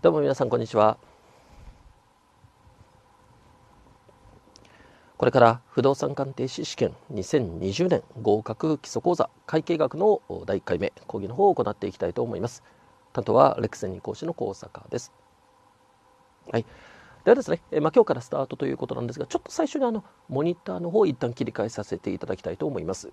どうも皆さんこんにちはこれから不動産鑑定士試験2020年合格基礎講座会計学の第1回目講義の方を行っていきたいと思います担当はレクセン講師の高坂ですはいではですね、えまあ、今日からスタートということなんですがちょっと最初にあのモニターの方を一旦切り替えさせていただきたいと思います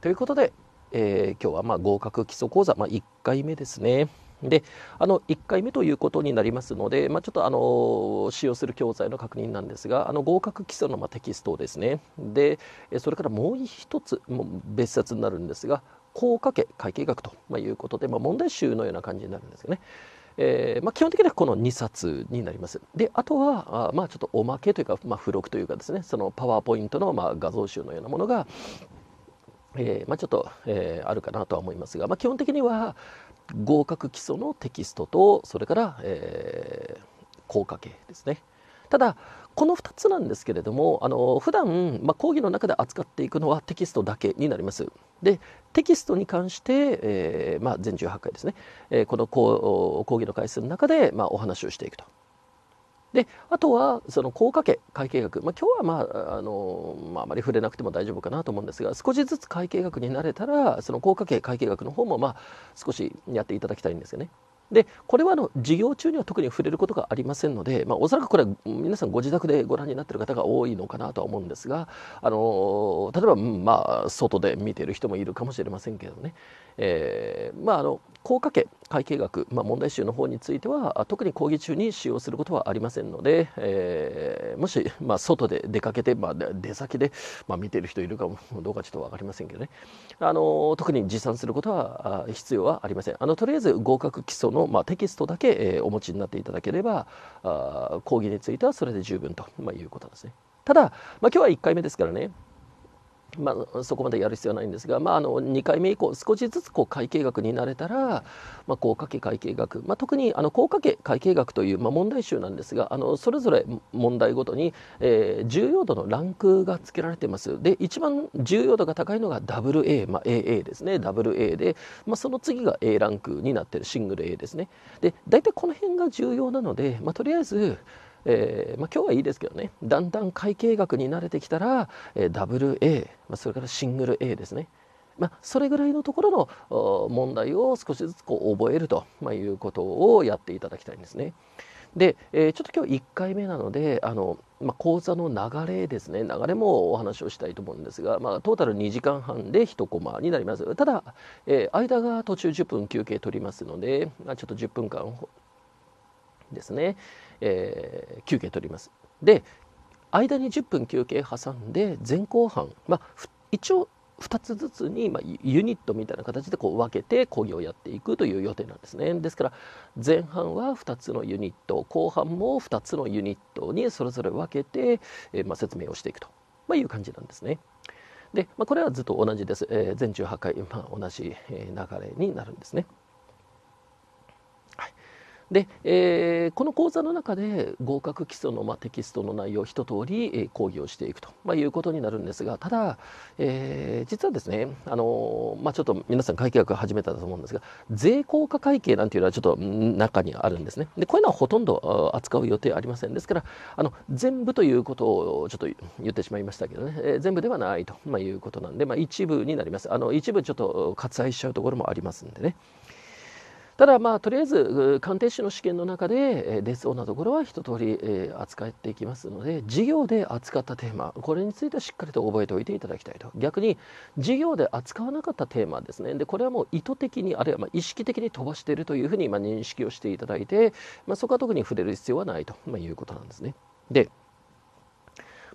ということで、えー、今日はまあ合格基礎講座、まあ、1回目ですね。であの1回目ということになりますので、まあ、ちょっとあの使用する教材の確認なんですがあの合格基礎のまテキストですねでそれからもう1つもう別冊になるんですが効果家会計学ということで、まあ、問題集のような感じになるんですよね。えー、まあ、基本的にはこの2冊になります。であとはあまあちょっとおまけというか、ま付録というかですねそのパワーポイントのま画像集のようなものがえー、まあ、ちょっと、えー、あるかなとは思いますが、まあ、基本的には合格基礎のテキストとそれから、えー、効果系ですね。ただこの2つなんですけれどもあの普段、まあ、講義の中で扱っていくのはテキストだけになります。でテキストに関して、えーまあ、全18回ですね、えー、この講講義の回数の中で、まあ、お話をしていくと。であとはその効果家会計学、まあ、今日は、まああのまあ、あまり触れなくても大丈夫かなと思うんですが少しずつ会計学になれたらその効果家会計学の方も、まあ、少しやっていただきたいんですよね。でこれはあの授業中には特に触れることがありませんので、まあ、おそらくこれは皆さんご自宅でご覧になっている方が多いのかなとは思うんですがあの例えば、まあ、外で見ている人もいるかもしれませんけどねえー、まああの高科け会計学、まあ、問題集の方については特に講義中に使用することはありませんので、えー、もし、まあ、外で出かけて、まあ、出先で、まあ、見てる人いるかもどうかちょっと分かりませんけどねあの特に持参することは必要はありませんあのとりあえず合格基礎の、まあ、テキストだけ、えー、お持ちになっていただければあ講義についてはそれで十分と、まあ、いうことですねただ、まあ、今日は1回目ですからねまあ、そこまでやる必要はないんですが、まあ、あの2回目以降、少しずつこう会計学になれたら、まあ、高価家会計学、まあ、特にあの高価家会計学という、まあ、問題集なんですが、あのそれぞれ問題ごとに、えー、重要度のランクがつけられています。で、一番重要度が高いのが AA、まあ、AA ですね、AA で、まあ、その次が A ランクになっているシングル A ですね。で、大体この辺が重要なので、まあ、とりあえず、えー、まあ、今日はいいですけどねだんだん会計学に慣れてきたら、えー、ダブル A、まあ、それからシングル A ですね、まあ、それぐらいのところの問題を少しずつこう覚えると、まいうことをやっていただきたいんですね。で、えー、ちょっと今日1回目なのであの、まあ、講座の流れですね流れもお話をしたいと思うんですが、まあ、トータル2時間半で1コマになりますただ、えー、間が途中10分休憩取りますので、まあ、ちょっと10分間ですね、えー、休憩取ります。で間に10分休憩挟んで前後半、まあ、一応2つずつに、まあ、ユニットみたいな形でこう分けて講義をやっていくという予定なんですねですから前半は2つのユニット後半も2つのユニットにそれぞれ分けて、えー、まあ、説明をしていくと、まあ、いう感じなんですね。で、まあ、これはずっと同じです、えー、全18回、まあ、同じ流れになるんですね。で、えー、この講座の中で合格基礎の、まあ、テキストの内容を一通り、えー、講義をしていくと、まあ、いうことになるんですがただ、えー、実はですね、あのー、まあ、ちょっと皆さん会計学始めたと思うんですが税効果会計なんていうのはちょっと中にあるんですねでこういうのはほとんど扱う予定ありませんですからあの全部ということをちょっと言ってしまいましたけどね、えー、全部ではないと、まあ、いうことなんで、まあ、一部になりますあの一部ちょっと割愛しちゃうところもありますんでね。ただまあとりあえず鑑定士の試験の中で出そうなところは一通り、え扱っていきますので授業で扱ったテーマこれについてはしっかりと覚えておいていただきたいと逆に授業で扱わなかったテーマですねでこれはもう意図的にあるいはま意識的に飛ばしているというふうにま認識をしていただいて、まあ、そこは特に触れる必要はないということなんですね。で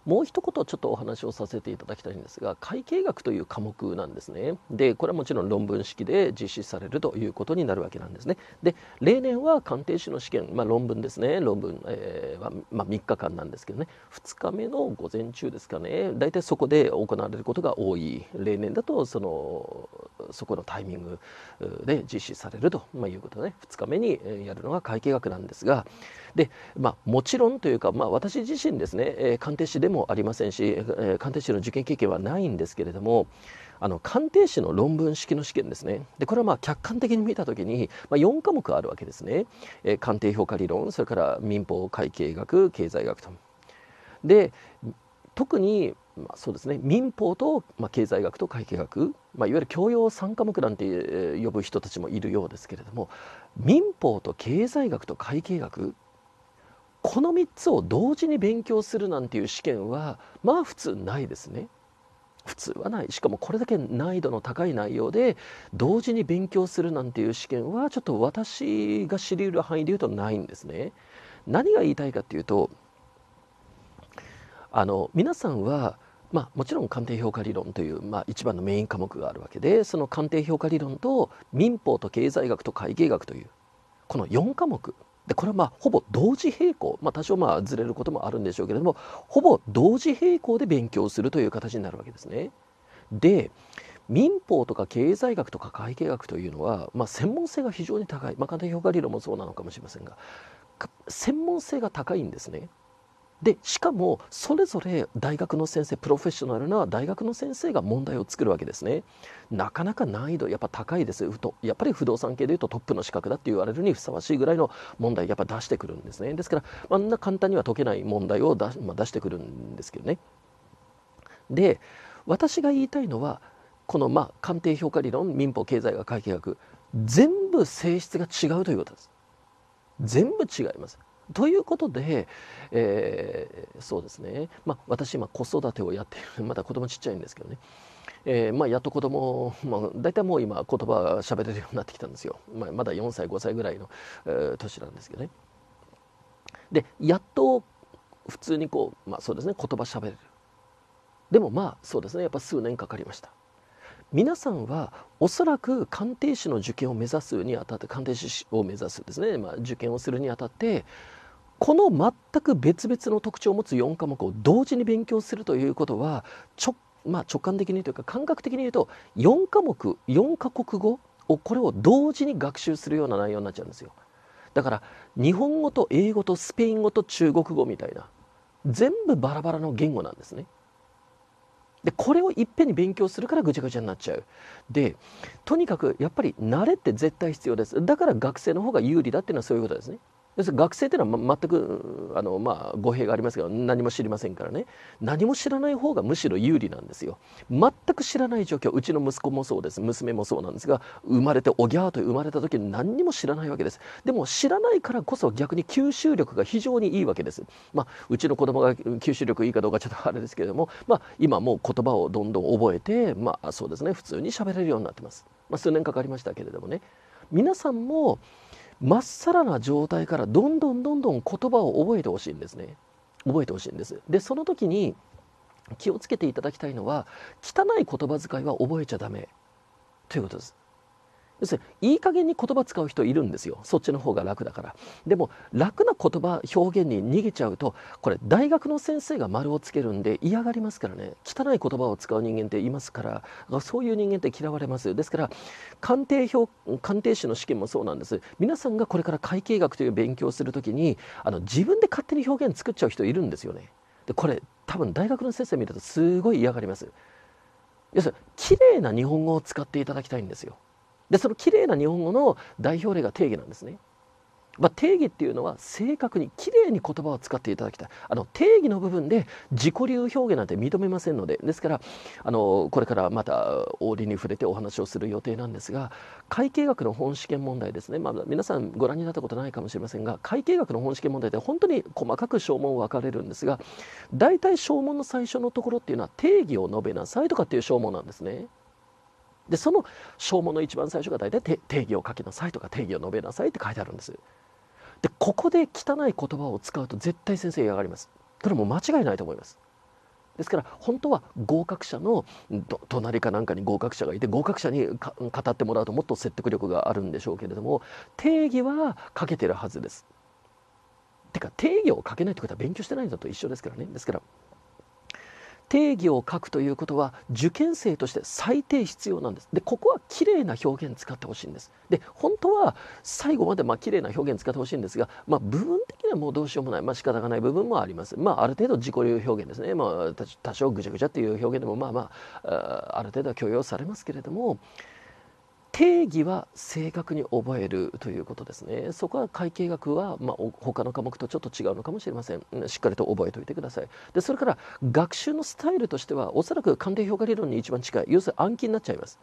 もう一言ちょっとお話をさせていただきたいんですが会計学という科目なんですねでこれはもちろん論文式で実施されるということになるわけなんですねで例年は鑑定士の試験、まあ、論文ですね論文、えー、は、まあ、3日間なんですけどね2日目の午前中ですかね大体そこで行われることが多い例年だとそのそこのタイミングで実施されると、まあ、いうことで、ね、2日目にやるのが会計学なんですがで、まあ、もちろんというか、まあ、私自身ですね、え鑑定士でもありませんし、え鑑定士の受験経験はないんですけれどもあの鑑定士の論文式の試験ですねでこれはまあ客観的に見た時に、まあ、4科目あるわけですね、え鑑定評価理論それから民法会計学経済学と。で特にまあ、そうですね民法と、まあ、経済学と会計学、まあ、いわゆる教養3科目なんて、呼ぶ人たちもいるようですけれども民法と経済学と会計学この3つを同時に勉強するなんていう試験はまあ普通ないですね。普通はないしかもこれだけ難易度の高い内容で同時に勉強するなんていう試験はちょっと私が知りうる範囲で言うとないんですね。何が言いたいかっていうとあの皆さんは、まあ、もちろん鑑定評価理論という、まあ、一番のメイン科目があるわけでその鑑定評価理論と民法と経済学と会計学というこの4科目でこれはまあほぼ同時並行、まあ、多少まあずれることもあるんでしょうけれどもほぼ同時並行で勉強するという形になるわけですね。で民法とか経済学とか会計学というのは、まあ、専門性が非常に高い、まあ、簡単評価理論もそうなのかもしれませんが専門性が高いんですね。でしかもそれぞれ大学の先生プロフェッショナルな大学の先生が問題を作るわけですねなかなか難易度やっぱ高いですやっぱり不動産系でいうとトップの資格だって言われるにふさわしいぐらいの問題やっぱ出してくるんですねですからあんな簡単には解けない問題を出,、まあ、出してくるんですけどねで私が言いたいのはこのまあ鑑定評価理論民法経済学会計学全部性質が違うということです全部違いますということで、えー、そうですね、まあ、私今子育てをやっている まだ子供ちっちゃいんですけどね、えーまあ、やっと子供、まあ、大体もう今言葉喋れるようになってきたんですよ、まあ、まだ4歳5歳ぐらいの、えー、年なんですけどねでやっと普通にこう、まあ、そうですね言葉喋れるでもまあそうですねやっぱ数年かかりました皆さんはおそらく鑑定士の受験を目指すにあたって鑑定士を目指すですね、まあ、受験をするにあたってこの全く別々の特徴を持つ4科目を同時に勉強するということは直,、まあ、直感的にというか感覚的に言うと4科目4カ国語をこれを同時に学習するような内容になっちゃうんですよ。だから日本語と英語とスペイン語と中国語みたいな全部バラバラの言語なんですね。でこれをいっぺんに勉強するからぐちゃぐちゃになっちゃう。でとにかくやっぱり慣れって絶対必要です。だから学生の方が有利だっていうのはそういうことですね。要するに学生っていうのは全くあの、まあ、語弊がありますけど何も知りませんからね何も知らない方がむしろ有利なんですよ全く知らない状況うちの息子もそうです娘もそうなんですが生まれておぎゃーと生まれた時に何にも知らないわけですでも知らないからこそ逆に吸収力が非常にいいわけですまあうちの子供が吸収力いいかどうかちょっとあれですけれども、まあ、今もう言葉をどんどん覚えてまあそうですね普通に喋れるようになってます、まあ、数年かかりましたけれどもね皆さんもまっさらな状態からどんどんどんどん言葉を覚えてほしいんですね覚えてほしいんですでその時に気をつけていただきたいのは汚い言葉遣いは覚えちゃダメということです要するにいい加減に言葉使う人いるんですよそっちの方が楽だからでも楽な言葉表現に逃げちゃうとこれ大学の先生が丸をつけるんで嫌がりますからね汚い言葉を使う人間っていますからそういう人間って嫌われますですから鑑定表鑑定士の試験もそうなんです皆さんがこれから会計学という勉強をする時にあの自分で勝手に表現作っちゃう人いるんですよねでこれ多分大学の先生見るとすごい嫌がります要するに綺麗な日本語を使っていただきたいんですよでその綺麗な日本語の代表例が定義なんですね。まあ、定義っていうのは正確にきれいに言葉を使っていただきたいあの定義の部分で自己流表現なんて認めませんのでですからあのこれからまた林に触れてお話をする予定なんですが会計学の本試験問題ですね、まあ、皆さんご覧になったことないかもしれませんが会計学の本試験問題って本当に細かく小を分かれるんですが大体証文の最初のところっていうのは定義を述べなさいとかっていう証文なんですね。でその証文の一番最初が大体定義を書きなさいとか定義を述べなさいって書いてあるんですでここで汚い言葉を使うと絶対先生嫌がりますこれも間違いないと思いますですから本当は合格者の隣かなんかに合格者がいて合格者に語ってもらうともっと説得力があるんでしょうけれども定義は書けてるはずですてか定義を書けないってことは勉強してないのと一緒ですからねですから定義を書くということは受験生として最低必要なんですでここは綺麗な表現使ってほしいんですで本当は最後までまあ綺麗な表現使ってほしいんですが、まあ、部分的にはもうどうしようもない、まあ仕方がない部分もありますまあある程度自己流表現ですね、まあ、多少ぐちゃぐちゃっていう表現でもまあまあある程度は許容されますけれども定義は正確に覚えるということですねそこは会計学は、まあ、他の科目とちょっと違うのかもしれませんしっかりと覚えておいてくださいでそれから学習のスタイルとしてはおそらく鑑定評価理論に一番近い要するに暗記になっちゃいます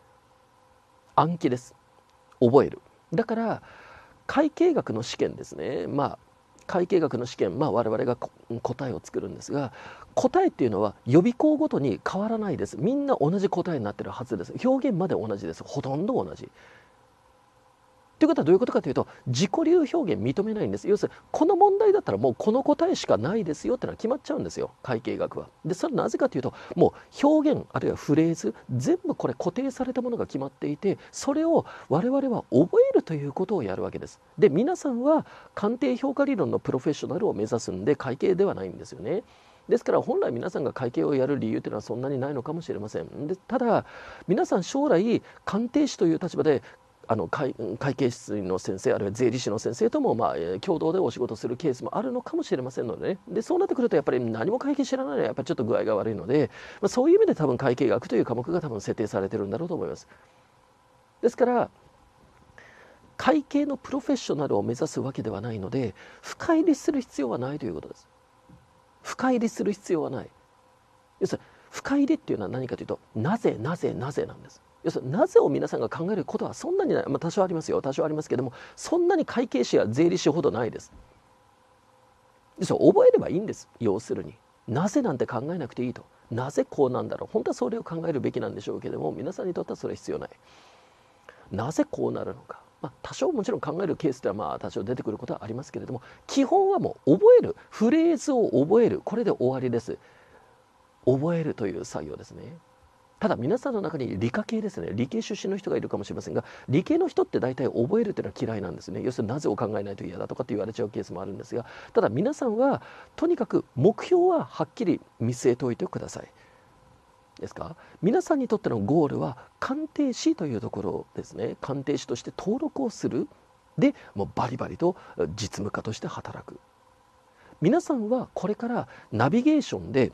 暗記です覚えるだから会計学の試験ですねまあ会計学の試験、まあ、我々が答えを作るんですが答えっていうのは予備校ごとに変わらないですみんな同じ答えになってるはずです表現まで同じですほとんど同じということはどういうことかというと自己流表現認めないんです要するにこの問題だったらもうこの答えしかないですよってのは決まっちゃうんですよ会計学は。でそれはなぜかというともう表現あるいはフレーズ全部これ固定されたものが決まっていてそれを我々は覚えるということをやるわけです。で皆さんは鑑定評価理論のプロフェッショナルを目指すんで会計ではないんですよね。ですから本来皆さんが会計をやる理由というのはそんなにないのかもしれませんでただ皆さん将来鑑定士という立場であの会計室の先生あるいは税理士の先生とも、まあ、共同でお仕事するケースもあるのかもしれませんのでねでそうなってくるとやっぱり何も会計知らないのはやっぱりちょっと具合が悪いので、まあ、そういう意味で多分会計学という科目が多分設定されてるんだろうと思います。ですから会計のプロフェッショナルを目指すわけではないので深入りする必要はないということです。深入りする必要はない。要するに深入りっていうのは何かというとなぜなぜなぜなんです。要するになぜを皆さんが考えることはそんなにない、まあ、多少ありますよ多少ありますけどもそんなに会計士や税理士ほどないですです覚えればいいんです要するになぜなんて考えなくていいとなぜこうなんだろう本当はそれを考えるべきなんでしょうけども皆さんにとってはそれは必要ないなぜこうなるのか、まあ、多少もちろん考えるケースではまあ多少出てくることはありますけれども基本はもう覚えるフレーズを覚えるこれで終わりです覚えるという作業ですねただ皆さんの中に理科系ですね理系出身の人がいるかもしれませんが理系の人って大体覚えるというのは嫌いなんですね要するになぜを考えないと嫌だとかって言われちゃうケースもあるんですがただ皆さんはとにかく目標ははっきり見据えておいてください。ですか皆さんにとってのゴールは鑑定士というところですね鑑定士として登録をするでもうバリバリと実務家として働く皆さんはこれからナビゲーションで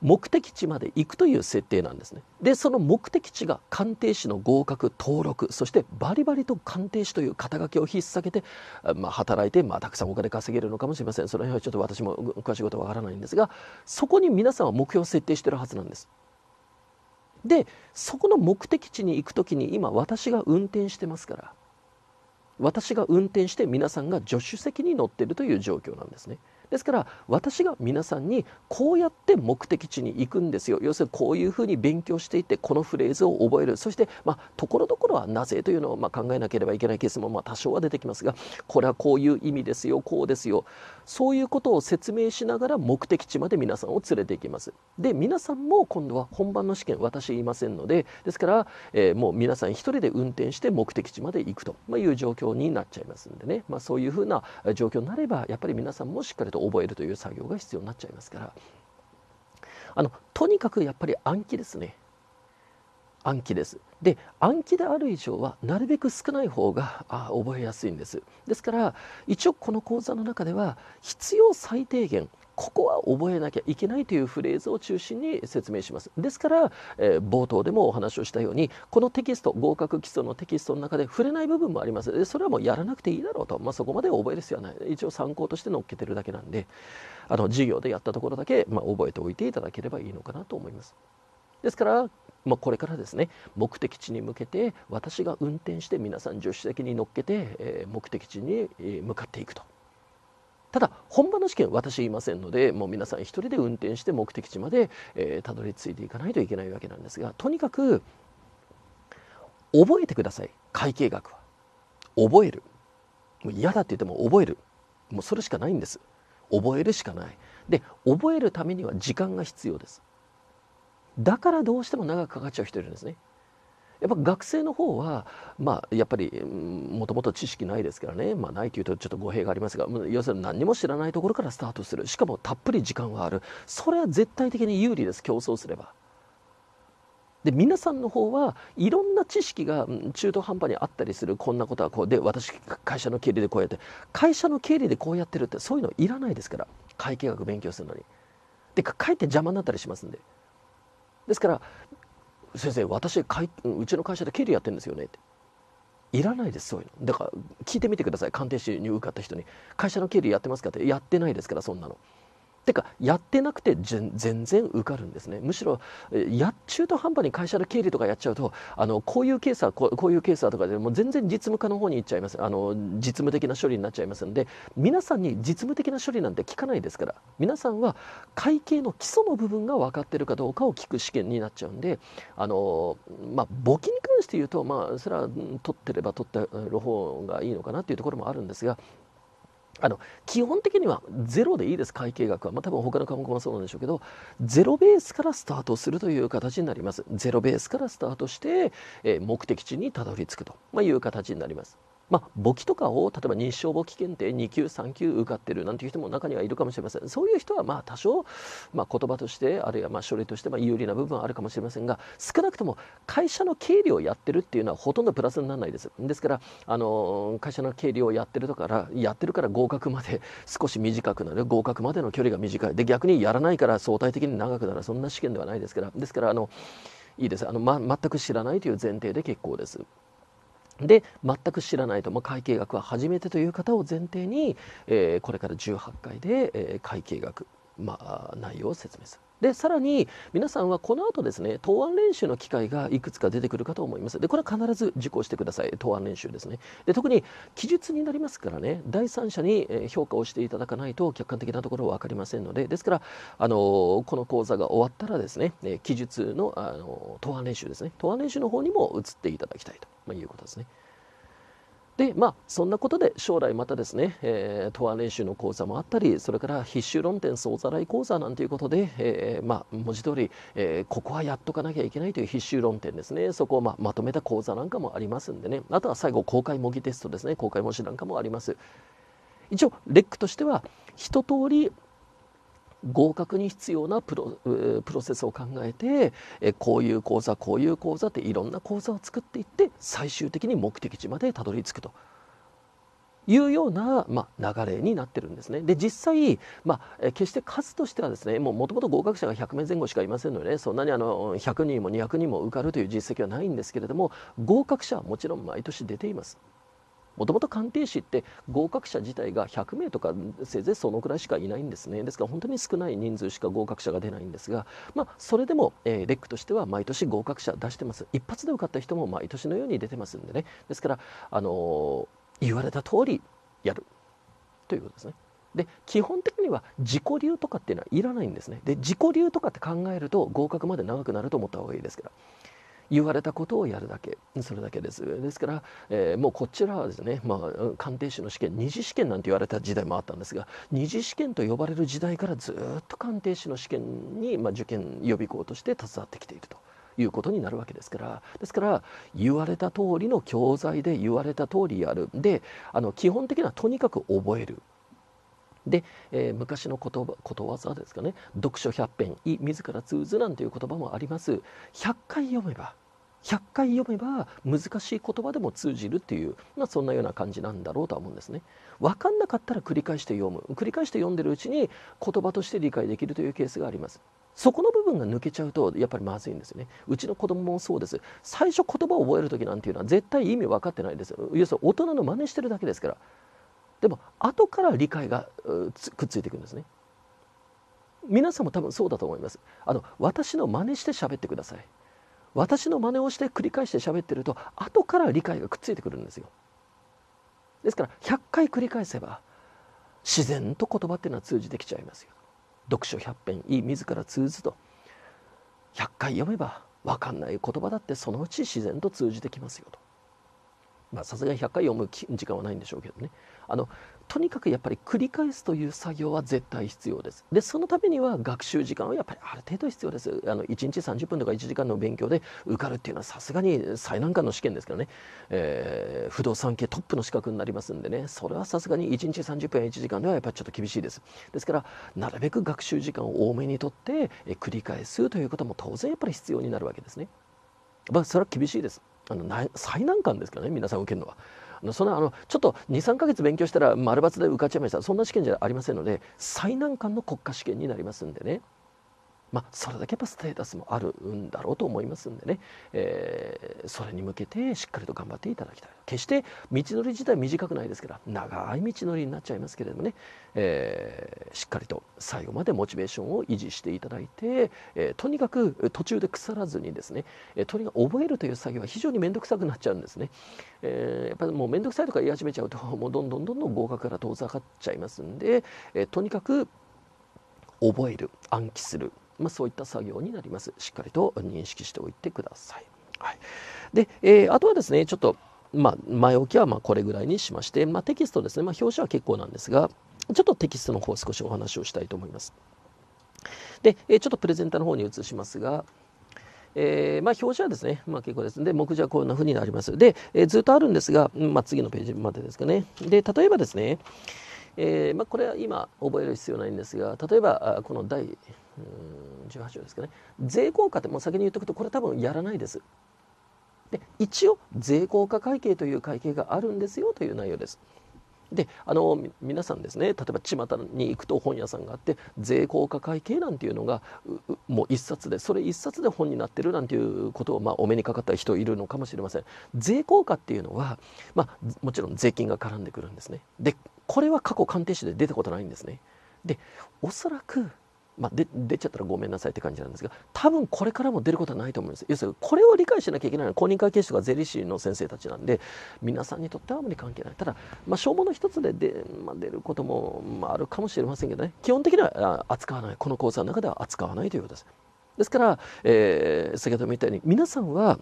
目的地まで行くという設定なんですねでその目的地が鑑定士の合格登録そしてバリバリと鑑定士という肩書きを引っ提げて、まあ、働いて、まあ、たくさんお金稼げるのかもしれませんその辺はちょっと私も詳しいことはわからないんですがそこに皆さんは目標を設定してるはずなんですでそこの目的地に行く時に今私が運転してますから私が運転して皆さんが助手席に乗ってるという状況なんですね。ですから私が皆さんにこうやって目的地に行くんですよ要するにこういうふうに勉強していってこのフレーズを覚えるそしてところどころはなぜというのをまあ考えなければいけないケースもまあ多少は出てきますがこれはこういう意味ですよこうですよそういうことを説明しながら目的地まで皆さんを連れていきますで皆さんも今度は本番の試験私いませんのでですから、えー、もう皆さん一人で運転して目的地まで行くという状況になっちゃいますんでね、まあ、そういうふうな状況になればやっぱり皆さんもしっかりとと覚えるという作業が必要になっちゃいますからあのとにかくやっぱり暗記ですね暗記ですで暗記である以上はなるべく少ない方があ覚えやすいんですですから一応この講座の中では必要最低限ここは覚えなきゃいけないというフレーズを中心に説明しますですから、えー、冒頭でもお話をしたようにこのテキスト合格基礎のテキストの中で触れない部分もありますでそれはもうやらなくていいだろうと、まあ、そこまで覚える必要はない一応参考として載っけてるだけなんであの授業でやったところだけ、まあ、覚えておいていただければいいのかなと思いますですからまあ、これからですね目的地に向けて私が運転して皆さん助手席に乗っけて、えー、目的地に向かっていくとただ本場の試験私いませんのでもう皆さん一人で運転して目的地まで、えー、たどり着いていかないといけないわけなんですがとにかく覚えてください会計学は覚えるもう嫌だって言っても覚えるもうそれしかないんです覚えるしかないで覚えるためには時間が必要ですだからどうしても長くかかっちゃう人いるんですねやっぱ学生の方は、まあ、やっぱりもともと知識ないですからね、まあ、ないというとちょっと語弊がありますが要するに何も知らないところからスタートするしかもたっぷり時間はあるそれは絶対的に有利です競争すれば。で皆さんの方はいろんな知識が中途半端にあったりするこんなことはこうで私会社の経理でこうやって会社の経理でこうやってるってそういうのいらないですから会計学勉強するのに。でかえって邪魔になったりしますんで。ですから先生私かいうちの会社で経理やってるんですよね」って「いらないですそういうのだから聞いてみてください鑑定士に受かった人に会社の経理やってますか?」って「やってないですからそんなの」てかやってなくて全然受かるんですねむしろや中途半端に会社の経理とかやっちゃうとあのこういうケースはこういうケースはとかでもう全然実務家の方に行っちゃいますあの実務的な処理になっちゃいますので皆さんに実務的な処理なんて聞かないですから皆さんは会計の基礎の部分が分かってるかどうかを聞く試験になっちゃうんであの、まあ、簿記に関して言うと、まあ、それは取ってれば取ってる方がいいのかなっていうところもあるんですがあの基本的にはゼロでいいです、会計額は。まあ、多分他の科目もそうなんでしょうけど、ゼロベースからスタートするという形になります。ゼロベースからスタートして、えー、目的地にたどり着くと、まあ、いう形になります。まあ、簿記とかを例えば日照簿記検定2級3級受かってるなんていう人も中にはいるかもしれませんそういう人はまあ多少、まあ、言葉としてあるいはまあ書類としてまあ有利な部分はあるかもしれませんが少なくとも会社の経理をやってるっていうのはほとんどプラスにならないですですからあの会社の経理をやってるとからやってるから合格まで少し短くなる合格までの距離が短いで逆にやらないから相対的に長くなるそんな試験ではないですからですからあのいいですあの、ま、全く知らないという前提で結構です。で全く知らないと、まあ、会計学は初めてという方を前提に、えー、これから18回で、えー、会計学、まあ、内容を説明する。でさらに皆さんはこの後ですね答案練習の機会がいくつか出てくるかと思いますでこれは必ず受講してください答案練習ですねで特に記述になりますからね第三者に評価をしていただかないと客観的なところは分かりませんのでですからあのこの講座が終わったらですね記述のあの答案練習ですね答案練習の方にも移っていただきたいということですねでまあそんなことで将来またですね、えー、答案練習の講座もあったりそれから必修論点総ざらい講座なんていうことで、えー、まあ文字通り、えー、ここはやっとかなきゃいけないという必修論点ですねそこをまあまとめた講座なんかもありますんでねあとは最後公開模擬テストですね公開模試なんかもあります一応レックとしては一通り合格に必要なプロプロセスを考えてえこういう講座こういう講座っていろんな講座を作っていって最終的に目的地までたどり着くと。いうような、まあ、流れになってるんですね。で実際、まあ、決して数としてはですねもともと合格者が100名前後しかいませんので、ね、そんなにあの100人も200人も受かるという実績はないんですけれども合格者はもちろん毎年出ています。もともと鑑定士って合格者自体が100名とかせいぜいそのくらいしかいないんですねですから本当に少ない人数しか合格者が出ないんですが、まあ、それでも、えー、レックとしては毎年合格者出してます一発で受かった人も毎年のように出てますんでねですから、あのー、言われた通りやるということですね。で基本的には自己流とかっていうのはいらないんですねで自己流とかって考えると合格まで長くなると思った方がいいですから言われたことをやるだけそれだけですですから、えー、もうこちらはですね、まあ、鑑定士の試験二次試験なんて言われた時代もあったんですが二次試験と呼ばれる時代からずっと鑑定士の試験に、まあ、受験予備校として携わってきていると。いうことになるわけですからですから言われた通りの教材で言われた通りやるであの基本的にはとにかく覚えるで、えー、昔の言葉ことわざですかね読書百編」「い自ら通ずなんていう言葉もあります100回読めば100回読めば難しい言葉でも通じるっていう、まあ、そんなような感じなんだろうとは思うんですね。分かんなかったら繰り返して読む繰り返して読んでるうちに言葉として理解できるというケースがあります。そこの部分が抜けちゃうとやっぱりまずいんですよねうちの子供もそうです最初言葉を覚える時なんていうのは絶対意味分かってないです要するに大人の真似してるだけですからでも後から理解がくっついていくんですね皆さんも多分そうだと思いますあの私の真似して喋ってください私の真似をして繰り返して喋ってると後から理解がくっついてくるんですよですから100回繰り返せば自然と言葉っていうのは通じてきちゃいますよ読書100編いい自ら通ずと100回読めば分かんない言葉だってそのうち自然と通じてきますよとまあさすがに100回読む時間はないんでしょうけどねあのとにかくやっぱり繰り返すという作業は絶対必要ですでそのためには学習時間はやっぱりある程度必要ですあの1日30分とか1時間の勉強で受かるっていうのはさすがに最難関の試験ですけどね、えー、不動産系トップの資格になりますんでねそれはさすがに1日30分や1時間ではやっぱりちょっと厳しいですですからなるべく学習時間を多めにとって、え繰り返すということも当然やっぱり必要になるわけですねまあそれは厳しいですあの最難関ですからね皆さん受けるのは。そのあのちょっと23か月勉強したら丸抜で受かっちゃいましたそんな試験じゃありませんので最難関の国家試験になりますんでね。まあ、それだけやっぱステータスもあるんだろうと思いますんでね、えー、それに向けてしっかりと頑張っていただきたい決して道のり自体短くないですから長い道のりになっちゃいますけれどもね、えー、しっかりと最後までモチベーションを維持していただいて、えー、とにかく途中で腐らずにですね、えとにかく覚えるという作業は非常に面倒くさくなっちゃうんですね、えやっぱりもう面倒くさいとか言い始めちゃうと もうどんどんどんどん合格から遠ざかっちゃいますんで、えとにかく覚える暗記するまあ、そういった作業になりますしっかりと認識しておいてください、はい、で、えー、あとはですねちょっとまあ、前置きはまこれぐらいにしまして、まあ、テキストですね、まあ、表紙は結構なんですが、ちょっとテキストの方少しお話をしたいと思います。で、えちょっとプレゼンターの方に移しますが、えー、まあ、表紙はですね、まあ、結構ですで目次はこんな風になります。で、えー、ずっとあるんですが、まあ、次のページまでですかね。で、例えばですね、えー、まこれは今覚える必要ないんですが、例えばこの第うん18条ですかね税効果ってもう先に言っとくとこれ多分やらないですで一応税効果会計という会計があるんですよという内容ですであの皆さんですね例えば巷に行くと本屋さんがあって税効果会計なんていうのがもう一冊でそれ一冊で本になってるなんていうことを、まあ、お目にかかった人いるのかもしれません税効果っていうのは、まあ、もちろん税金が絡んでくるんですねでこれは過去鑑定士で出たことないんですねでおそらくまあ、で出ちゃったらごめんなさいって感じなんですが多分これからも出ることはないと思います要するにこれを理解しなきゃいけないのは公認会計士とか税理士の先生たちなんで皆さんにとってはあまり関係ないただ、まあ、消防の一つでで、まあ、出ることも、まあ、あるかもしれませんけどね基本的には扱わないこの講座の中では扱わないということですですから、えー、先ほども言ったように皆さんは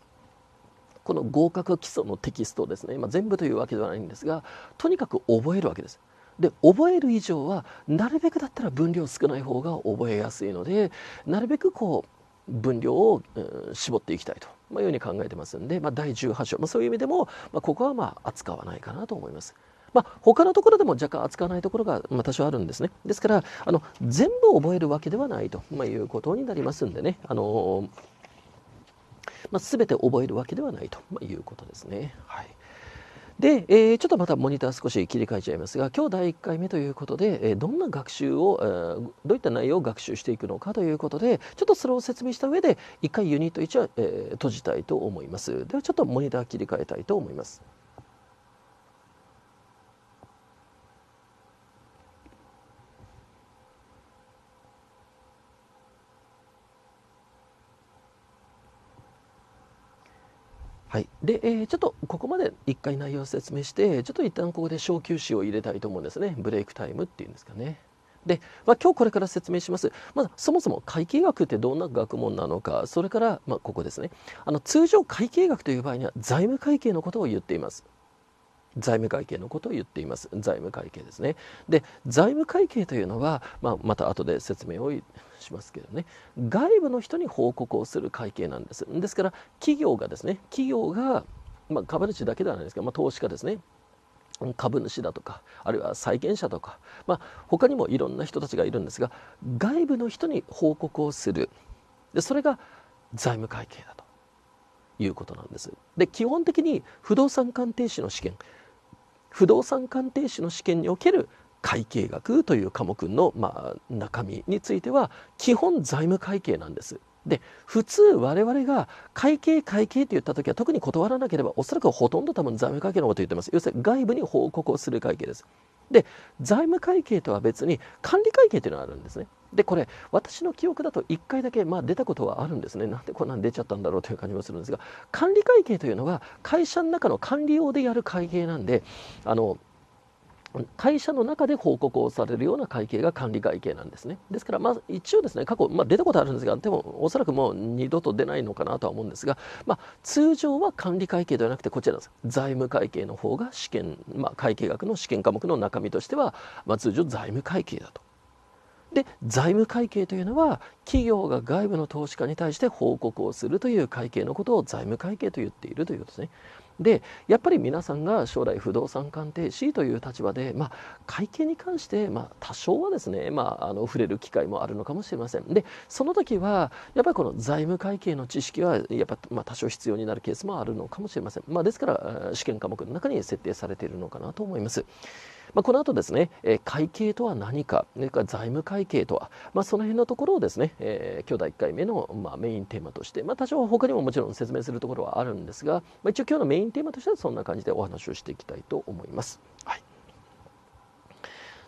この合格基礎のテキストをですね、まあ、全部というわけではないんですがとにかく覚えるわけですで覚える以上はなるべくだったら分量少ない方が覚えやすいのでなるべくこう分量を、うん、絞っていきたいと、まあ、いうふうに考えてますんで、まあ、第18章、まあ、そういう意味でも、まあ、ここはまあ扱わないかなと思います。まあ、他のところでも若干扱わないところが、まあ、多少あるんですね。ですからあの全部覚えるわけではないと、まあ、いうことになりますんでね、あのー、まあ、全て覚えるわけではないと、まあ、いうことですね。はいで、えー、ちょっとまたモニター少し切り替えちゃいますが今日第1回目ということで、えー、どんな学習を、えー、どういった内容を学習していくのかということでちょっとそれを説明した上で1回ユニット1は、え閉じたいと思いますではちょっとモニター切り替えたいと思います。はい、で、えー、ちょっとここまで1回内容を説明してちょっと一旦ここで小休止を入れたいと思うんですねブレイクタイムっていうんですかね。で、まあ、今日これから説明します、まずそもそも会計学ってどんな学問なのかそれから、まあ、ここですねあの通常会計学という場合には財務会計のことを言っています。財務会計のことを言っています財務会計ですねで財務会計というのは、まあ、また後で説明をしますけどね外部の人に報告をする会計なんですですから企業がですね企業が、まあ、株主だけではないですけど、まあ、投資家ですね株主だとかあるいは債権者とか、まあ、他にもいろんな人たちがいるんですが外部の人に報告をするでそれが財務会計だということなんですで基本的に不動産鑑定士の試験不動産鑑定士の試験における会計学という科目の、まあ、中身については基本財務会計なんです。で普通我々が会計会計と言った時は特に断らなければおそらくほとんど多分財務会計のこと言ってます要するに外部に報告をする会計ですで財務会計とは別に管理会計というのがあるんですねでこれ私の記憶だと1回だけ、まあ、出たことはあるんですねなんでこんなん出ちゃったんだろうという感じもするんですが管理会計というのは会社の中の管理用でやる会計なんであの会社の中で報告をされるような会計が管理会計なんですね。ですから、まあ、一応ですね、過去、まあ、出たことあるんですが、でも、おそらくもう二度と出ないのかなとは思うんですが、まあ、通常は管理会計ではなくて、こちらです。財務会計の方が試験、まあ、会計学の試験科目の中身としては、まあ、通常財務会計だと。で財務会計というのは企業が外部の投資家に対して報告をするという会計のことを財務会計と言っているということですね。でやっぱり皆さんが将来不動産鑑定士という立場で、まあ、会計に関して、まあ、多少はですね、まあ、あの触れる機会もあるのかもしれませんでその時はやっぱりこの財務会計の知識はやっぱ、まあ、多少必要になるケースもあるのかもしれません、まあ、ですから試験科目の中に設定されているのかなと思います。まあ、この後ですね、え会計とは何か、それから財務会計とは、まあ、その辺のところをですね、えー、今日第1回目の、まあ、メインテーマとして、まあ、多少他にももちろん説明するところはあるんですが、まあ、一応今日のメインテーマとしてはそんな感じでお話をしていきたいと思います。はい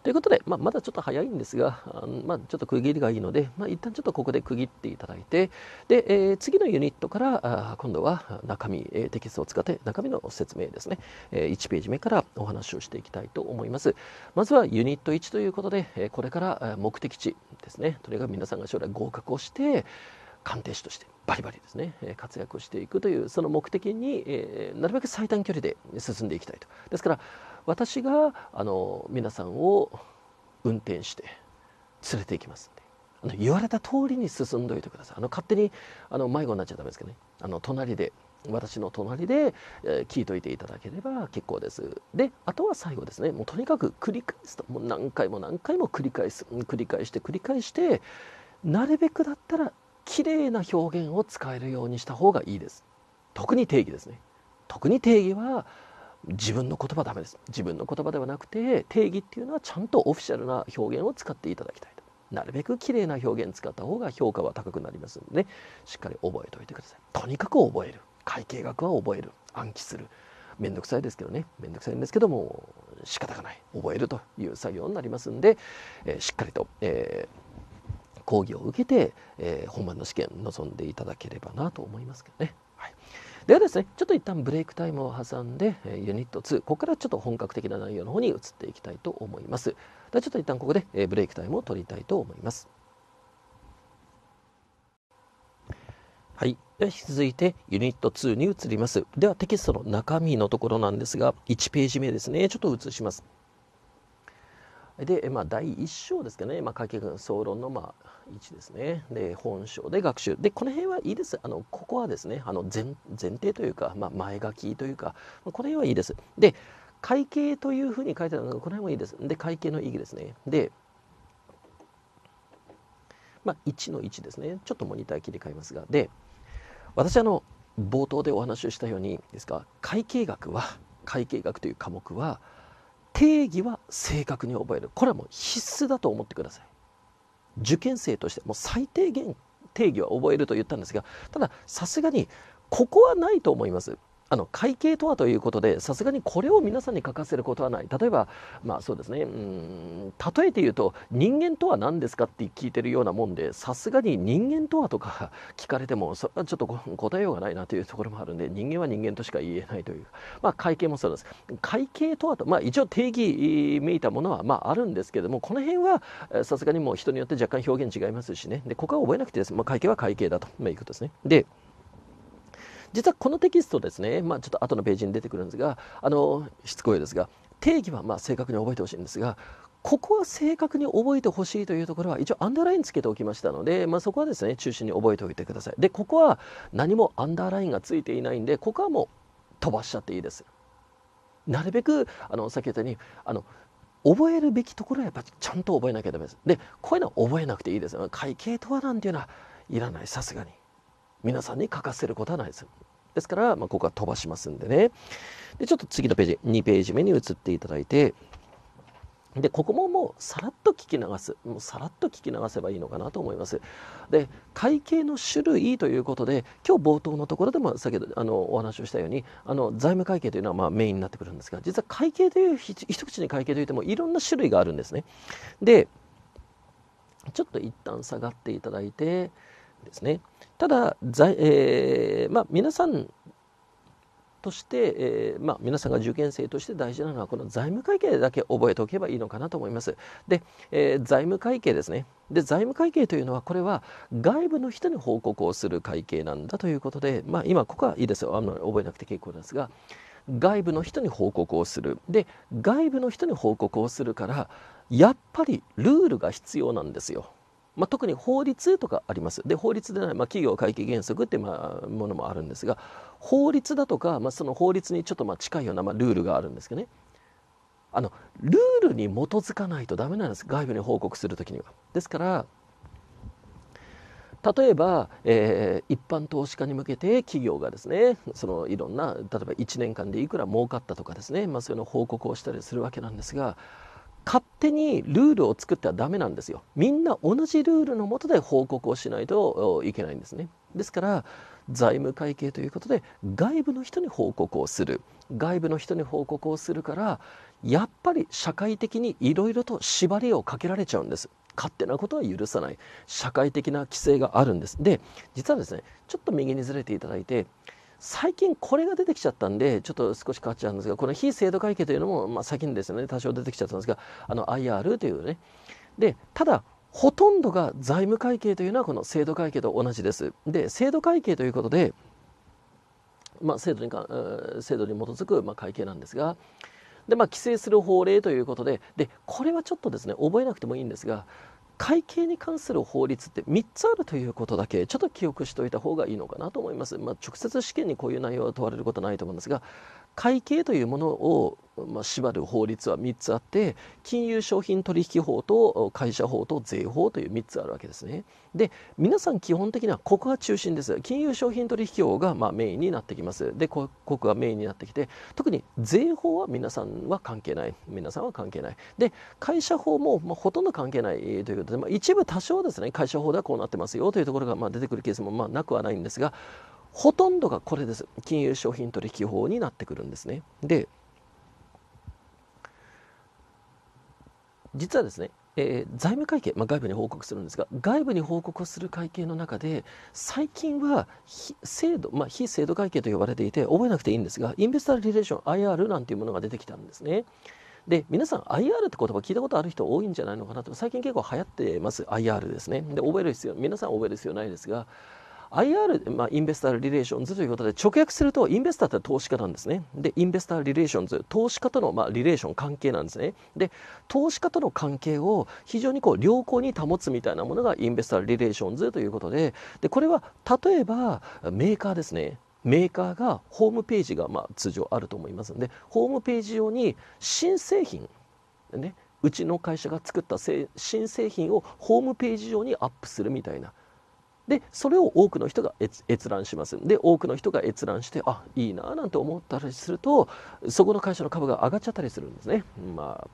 ということで、まあ、まだちょっと早いんですが、あまあ、ちょっと区切りがいいので、まあ、一旦ちょっとここで区切っていただいて、で、えー、次のユニットから、あ今度は中身、えー、テキストを使って中身の説明ですね、えー、1ページ目からお話をしていきたいと思います。まずはユニット1ということで、えー、これから目的地ですね、とにかく皆さんが将来合格をして、鑑定士としてバリバリですね活躍していくというその目的に、なるべく最短距離で進んでいきたいとですから私があの皆さんを運転して連れて行きますんであの言われた通りに進んどいてくださいあの勝手にあの迷子になっちゃダメですけどねあの隣で私の隣で、えー、聞いといていただければ結構ですであとは最後ですねもうとにかく繰り返すともう何回も何回も繰り返す繰り返して繰り返してなるべくだったら綺麗な表現を使えるようにした方がいいです特に定義ですね特に定義は自分の言葉はダメです自分の言葉ではなくて定義っていうのはちゃんとオフィシャルな表現を使っていただきたいとなるべく綺麗な表現使った方が評価は高くなりますので、ね、しっかり覚えておいてくださいとにかく覚える会計学は覚える暗記するめんどくさいですけどねめんどくさいんですけども仕方がない覚えるという作業になりますんで、えー、しっかりと、えー、講義を受けて、えー、本番の試験臨んでいただければなと思いますけどね。ではですねちょっと一旦ブレイクタイムを挟んで、えユニット2ここからちょっと本格的な内容の方に移っていきたいと思いますではちょっと一旦ここで、えブレイクタイムを取りたいと思いますはいでは引き続いてユニット2に移りますではテキストの中身のところなんですが1ページ目ですねちょっと移しますで、まあ、第1章ですかね、まあ、会計学総論の、まあ、1ですねで本章で学習でこの辺はいいですあのここはですねあの前前提というか、まあ、前書きというか、まあ、この辺はいいですで会計というふうに書いてあるのがこの辺もいいですで会計の意義ですねでまあ、1の1ですねちょっとモニター切り替えますがで私あの冒頭でお話をしたようにですか会計学は会計学という科目は定義は正確に覚えるこれはもう必須だと思ってください受験生としてもう最低限定義は覚えると言ったんですがたださすがにここはないと思いますあの会計とはということでさすがにこれを皆さんに書かせることはない例えばまあそうですねうん例えて言うと人間とは何ですかって聞いてるようなもんでさすがに人間とはとか 聞かれてもそれはちょっと答えようがないなというところもあるんで人間は人間としか言えないというまあ会計もそうです会計とはとまあ一応定義めいたものはまああるんですけどもこの辺はさすがにもう人によって若干表現違いますしねでここは覚えなくてです、まあ、会計は会計だと、まあ、いうことですねで実はこのテキストですね、まあ、ちょっと後のページに出てくるんですがあのしつこいですが定義はま正確に覚えてほしいんですがここは正確に覚えてほしいというところは一応アンダーラインつけておきましたので、まあ、そこはですね中心に覚えておいてくださいでここは何もアンダーラインがついていないんでここはもう飛ばしちゃっていいですなるべくあの先ほどにあの覚えるべきところはやっぱちゃんと覚えなきゃダメですでこういうのは覚えなくていいです会計とはなんていうのはいらないさすがに皆さんに書かせることはないです。ですから、まあ、ここは飛ばしますんでね。で、ちょっと次のページ、2ページ目に移っていただいて、で、ここももうさらっと聞き流す。もうさらっと聞き流せばいいのかなと思います。で、会計の種類ということで、今日冒頭のところでも先ほどあのお話をしたように、あの財務会計というのはまメインになってくるんですが、実は会計という一口に会計といってもいろんな種類があるんですね。で、ちょっと一旦下がっていただいて、ですね。ただ、えー、まあ、皆さんとして、えー、まあ、皆さんが受験生として大事なのはこの財務会計だけ覚えておけばいいのかなと思います。で、えー、財務会計ですね。で財務会計というのはこれは外部の人に報告をする会計なんだということで、まあ、今ここはいいですよあんまり覚えなくて結構ですが外部の人に報告をするで外部の人に報告をするからやっぱりルールが必要なんですよ。まあ、特に法律とかありますで法律でない、まあ、企業会計原則っていうまあものもあるんですが法律だとか、まあ、その法律にちょっとまあ近いような、まあ、ルールがあるんですけどねあのルールに基づかないとダメなんです外部に報告するときには。ですから例えば、えー、一般投資家に向けて企業がですねそのいろんな例えば1年間でいくら儲かったとかですね、まあ、そういうの報告をしたりするわけなんですが勝手にルールを作ってはダメなんですよみんな同じルールのもとで報告をしないといけないんですねですから財務会計ということで外部の人に報告をする外部の人に報告をするからやっぱり社会的にいろいろと縛りをかけられちゃうんです勝手なことは許さない社会的な規制があるんですで実はですねちょっと右にずれていただいて最近これが出てきちゃったんで、ちょっと少し変わっちゃうんですが、この非制度会計というのも、まあ、先にですね、多少出てきちゃったんですが、あの IR というね。で、ただ、ほとんどが財務会計というのはこの制度会計と同じです。で、制度会計ということで、まあ、制度にか制度に基づくまあ会計なんですが、でまあ、規制する法令ということででこれはちょっとですね覚えなくてもいいんですが会計に関する法律って3つあるということだけちょっと記憶しておいた方がいいのかなと思います。まあ、直接試験にこういう内容は問われることはないと思うんですが会計というものをまあ、縛る法律は3つあって金融商品取引法と会社法と税法という3つあるわけですね。で皆さん基本的にはここが中心です。金融商品取引法がまあメインになってきます。でここがメインになってきて特に税法は皆さんは関係ない皆さんは関係ない。で会社法もまあほとんど関係ないということで、まあ、一部多少ですね会社法ではこうなってますよというところがまあ出てくるケースもまあなくはないんですがほとんどがこれです。金融商品取引法になってくるんですね。で、実はですね、えー、財務会計、まあ、外部に報告するんですが外部に報告する会計の中で最近は非制度、まあ、非制度会計と呼ばれていて覚えなくていいんですがインベスターリレーション IR なんていうものが出てきたんですね。で皆さん IR って言葉聞いたことある人多いんじゃないのかなと最近結構流行ってます IR ですねで覚える必要皆さん覚える必要ないですが IR、まあ、インベスター・リレーションズということで直訳するとインベスターって投資家なんですねでインベスター・リレーションズ投資家との、まあ、リレーション関係なんですねで投資家との関係を非常にこう良好に保つみたいなものがインベスター・リレーションズということででこれは例えばメーカーですねメーカーがホームページがまあ通常あると思いますのでホームページ上に新製品ねうちの会社が作った新製品をホームページ上にアップするみたいなでそれを多くの人が閲覧しますで多くの人が閲覧してあいいななんて思ったりするとそこの会社の株が上がっちゃったりするんですねまあ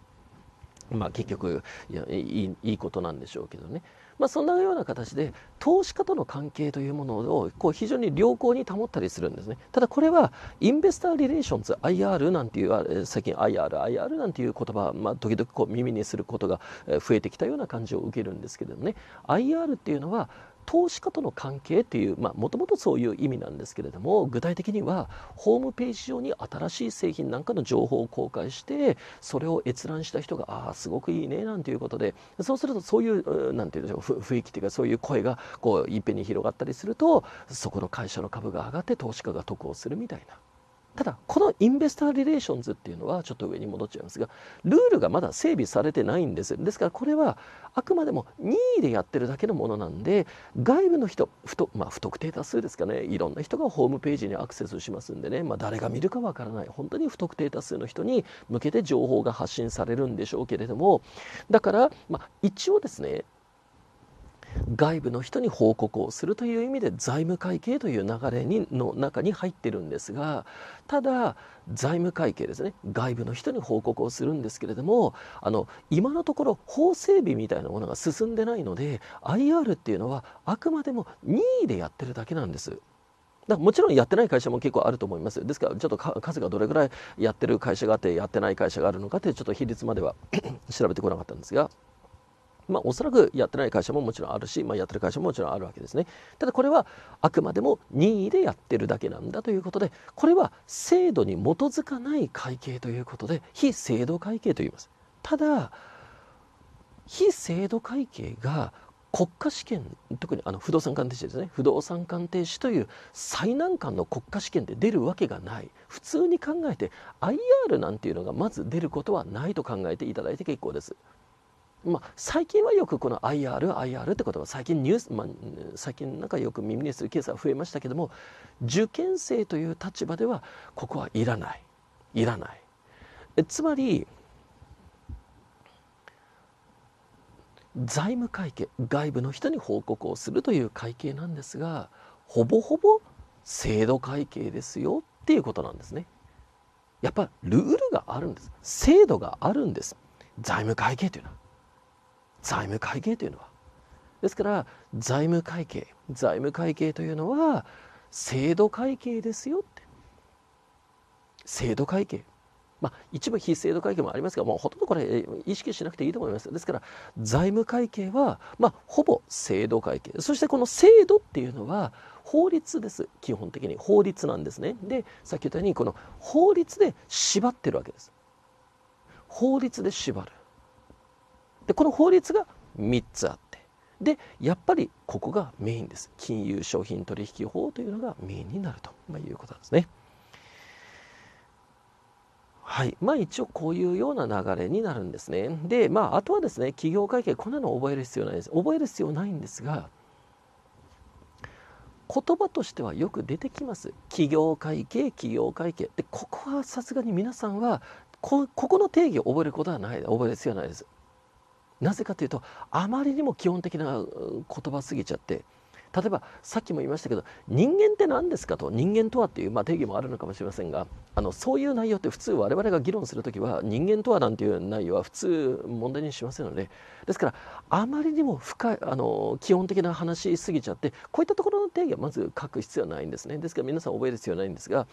まあ、結局いやいいことなんでしょうけどね、まあ、そんなような形で投資家との関係というものをこう非常に良好に保ったりするんですねただこれはインベスター・リレーションズ IR なんていう最近 IR、IR なんていう言葉、まあ、時々こう耳にすることが増えてきたような感じを受けるんですけどね IR っていうのは投資家との関係っていうもともとそういう意味なんですけれども具体的にはホームページ上に新しい製品なんかの情報を公開してそれを閲覧した人がああすごくいいねなんていうことでそうするとそういう何て言うんでしょう雰囲気というかそういう声がこういっぺんに広がったりするとそこの会社の株が上がって投資家が得をするみたいな。ただこのインベスターリレーションズっていうのはちょっと上に戻っちゃいますがルールがまだ整備されてないんですですからこれはあくまでも任意でやってるだけのものなんで外部の人不,、まあ、不特定多数ですかねいろんな人がホームページにアクセスしますんでね、まあ、誰が見るかわからない本当に不特定多数の人に向けて情報が発信されるんでしょうけれどもだから、まあ、一応ですね外部の人に報告をするという意味で財務会計という流れにの中に入ってるんですがただ財務会計ですね外部の人に報告をするんですけれどもあの今のところ法整備みたいなものが進んでないので IR っていうのはあくまでも任意でやってるだけなんです。だもちろんやってない会社も結構あると思います。ですから、ちょっと数がどれぐらいやってる会社があって、やってない会社があるのかって、ちょっと比率までは 調べてこなかったんですが。まあ、おそらくやってない会社ももちろんあるし、まあ、やってる会社ももちろんあるわけですね。ただこれはあくまでも任意でやってるだけなんだということで、これは制度に基づかない会計ということで、非制度会計と言います。ただ、非制度会計が国家試験、特にあの不動産鑑定士ですね、不動産鑑定士という最難関の国家試験で出るわけがない。普通に考えて IR なんていうのがまず出ることはないと考えていただいて結構です。まあ、最近はよくこの IR、IR って言葉、最近ニュース、まあ、最近なんかよく耳にするケースが増えましたけども、受験生という立場では、ここはいらない。いらない。えつまり、財務会計、外部の人に報告をするという会計なんですが、ほぼほぼ制度会計ですよっていうことなんですね。やっぱルールがあるんです。制度があるんです。財務会計というのは。財務会計というのはですから財務会計財務会計というのは制度会計ですよって制度会計まあ、一部非制度会計もありますが、もうほとんどこれ、意識しなくていいと思います。ですから、財務会計は、まあ、ほぼ制度会計。そしてこの制度っていうのは、法律です。基本的に。法律なんですね。で、さっき言ったように、この法律で縛ってるわけです。法律で縛る。でこの法律が3つあってでやっぱりここがメインです金融商品取引法というのがメインになると、まいうことなんですね。はい、まあ一応こういうような流れになるんですね。で、まああとはですね、企業会計、こんなの覚える必要ないです。覚える必要ないんですが、言葉としてはよく出てきます。企業会計、企業会計。で、ここはさすがに皆さんはこ、ここの定義を覚えることはない、覚える必要はないです。なぜかというとあまりにも基本的な言葉すぎちゃって例えばさっきも言いましたけど人間って何ですかと人間とはっていう、まあ、定義もあるのかもしれませんがあのそういう内容って普通我々が議論する時は人間とはなんていう内容は普通問題にしませんのでですからあまりにも深いあの基本的な話しすぎちゃってこういったところの定義はまず書く必要はないんですねですから皆さん覚える必要はないんですが、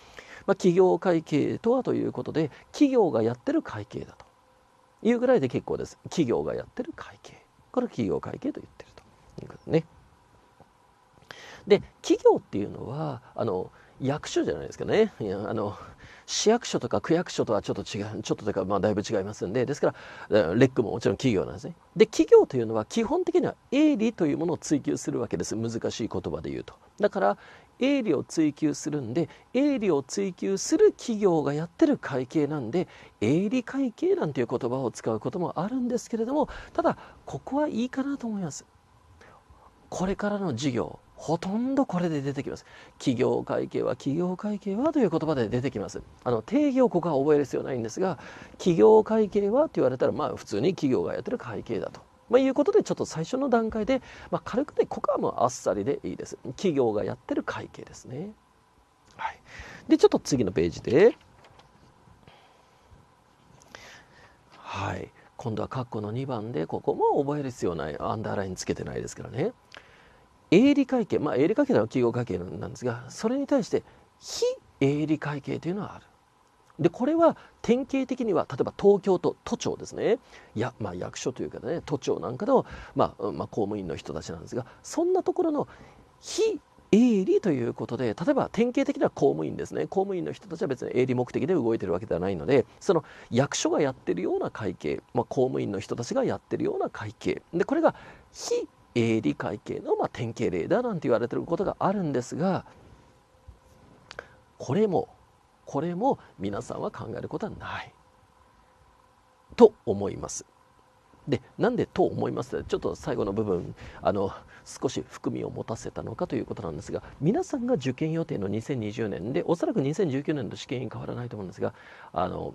まあ、企業会計とはということで企業がやってる会計だと。いうぐらいで結構です。企業がやってる会計。これ企業会計と言ってるということね。で企業っていうのはあの役所じゃないですかねいやあの市役所とか区役所とはちょっと違うちょっとというか、まあ、だいぶ違いますんでですからレックももちろん企業なんですねで企業というのは基本的には営利というものを追求するわけです難しい言葉で言うとだから営利を追求するんで営利を追求する企業がやってる会計なんで営利会計なんていう言葉を使うこともあるんですけれどもただここはいいかなと思います。これからの事業ほとんどこれで出てきます。企業会計は企業会計はという言葉で出てきます。あの定義をここは覚える必要ないんですが企業会計はと言われたらまあ普通に企業がやってる会計だと。まあ、いうことでちょっと最初の段階で、まあ、軽くてここはもうあっさりでいいです企業がやってる会計ですね、はい、でちょっと次のページではい今度は括弧の2番でここも覚える必要ないアンダーラインつけてないですからね営利会計まあ営利会計は企業会計なんですがそれに対して非営利会計というのはあるでこれは典型的には例えば東京都都庁ですねいや、まあ、役所というかね都庁なんかの、まあ、まあ、公務員の人たちなんですがそんなところの非営利ということで例えば典型的な公務員ですね公務員の人たちは別に営利目的で動いてるわけではないのでその役所がやってるような会計、まあ、公務員の人たちがやってるような会計でこれが非営利会計のまあ典型例だなんて言われてることがあるんですがこれもこれも皆さんは考えることはないと思います。でなんでと思いますちょっと最後の部分あの少し含みを持たせたのかということなんですが皆さんが受験予定の2020年でおそらく2019年の試験員変わらないと思うんですがあの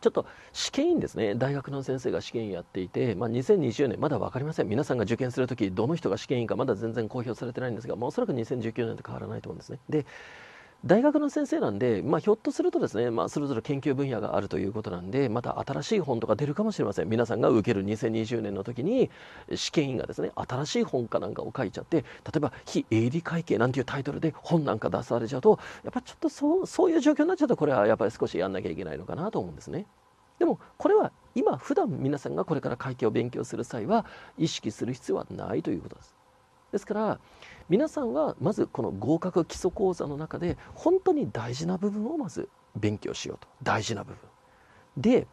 ちょっと試験員ですね大学の先生が試験員やっていて、まあ、2020年まだ分かりません皆さんが受験する時どの人が試験員かまだ全然公表されてないんですが、まおそらく2019年と変わらないと思うんですねで大学の先生なんで、まあ、ひょっとするとですね、まあ、それぞれ研究分野があるということなんでまた新しい本とか出るかもしれません皆さんが受ける2020年の時に試験員がですね新しい本かなんかを書いちゃって例えば「非営利会計」なんていうタイトルで本なんか出されちゃうとやっぱちょっとそうそういう状況になっちゃうとこれはやっぱり少しやんなきゃいけないのかなと思うんですね。でもこれは今普段皆さんがこれから会計を勉強する際は意識する必要はないということです。ですから皆さんはまずこの合格基礎講座の中で本当に大事な部分をまず勉強しようと大事な部分で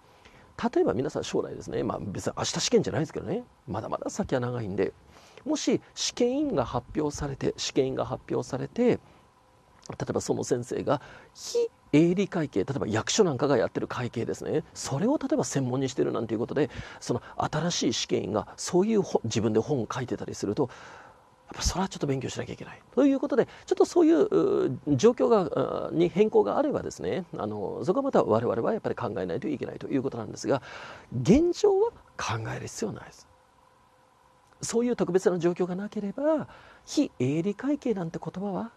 例えば皆さん将来ですね、まあ、別に明日試験じゃないですけどねまだまだ先は長いんでもし試験員が発表されて試験員が発表されて例えばその先生が非営利会計例えば役所なんかがやってる会計ですねそれを例えば専門にしてるなんていうことでその新しい試験員がそういう自分で本を書いてたりするとぱそれはちょっと勉強しなきゃいけないということでちょっとそういう状況がに変更があればですねあのそこはまた我々はやっぱり考えないといけないということなんですが現状は考える必要はないです。そういう特別な状況がなければ非営利会計なんて言葉は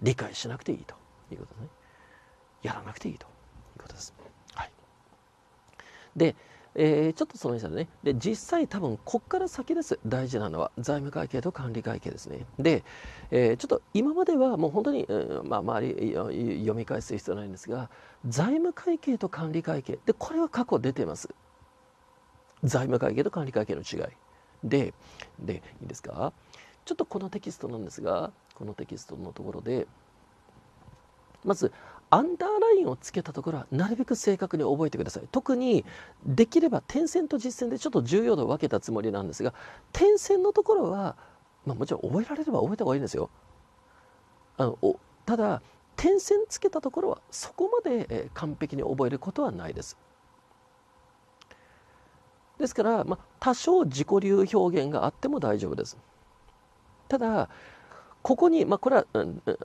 理解しなくていいということですねやらなくていいということです。はい、でえー、ちょっとその人ねで実際多分こっから先です大事なのは財務会計と管理会計ですねで、えー、ちょっと今まではもう本当に、うん、まあ、周り読み返す必要ないんですが財務会計と管理会計でこれは過去出てます財務会計と管理会計の違いででいいですかちょっとこのテキストなんですがこのテキストのところでまずアンダーラインをつけたところはなるべく正確に覚えてください特にできれば点線と実線でちょっと重要度を分けたつもりなんですが点線のところは、まあ、もちろん覚えられれば覚えた方がいいんですよあのおただ点線つけたところはそこまで完璧に覚えることはないですですから、まあ、多少自己流表現があっても大丈夫ですただここに、まあ、これは、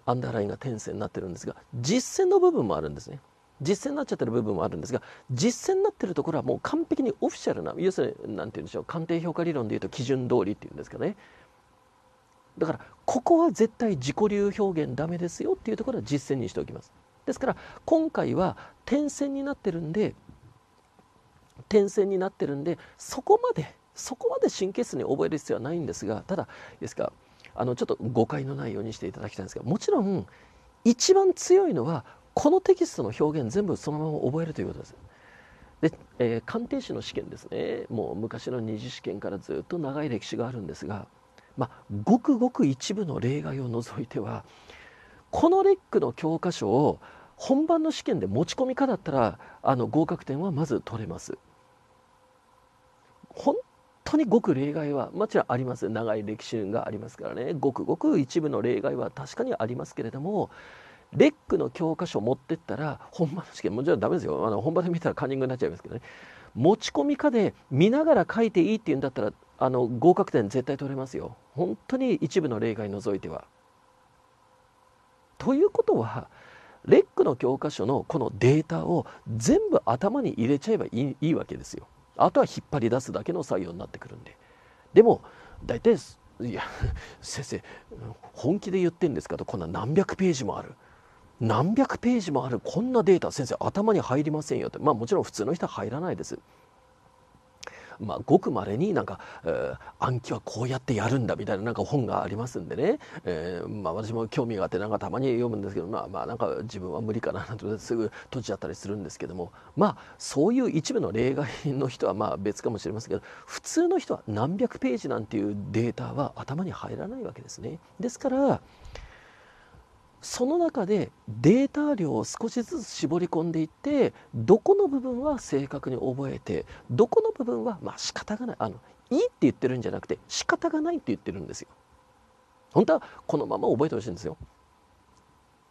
アンダーラインが点線になってるんですが実践の部分もあるんですね実践になっちゃってる部分もあるんですが実践になってるところはもう完璧にオフィシャルな要するに何て言うんでしょう鑑定評価理論でいうと基準通りっていうんですかねだからここは絶対自己流表現ダメですよっていうところは実践にしておきますですから今回は点線になってるんで点線になってるんでそこまでそこまで神経質に覚える必要はないんですがただですかあのちょっと誤解のないようにしていただきたいんですけどもちろん一番強いのはこのテキストの表現全部そのまま覚えるということです。で、えー、鑑定士の試験ですねもう昔の二次試験からずっと長い歴史があるんですが、まあ、ごくごく一部の例外を除いてはこのレックの教科書を本番の試験で持ち込みかだったらあの合格点はまず取れます。本当にごく例外はもちろんあります長い歴史がありますからねごくごく一部の例外は確かにありますけれどもレックの教科書を持ってったら本場の試験もちろんダメですよあの本場で見たらカンニングになっちゃいますけどね持ち込みかで見ながら書いていいっていうんだったらあの合格点絶対取れますよ本当に一部の例外除いては。ということはレックの教科書のこのデータを全部頭に入れちゃえばいいいいわけですよ。あとは引っ張り出すだけの作業になってくるんででも大体いや 先生本気で言ってんですかとこんな何百ページもある何百ページもあるこんなデータ先生頭に入りませんよってまあもちろん普通の人は入らないですまあ、ごくまれになんか、えー、暗記はこうやってやるんだみたいななんか本がありますんでね、えー、まあ、私も興味があってなんかたまに読むんですけど、まあ、まあなんか自分は無理かななんてすぐ閉じちゃったりするんですけどもまあそういう一部の例外の人はまあ別かもしれませんけど普通の人は何百ページなんていうデータは頭に入らないわけですね。ですからその中でデータ量を少しずつ絞り込んでいってどこの部分は正確に覚えてどこの部分はまあ仕方がないあのいいって言ってるんじゃなくて仕方がないって言ってるんですよ。本当はこのまま覚えてほしいんですよ。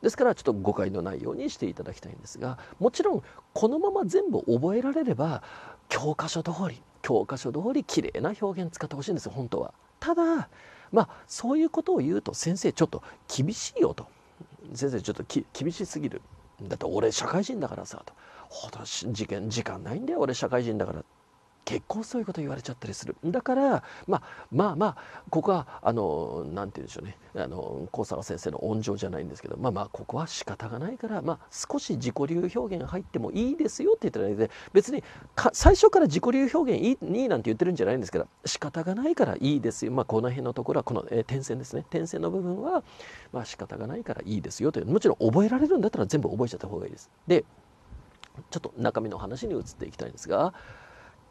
ですからちょっと誤解のないようにしていただきたいんですがもちろんこのまま全部覚えられれば教科書通り教科書通り綺麗な表現使ってほしいんですよ本当は。ただまあそういうことを言うと先生ちょっと厳しいよと。先生ちょっと厳しすぎるだって俺社会人だからさと事件時間ないんだよ俺社会人だから結構そういうこと言われちゃったりするだから、まあ、まあまあここはあのなんて言うんでしょうねあの高坂先生の温情じゃないんですけどまあまあここは仕方がないから、まあ、少し自己流表現入ってもいいですよって言ってらいで別に最初から自己流表現いいいいなんて言ってるんじゃないんですけど仕方がないからいいですよ、まあ、この辺のところはこの、えー、点線ですね点線の部分は、まあ、仕方がないからいいですよというもちろん覚えられるんだったら全部覚えちゃった方がいいです。でちょっと中身の話に移っていきたいんですが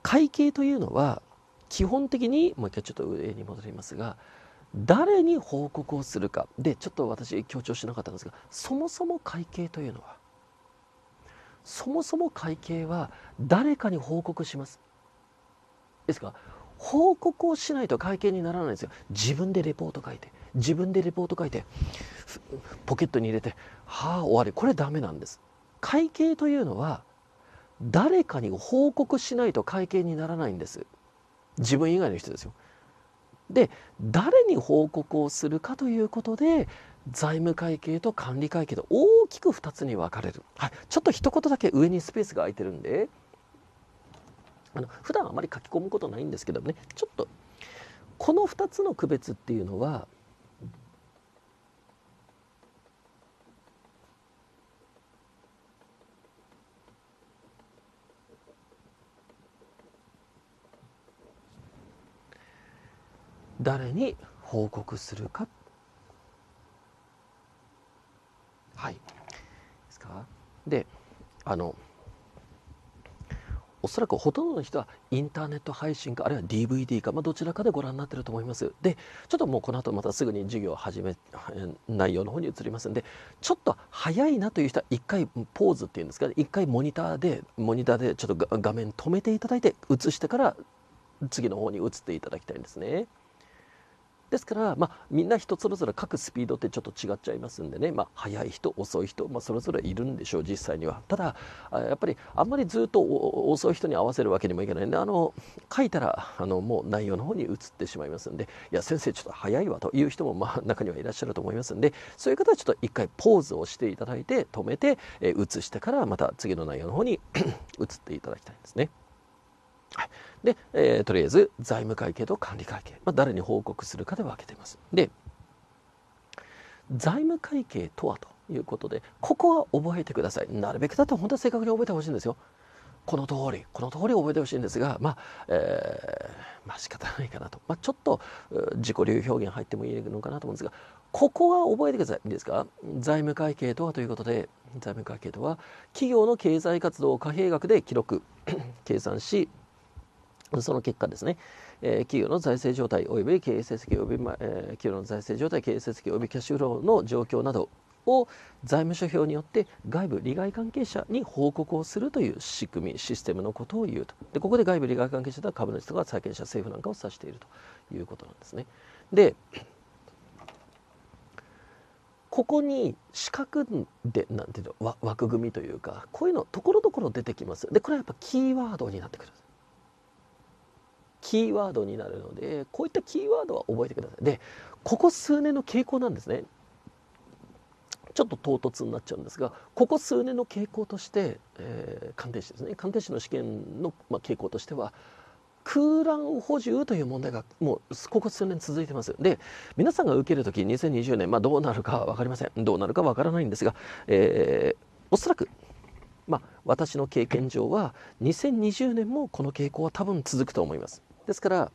会計というのは基本的にもう一回ちょっと上に戻りますが誰に報告をするかでちょっと私強調しなかったんですがそもそも会計というのはそもそも会計は誰かに報告しますですが報告をしないと会計にならないんですよ自分でレポート書いて自分でレポート書いてポケットに入れてはあ終わりこれダメなんです会計というのは誰かに報告しないと会計にならないんです自分以外の人ですよで誰に報告をするかということで財務会計と管理会計と大きく2つに分かれる、はい、ちょっと一言だけ上にスペースが空いてるんであの普段あまり書き込むことないんですけどもねちょっとこの2つの区別っていうのは誰に報告するかはいですかであのおそらくほとんどの人はインターネット配信かあるいは DVD か、まあ、どちらかでご覧になってると思いますでちょっともうこの後またすぐに授業を始め内容の方に移りますんでちょっと早いなという人は一回ポーズっていうんですか一回モニターでモニターでちょっと画面止めていただいて映してから次の方に移っていただきたいんですね。ですから、まあ、みんな人それぞれ各スピードってちょっと違っちゃいますんでね、まあ、速い人遅い人、まあ、それぞれいるんでしょう実際にはただやっぱりあんまりずっと遅い人に合わせるわけにもいかないんであの書いたらあのもう内容の方に移ってしまいますんでいや先生ちょっと早いわという人も、まあ、中にはいらっしゃると思いますんでそういう方はちょっと一回ポーズをしていただいて止めて、え移してからまた次の内容の方に 移っていただきたいんですね。はい、で、えー、とりあえず財務会計と管理会計、まあ、誰に報告するかで分けています。で財務会計とはということでここは覚えてくださいなるべくだと本当は正確に覚えてほしいんですよこの通りこの通り覚えてほしいんですがまあ、えー、まあ仕方ないかなと、まあ、ちょっと自己流表現入ってもいいのかなと思うんですがここは覚えてくださいいいですか財務会計とはということで財務会計とは企業の経済活動を貨幣額で記録 計算しその結果ですね、えー、企業の財政状態及び経営成績及び、えー、企業の財政状態、経営成績及びキャッシュフローの状況などを財務諸表によって外部利害関係者に報告をするという仕組みシステムのことを言うとでここで外部利害関係者とは株主とか債権者政府なんかを指しているということなんですねでここに資格でなんていうの枠組みというかこういうのところどころ出てきますでこれはやっぱキーワードになってくるキーワードになるのでこういったキーワードは覚えてくださいでここ数年の傾向なんですねちょっと唐突になっちゃうんですがここ数年の傾向として、えー、鑑定士ですね鑑定士の試験の、まあ、傾向としては空欄補充という問題がもうここ数年続いてますで皆さんが受ける時2020年、まあ、どうなるか分かりませんどうなるか分からないんですが、えー、おそらくまあ、私の経験上は2020年もこの傾向は多分続くと思います。ですから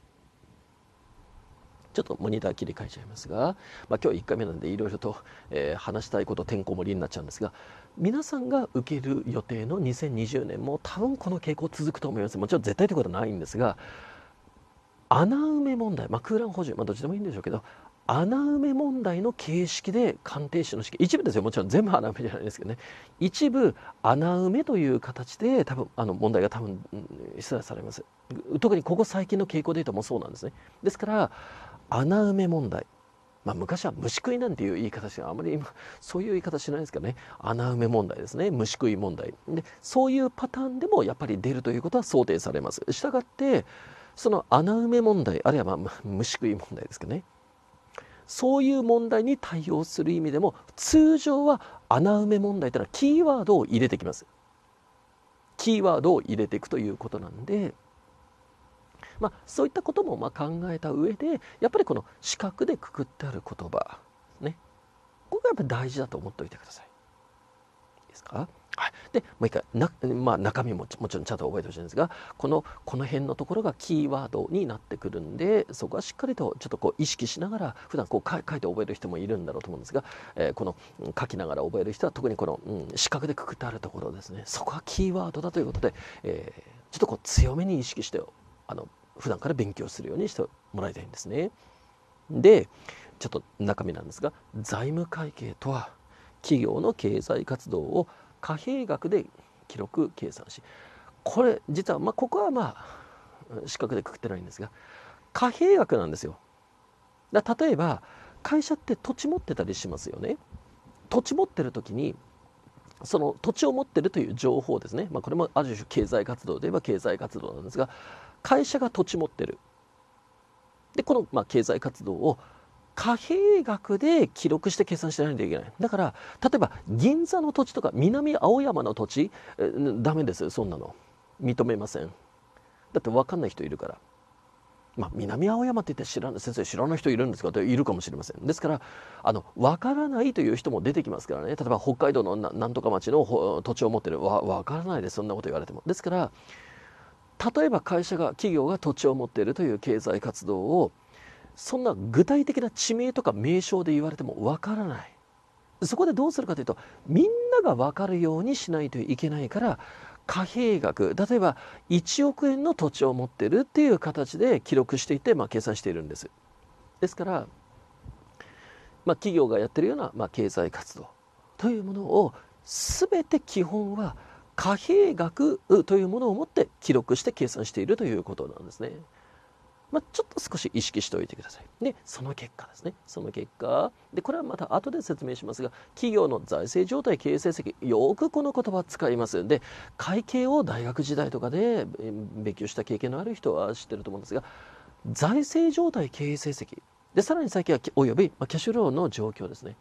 ちょっとモニター切り替えちゃいますが、まあ、今日1回目なんでいろいろと、えー、話したいことてんこ盛りになっちゃうんですが皆さんが受ける予定の2020年も多分この傾向続くと思いますもちろん絶対ということはないんですが穴埋め問題、まあ、空欄補充、まあ、どっちでもいいんでしょうけど穴埋め問題の形式で鑑定士の試験一部ですよもちろん全部穴埋めじゃないですけどね一部穴埋めという形で多分あの問題が多分出題されます特にここ最近の傾向データもそうなんですねですから穴埋め問題まあ、昔は虫食いなんていう言い方してあまり今そういう言い方しないですけどね穴埋め問題ですね虫食い問題でそういうパターンでもやっぱり出るということは想定されますしたがってその穴埋め問題あるいはまあ虫食い問題ですけどねそういう問題に対応する意味でも通常は穴埋め問題というのはキーワードを入れてきますキーワードを入れていくということなんで、まあ、そういったこともま考えた上でやっぱりこの四角でくくってある言葉ねここがやっぱ大事だと思っておいてください。いいですかはい、でもう一回な、まあ、中身ももちろんちゃんと覚えてほしいんですがこのこの辺のところがキーワードになってくるんでそこはしっかりとちょっとこう意識しながら普段こう書いて覚える人もいるんだろうと思うんですが、えー、この書きながら覚える人は特にこの、うん、四角でくくってあるところですねそこはキーワードだということで、えー、ちょっとこう強めに意識してあの普段から勉強するようにしてもらいたいんですね。でちょっと中身なんですが財務会計とは企業の経済活動を貨幣額で記録計算しこれ実はまあここはまあ資格でくくってないんですが貨幣額なんですよだ例えば会社って土地持ってたりしますよね土地持ってる時にその土地を持ってるという情報ですね、まあ、これもある種経済活動でいえば経済活動なんですが会社が土地持ってるでこのまあ経済活動を貨幣額で記録して計算しないといけない。だから、例えば銀座の土地とか南青山の土地、だめです、そんなの。認めません。だって分かんない人いるから。まあ、南青山って言って知らない先生知らない人いるんですかっているかもしれませんですからあの分からないという人も出てきますからね例えば北海道のなんとか町の土地を持ってるわ分からないでそんなこと言われてもですから例えば会社が企業が土地を持っているという経済活動をそんな具体的な地名とか名称で言われてもわからないそこでどうするかというとみんながわかるようにしないといけないから貨幣額例えば1億円の土地を持ってるっていう形で記録していて、まあ、計算しているんですですから、まあ、企業がやってるような、まあ、経済活動というものを全て基本は貨幣額というものをもって記録して計算しているということなんですね。まあ、ちょっと少し意識しておいてください。で、その結果ですね。その結果。で、これはまた後で説明しますが、企業の財政状態、経営成績、よくこの言葉使います。で、会計を大学時代とかで勉強した経験のある人は知ってると思うんですが、財政状態、経営成績。で、さらに最近は、および、まあ、キャッシュローの状況ですね。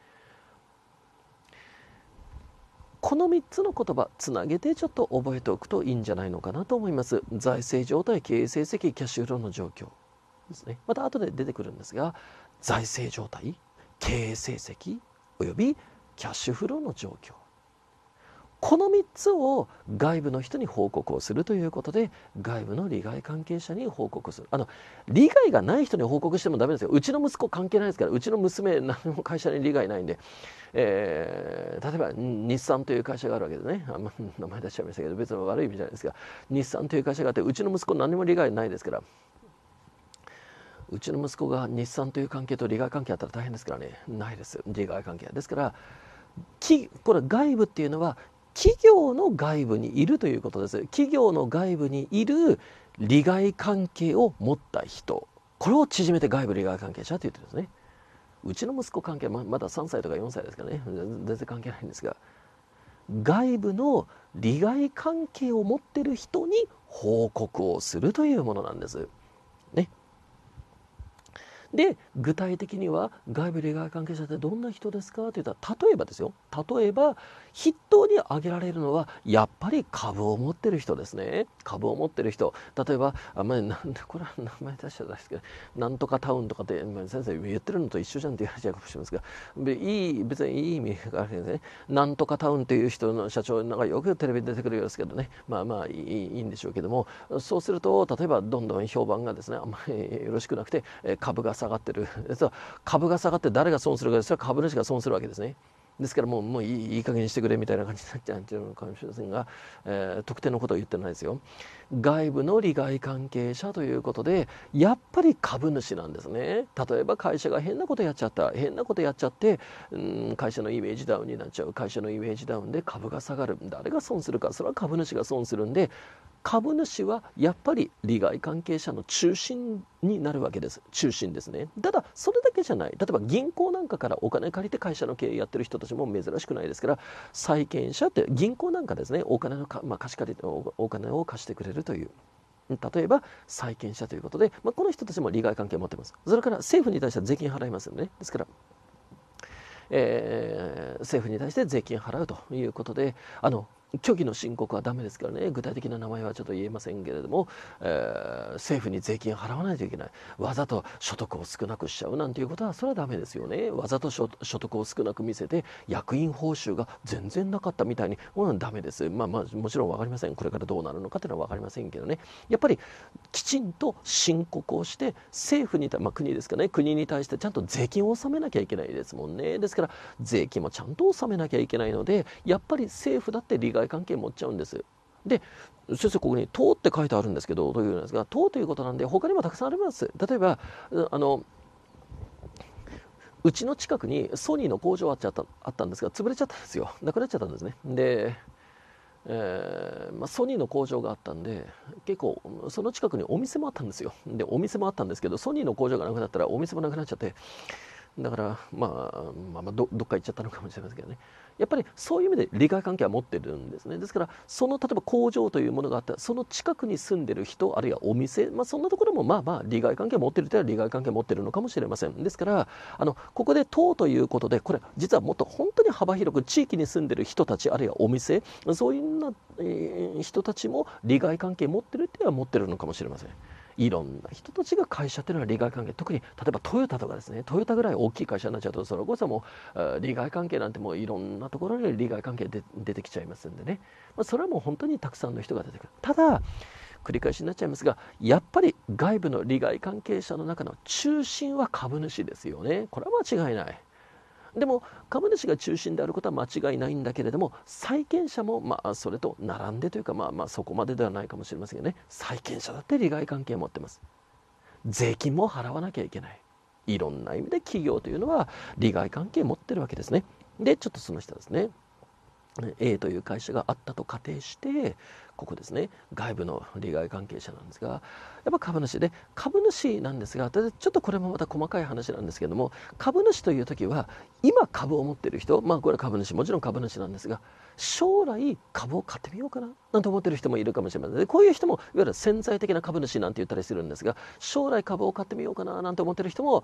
この3つの言葉つなげてちょっと覚えておくといいんじゃないのかなと思います財政状態経営成績キャッシュフローの状況ですねまた後で出てくるんですが財政状態経営成績およびキャッシュフローの状況この3つを外部の人に報告をするということで外部の利害関係者に報告するあの利害がない人に報告してもダメですようちの息子関係ないですからうちの娘何も会社に利害ないんで、えー、例えば日産という会社があるわけでねあんま名前出しちゃいましたけど別に悪い意味じゃないですが日産という会社があってうちの息子何も利害ないですからうちの息子が日産という関係と利害関係あったら大変ですからねないです利害関係ですからこれ外部っていうのは企業の外部にいるということです企業の外部にいる利害関係を持った人これを縮めて外部利害関係者と言ってるんですねうちの息子関係まだ3歳とか4歳ですかね全然関係ないんですが外部の利害関係を持ってる人に報告をするというものなんです。ね。で具体的には外部利害関係者ってどんな人ですかって言ったら例えばですよ例えば筆頭に挙げられるのはやっぱり株を持ってる人ですね株を持ってる人例えばあ前なんでこれは名前出しちゃったんですけどなんとかタウンとかって先生言ってるのと一緒じゃんって言われちゃうかもしれませんがいい別にいい意味があるんですねなんとかタウンという人の社長なんかよくテレビに出てくるようですけどねまあまあいいいいんでしょうけどもそうすると例えばどんどん評判がですねあんまり よろしくなくて株が下がってる株が下がって誰が損するかですから株主が損するわけですね。ですからもうもういいいい加減にしてくれみたいな感じになっちゃうのかもしれませんが、えー、特定のことを言ってないですよ。外部の利害関係者ということでやっぱり株主なんですね例えば会社が変なことやっちゃった変なことやっちゃってうん会社のイメージダウンになっちゃう会社のイメージダウンで株が下がる誰が損するかそれは株主が損するんで株主はやっぱり利害関係者の中心になるわけです中心ですねただそれだけじゃない例えば銀行なんかからお金借りて会社の経営やってる人たちも珍しくないですから債権者って銀行なんかですねお金のか、まあ、貸し借りお金を貸してくれるるという例えば債権者ということで、まあ、この人たちも利害関係を持っていますそれから政府に対しては税金払いますよねですから、えー、政府に対して税金払うということであの虚偽の申告はダメですからね具体的な名前はちょっと言えませんけれども、えー、政府に税金払わないといけないわざと所得を少なくしちゃうなんていうことはそれはダメですよねわざと所得を少なく見せて役員報酬が全然なかったみたいにこれはダメですまあまあもちろん分かりませんこれからどうなるのかっていうのは分かりませんけどねやっぱりきちんと申告をして政府に、まあ、国ですかね国に対してちゃんと税金を納めなきゃいけないですもんねですから税金もちゃんと納めなきゃいけないのでやっぱり政府だって利害関係持っちゃうんですで先生ここに「党」って書いてあるんですけどというんですが党ということなんで他にもたくさんあります例えばあのうちの近くにソニーの工場あっちゃったあったんですが潰れちゃったんですよなくなっちゃったんですねで、えー、まあ、ソニーの工場があったんで結構その近くにお店もあったんですよでお店もあったんですけどソニーの工場がなくなったらお店もなくなっちゃってだから、まあ、まあ、まあどどっか行っちゃったのかもしれませんけどねやっぱりそういう意味で利害関係は持ってるんですねですからその例えば工場というものがあったらその近くに住んでる人あるいはお店、まあ、そんなところもまあまあ利害関係持ってるといのは利害関係持ってるのかもしれませんですからあのここで党ということでこれ実はもっと本当に幅広く地域に住んでる人たちあるいはお店そういうな、えー、人たちも利害関係持ってるっていうのは持ってるのかもしれません。いろんな人たちが会社っていうのは利害関係特に例えばトヨタとかですねトヨタぐらい大きい会社になっちゃうとそれこそもう利害関係なんてもういろんなところで利害関係で出てきちゃいますんでね、まあ、それはもう本当にたくさんの人が出てくるただ繰り返しになっちゃいますがやっぱり外部の利害関係者の中の中心は株主ですよねこれは間違いない。でも株主が中心であることは間違いないんだけれども債権者もまあそれと並んでというかまあまあそこまでではないかもしれませんがね債権者だって利害関係を持ってます税金も払わなきゃいけないいろんな意味で企業というのは利害関係を持ってるわけですねでちょっとその下ですね A という会社があったと仮定してここですね外部の利害関係者なんですがやっぱ株主で株主なんですがちょっとこれもまた細かい話なんですけども株主という時は今株を持っている人まあこれは株主もちろん株主なんですが将来株を買ってみようかななんて思ってる人もいるかもしれませんでこういう人もいわゆる潜在的な株主なんて言ったりするんですが将来株を買ってみようかななんて思ってる人も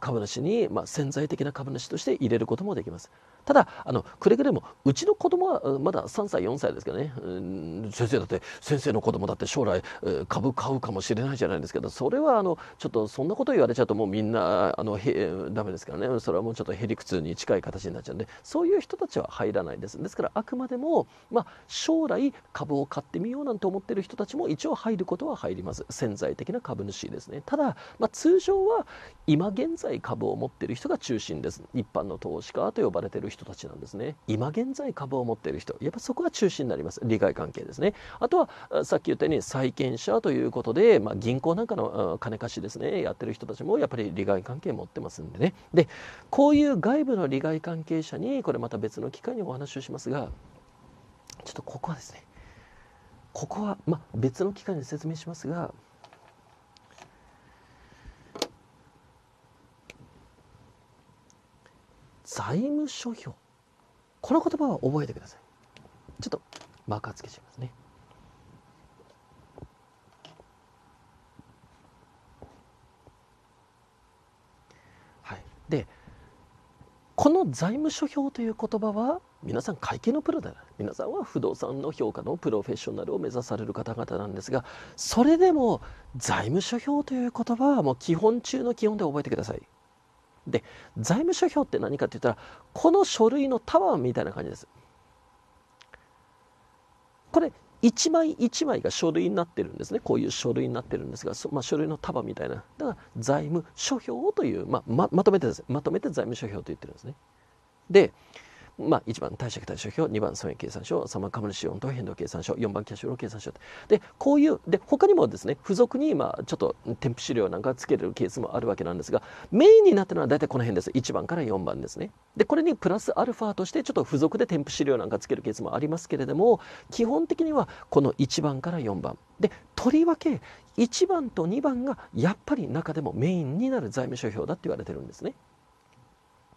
株主に、まあ、潜在的な株主として入れることもできますただあのくれぐれもうちの子供はまだ3歳4歳ですけどね、うん、先生だって先生の子供だって将来株買うかもしれないじゃないですけどそれはあのちょっとそんなこと言われちゃうともうみんなあのへダメですからねそれはもうちょっとへりくつに近い形になっちゃうんでそういう人たちは入らないですですからあくまでも、まあ、将来株を買ってみようなんて思ってる人たちも一応入ることは入ります潜在的な株主ですねただ、まあ、通常は今現在株を持ってる人が中心です一般の投資家と呼ばれてる人たちなんですね今現在株を持ってる人やっぱそこが中心になります利害関係ですねあとはさっき言ったように債権者といういうことで、まあ、銀行なんかの金貸しですねやってる人たちもやっぱり利害関係持ってますんでねでこういう外部の利害関係者にこれまた別の機会にお話をしますがちょっとここはですねここは、まあ、別の機会に説明しますが財務諸表この言葉は覚えてくださいちょっとマーカーつけちゃいますねでこの財務諸表という言葉は皆さん会計のプロだ皆さんは不動産の評価のプロフェッショナルを目指される方々なんですがそれでも財務諸表という言葉はもう基本中の基本で覚えてください。で財務諸表って何かって言ったらこの書類のタワーみたいな感じです。これ一枚一枚が書類になってるんですねこういう書類になってるんですが、まあ、書類の束みたいなだから財務諸表という、まあ、まとめてです。まとめて財務諸表と言ってるんですねでまあ、1番貸借対照表2番損益計算書3番株主資本と変動計算書4番キャッシュフロー計算書でこういうで他にもですね付属に、まあ、ちょっと添付資料なんかつけるケースもあるわけなんですがメインになってるのは大体この辺です1番から4番ですねでこれにプラスアルファとしてちょっと付属で添付資料なんかつけるケースもありますけれども基本的にはこの1番から4番でとりわけ1番と2番がやっぱり中でもメインになる財務諸表だって言われてるんですね。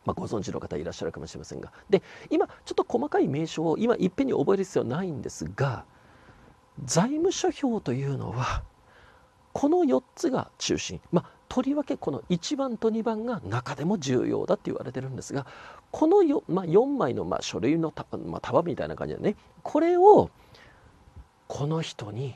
まあ、ご存知の方いらっしゃるかもしれませんがで今ちょっと細かい名称を今いっぺんに覚える必要はないんですが財務諸表というのはこの4つが中心、まあ、とりわけこの1番と2番が中でも重要だって言われてるんですがこの 4,、まあ、4枚のま書類のた、まあ、束みたいな感じでねこれをこの人に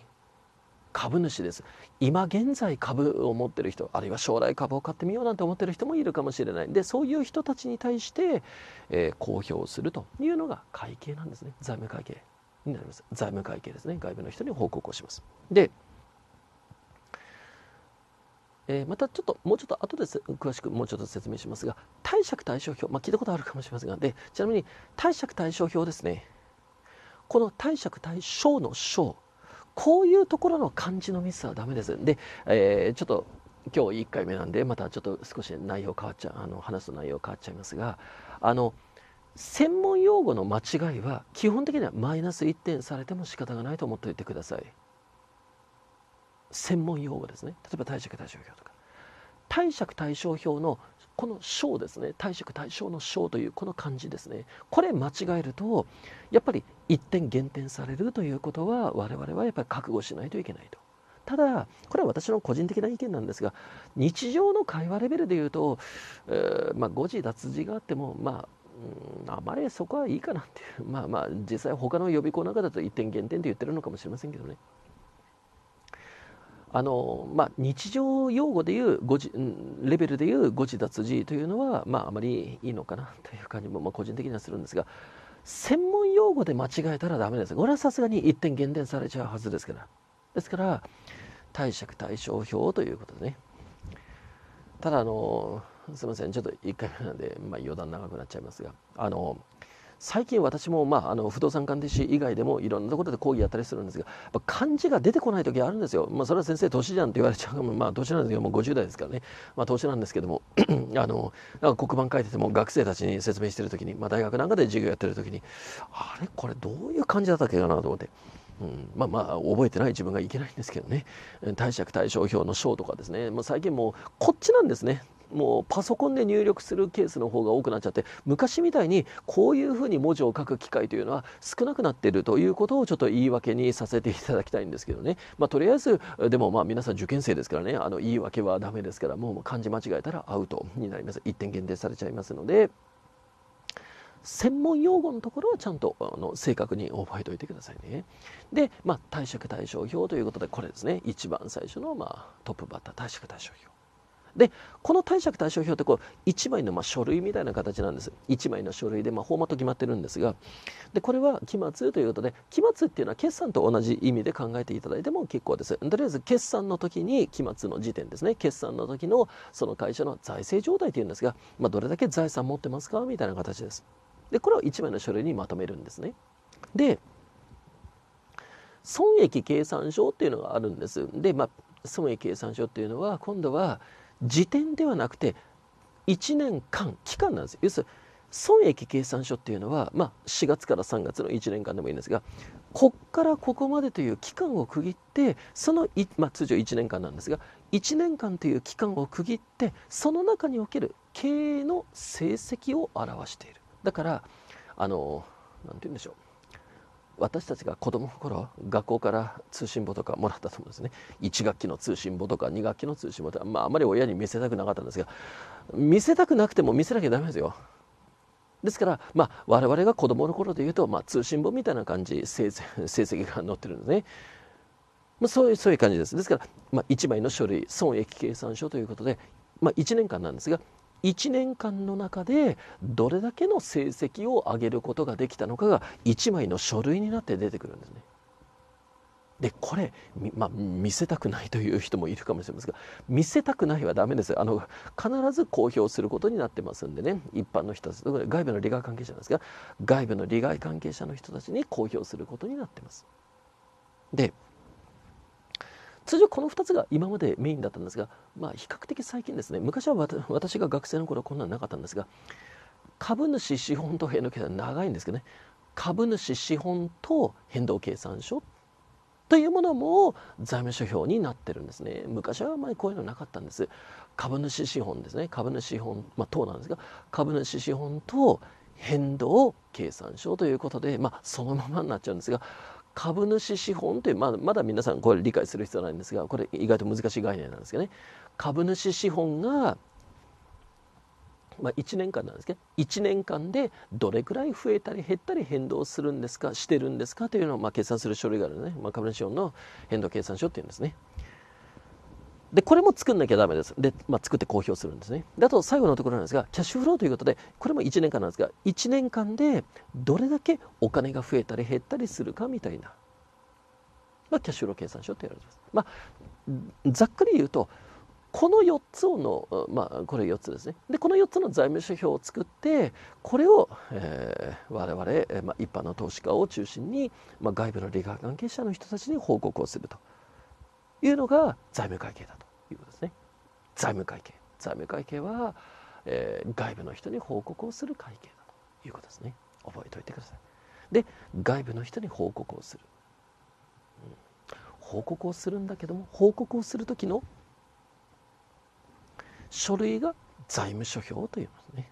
株主です今現在株を持ってる人あるいは将来株を買ってみようなんて思ってる人もいるかもしれないでそういう人たちに対して、えー、公表するというのが会計なんですね財務会計になります財務会計ですね外部の人に報告をしますでえー、またちょっともうちょっと後です詳しくもうちょっと説明しますが貸借対照表、まあ、聞いたことあるかもしれませんがでちなみに貸借対照表ですねこの貸借対照の章こういうところの漢字のミスはダメです。で、えー、ちょっと今日1回目なんでまたちょっと少し内容変わっちゃあの話の内容変わっちゃいますがあの専門用語の間違いは基本的にはマイナス1点されても仕方がないと思っておいてください専門用語ですね例えば貸借対照表とか貸借対照表のこの「章」ですね退職対象の「章」というこの漢字ですねこれ間違えるとやっぱり一点減点されるということは我々はやっぱり覚悟しないといけないと。ただこれは私の個人的な意見なんですが日常の会話レベルで言うと、えー、まあ、誤字脱字があってもまあうん、あまりそこはいいかなっていうまあまあ実際他の予備校の中だと1点減点って言ってるのかもしれませんけどね。あの、まあ、日常用語でいう誤字レベルでいう誤字脱字というのは、まあ、あまりいいのかなという感じも、まあ、個人的にはするんですが専門用語で間違えたらダメですこれはさすがに一点減点されちゃうはずですからですから貸借対照表ということでねただあのすみませんちょっと1回目なんで、まあ、余談長くなっちゃいますがあの最近私も、まあ、あの不動産鑑定士以外でもいろんなところで講義やったりするんですが漢字が出てこない時あるんですよ、まあ、それは先生年じゃんって言われちゃうまあ年なんですけどもう50代ですからね、まあ、年なんですけども あのなんか黒板書いてても学生たちに説明してる時に、まあ、大学なんかで授業やってる時にあれこれどういう漢字だったっけかなと思って。うん、まあまあ覚えてない自分がいけないんですけどね貸借対照表の章とかですね、まあ、最近もうこっちなんですねもうパソコンで入力するケースの方が多くなっちゃって昔みたいにこういうふうに文字を書く機会というのは少なくなっているということをちょっと言い訳にさせていただきたいんですけどね、まあ、とりあえずでもまあ皆さん受験生ですからねあの言い訳はダメですからもう漢字間違えたらアウトになります1点限定されちゃいますので。専門用語のところはちゃんとあの正確に覚えておいてくださいね。で、まあ、退職対象表ということでこれですね一番最初の、まあ、トップバッター退職対象表。で、この貸借対照表ってこう、1枚のま書類みたいな形なんです。1枚の書類で、まフォーマット決まってるんですが、で、これは期末ということで、期末っていうのは決算と同じ意味で考えていただいても結構です。とりあえず、決算の時に期末の時点ですね、決算の時のその会社の財政状態っていうんですが、まあ、どれだけ財産持ってますかみたいな形です。で、これを1枚の書類にまとめるんですね。で、損益計算書っていうのがあるんです。で、まあ、損益計算書っていうのは今度は時点ではなくて1年間期間なんですよ要するに損益計算書っていうのは、まあ、4月から3月の1年間でもいいんですがこっからここまでという期間を区切ってその、まあ、通常1年間なんですが1年間という期間を区切ってその中における経営の成績を表しているだからあの何て言うんでしょう私たちが子供の頃学校から通信簿とかもらったと思うんですね1学期の通信簿とか2学期の通信簿とか、まあ、あまり親に見せたくなかったんですが見せたくなくても見せなきゃダメですよですから、まあ、我々が子供の頃でいうと、まあ、通信簿みたいな感じ 成績が載ってるんですねまあ、そういうそういう感じです。ですから、まあ、1枚の書類損益計算書ということで、まあ、1年間なんですが1年間の中でどれだけの成績を上げることができたのかが1枚の書類になって出てくるんですね。でこれ、まあ、見せたくないという人もいるかもしれませんが見せたくないはダメですあの必ず公表することになってますんでね一般の人たち外部の利害関係者なんですが外部の利害関係者の人たちに公表することになってますで通常この2つが今までメインだったんですが、まあ、比較的最近ですね昔は私が学生の頃はこんなのなかったんですが株主資本と変動計算長いんですけどね株主資本と変動計算書というものも財務諸表になってるんですね昔はあまりこういうのなかったんです株主資本ですね株主資本、まあ、等なんですが株主資本と変動計算書ということで、まあ、そのままになっちゃうんですが株主資本という、まあ、まだ皆さんこれ理解する必要ないんですがこれ意外と難しい概念なんですけどね株主資本が、まあ、1年間なんですけど1年間でどれくらい増えたり減ったり変動するんですかしてるんですかというのを、まあ、計算する書類があるので、ね、まあ、株主資本の変動計算書っていうんですね。で、これも作んなきゃダメです。で、まあ、作って公表するんですね。で、あと最後のところなんですが、キャッシュフローということで、これも1年間なんですが、1年間でどれだけお金が増えたり減ったりするかみたいな、まあ、キャッシュフロー計算書って言われてます。まあ、ざっくり言うと、この4つの、まあ、これ4つですね。で、この4つの財務指標を作って、これを、えー、我々、まあ、一般の投資家を中心に、まあ、外部の利害関係者の人たちに報告をすると。いうのが財務会計だということですね。財務会計財務会計は、えー、外部の人に報告をする会計だということですね覚えておいてくださいで外部の人に報告をする、うん、報告をするんだけども報告をする時の書類が財務諸表といいますね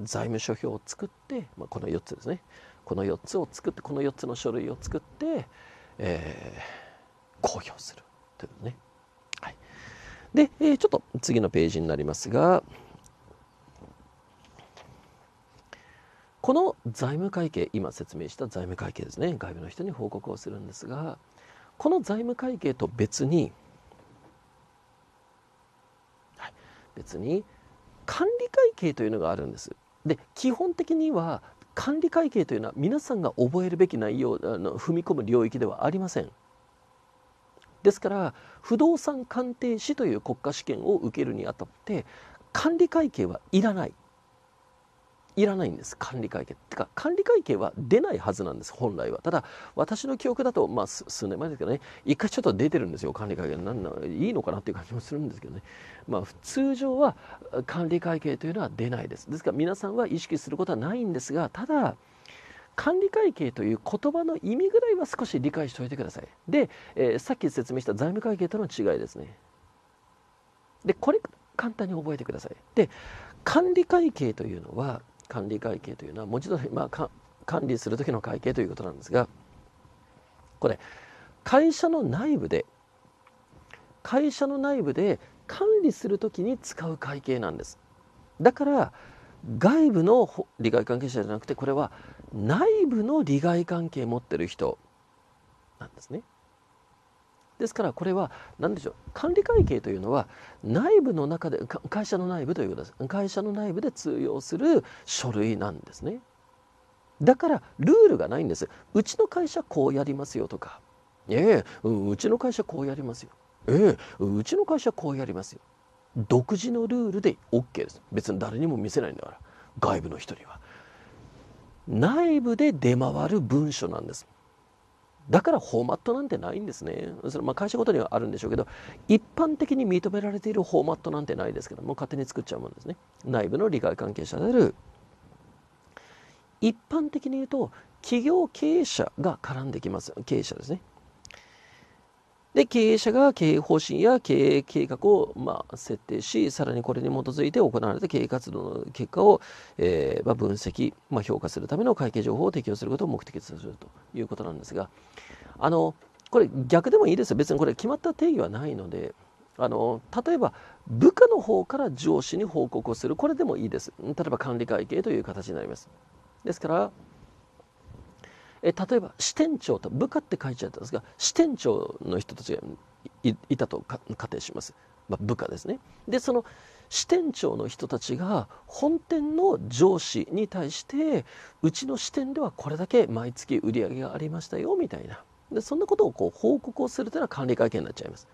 財務諸表を作って、まあ、この4つですねこの4つを作ってこの4つの書類を作って、えー公表するというね。はい、で、えー、ちょっと次のページになりますが、この財務会計、今説明した財務会計ですね、外部の人に報告をするんですが、この財務会計と別に、はい、別に管理会計というのがあるんです。で、基本的には管理会計というのは皆さんが覚えるべき内容あの踏み込む領域ではありません。ですから不動産鑑定士という国家試験を受けるにあたって管理会計はいらないいらないんです管理会計てか管理会計は出ないはずなんです本来はただ私の記憶だとまあ数年前ですけどね一回ちょっと出てるんですよ管理会計なんないいのかなっていう感じもするんですけどねまあ通常は管理会計というのは出ないですですから皆さんは意識することはないんですがただ管理会計という言葉の意味ぐらいは少し理解しておいてくださいで、えー、さっき説明した財務会計との違いですねでこれ簡単に覚えてくださいで管理会計というのは管理会計というのはもちろん、まあ、管理する時の会計ということなんですがこれ会社の内部で会社の内部で管理するときに使う会計なんですだから外部の利害関係者じゃなくてこれは内部の利害関係持ってる人なんですね。ですからこれは何でしょう管理会計というのは内部の中で会社の内部ということです会社の内部で通用する書類なんですねだからルールがないんですうちの会社こうやりますよとかええうちの会社こうやりますよええうちの会社こうやりますよ独自のルールで OK です別に誰にも見せないんだから外部の人には内部で出回る文書なんですだからフォーマットなんてないんですねそれまあ会社ごとにはあるんでしょうけど一般的に認められているフォーマットなんてないですけども勝手に作っちゃうもんですね内部の利害関係者である一般的に言うと企業経営者が絡んできます経営者ですねで、経営者が経営方針や経営計画を、まあ、設定し、さらにこれに基づいて行われた経営活動の結果を、えー、まあ、分析、まあ、評価するための会計情報を提供することを目的とするということなんですが、あの、これ逆でもいいですよ。別にこれ決まった定義はないので、あの例えば部下の方から上司に報告をするこれでもいいです例えば管理会計という形になりますですからえ例えば支店長と部下って書いちゃったんですが支店長の人たちがいたと仮定します、まあ、部下ですねでその支店長の人たちが本店の上司に対してうちの支店ではこれだけ毎月売り上げがありましたよみたいなでそんなことをこう報告をするというのは管理会見になっちゃいます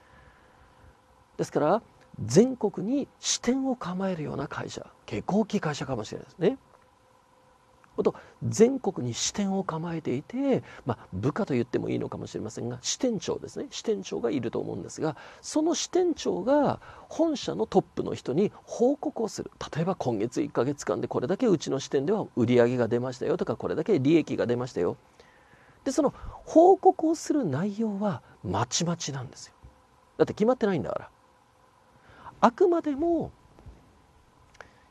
ですから全国に支店を構えるような会社結構大きい会社かもしれないですねほと全国に支店を構えていて、まあ、部下と言ってもいいのかもしれませんが支店長ですね支店長がいると思うんですがその支店長が本社のトップの人に報告をする例えば今月1ヶ月間でこれだけうちの支店では売り上げが出ましたよとかこれだけ利益が出ましたよでその報告をする内容はまちまちなんですよだって決まってないんだからあくまでも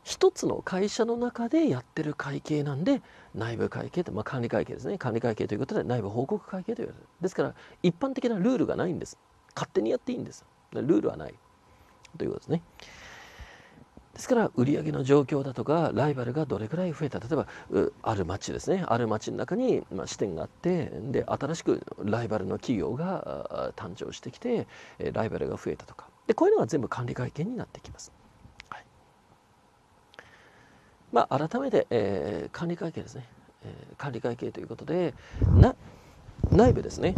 一つの会社の中でやってる会計なんで内部会計って、まあ、管理会計ですね管理会計ということで内部報告会計というですから一般的なルールがないんです勝手にやっていいんですルールはないということですねですから売上の状況だとかライバルがどれくらい増えた例えばある町ですねある町の中に、まあ、支店があってで新しくライバルの企業が誕生してきてライバルが増えたとかでこういうのが全部管理会計になってきますまあ、改めて、えー、管理会計ですね、えー、管理会計ということで内部ですね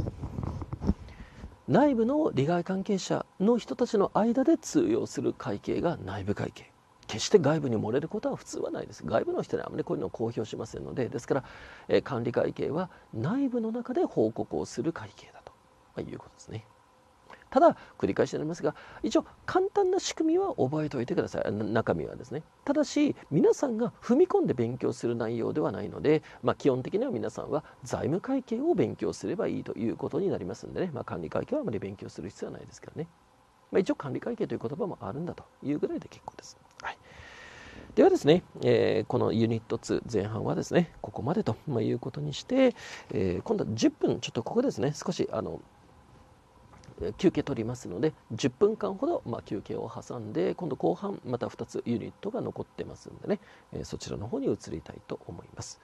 内部の利害関係者の人たちの間で通用する会計が内部会計決して外部に漏れることは普通はないです外部の人にあまりこういうのを公表しませんのでですから、えー、管理会計は内部の中で報告をする会計だと、まあ、いうことですね。ただ繰り返しになりますが一応簡単な仕組みは覚えておいてください中身はですねただし皆さんが踏み込んで勉強する内容ではないので、まあ、基本的には皆さんは財務会計を勉強すればいいということになりますんでね、まあ、管理会計はあまり勉強する必要はないですけどね、まあ、一応管理会計という言葉もあるんだというぐらいで結構です、はい、ではですね、えー、このユニット2前半はですねここまでということにして、えー、今度は10分ちょっとここですね少しあの休憩取りますので10分間ほど、まあ、休憩を挟んで今度後半また2つユニットが残ってますんでね、えそちらの方に移りたいと思います。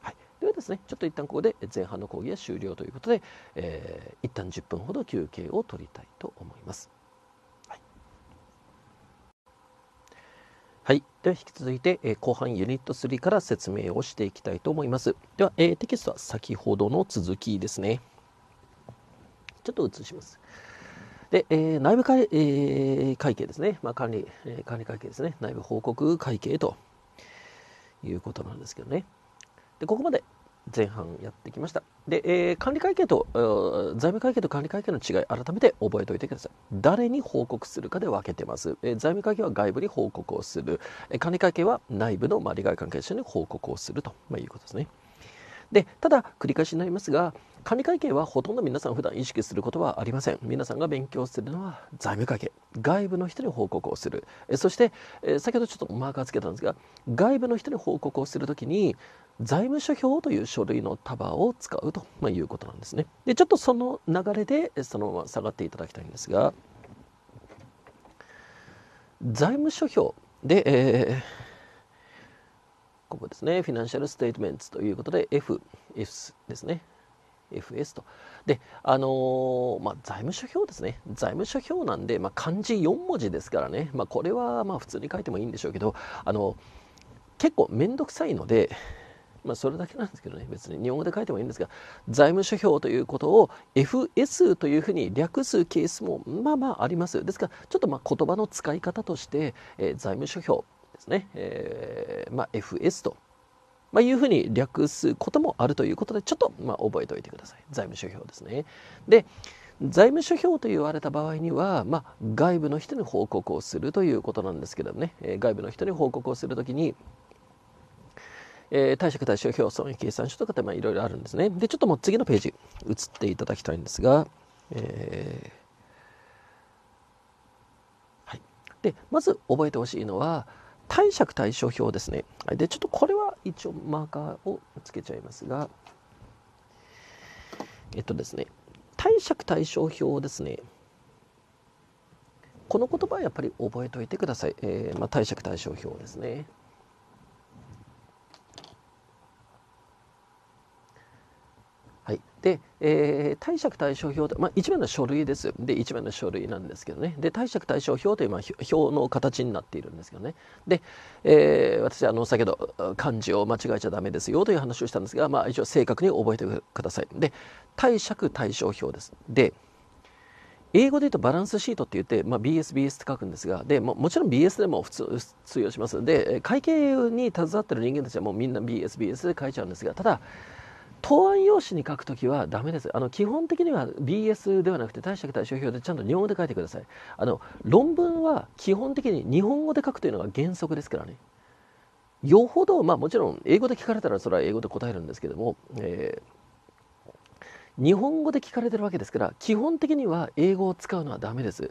はい、ではですねちょっと一旦ここで前半の講義は終了ということで、えー、一旦10分ほど休憩を取りたいと思います。はい、では引き続いて、えー、後半ユニット3から説明をしていきたいと思います。では、えー、テキストは先ほどの続きですね。ちょっと映します。で、えー、内部会,、えー、会計ですね、まあ、管理、え管理会計ですね、内部報告会計ということなんですけどね。で、ここまで前半やってきました。で、えー、管理会計と、財務会計と管理会計の違い、改めて覚えておいてください。誰に報告するかで分けてます。えー、財務会計は外部に報告をする。えー、管理会計は内部の、まあ、利害関係者に報告をすると、まあ、いうことですね。で、ただ、繰り返しになりますが、管理会計はほとんど皆さん普段意識することはありません皆さんが勉強するのは財務会計外部の人に報告をするそして先ほどちょっとマーカーつけたんですが外部の人に報告をするときに財務諸表という書類の束を使うと、まいうことなんですねでちょっとその流れでそのまま下がっていただきたいんですが財務諸表で、えー、ここですねフィナンシャルステートメンツということで F, F ですね FS と。で、あのー、まあ、財務諸表ですね。財務諸表なんで、まあ、漢字4文字ですからね、まあ、これはまあ普通に書いてもいいんでしょうけど、あの結構面倒くさいので、まあ、それだけなんですけどね、別に日本語で書いてもいいんですが、財務諸表ということを FS というふうに略すケースもまあまああります。ですから、ちょっとまあ言葉の使い方として、えー、財務諸表ですね、えー、まあ、FS とまあ、いうふうに略すこともあるということで、ちょっと、ま覚えておいてください。財務諸表ですね。で、財務諸表と言われた場合には、まあ、外部の人に報告をするということなんですけどね、え外部の人に報告をするときに、えー、貸借対照表、損益計算書とかっていろいろあるんですね。で、ちょっともう次のページ、移っていただきたいんですが、えーはい、でまず覚えてほしいのは、貸借対照表ですね。で、ちょっとこれは一応マーカーをつけちゃいますが、えっとですね、貸借対照表ですね。この言葉はやっぱり覚えておいてください。えー、まあ、貸借対照表ですね。はい、で、えー、貸借対照表と、まあ、一番の書類ですで一番の書類なんですけどねで貸借対照表という、まあ、表の形になっているんですけどねで、えー、私あの先ほど漢字を間違えちゃだめですよという話をしたんですが、まあ、一応正確に覚えてくださいで貸借対照表ですで英語で言うとバランスシートって言って、まあ、BSBS とって書くんですがでももちろん BS でも普通通用しますで会計に携わっている人間たちはもうみんな b s BS で書いちゃうんですがただ答案用紙に書くときはダメです。あの、基本的には BS ではなくて、大尺対象表でちゃんと日本語で書いてください。あの、論文は基本的に日本語で書くというのが原則ですからね。よほど、まあもちろん英語で聞かれたらそれは英語で答えるんですけども、えー、日本語で聞かれてるわけですから、基本的には英語を使うのはダメです。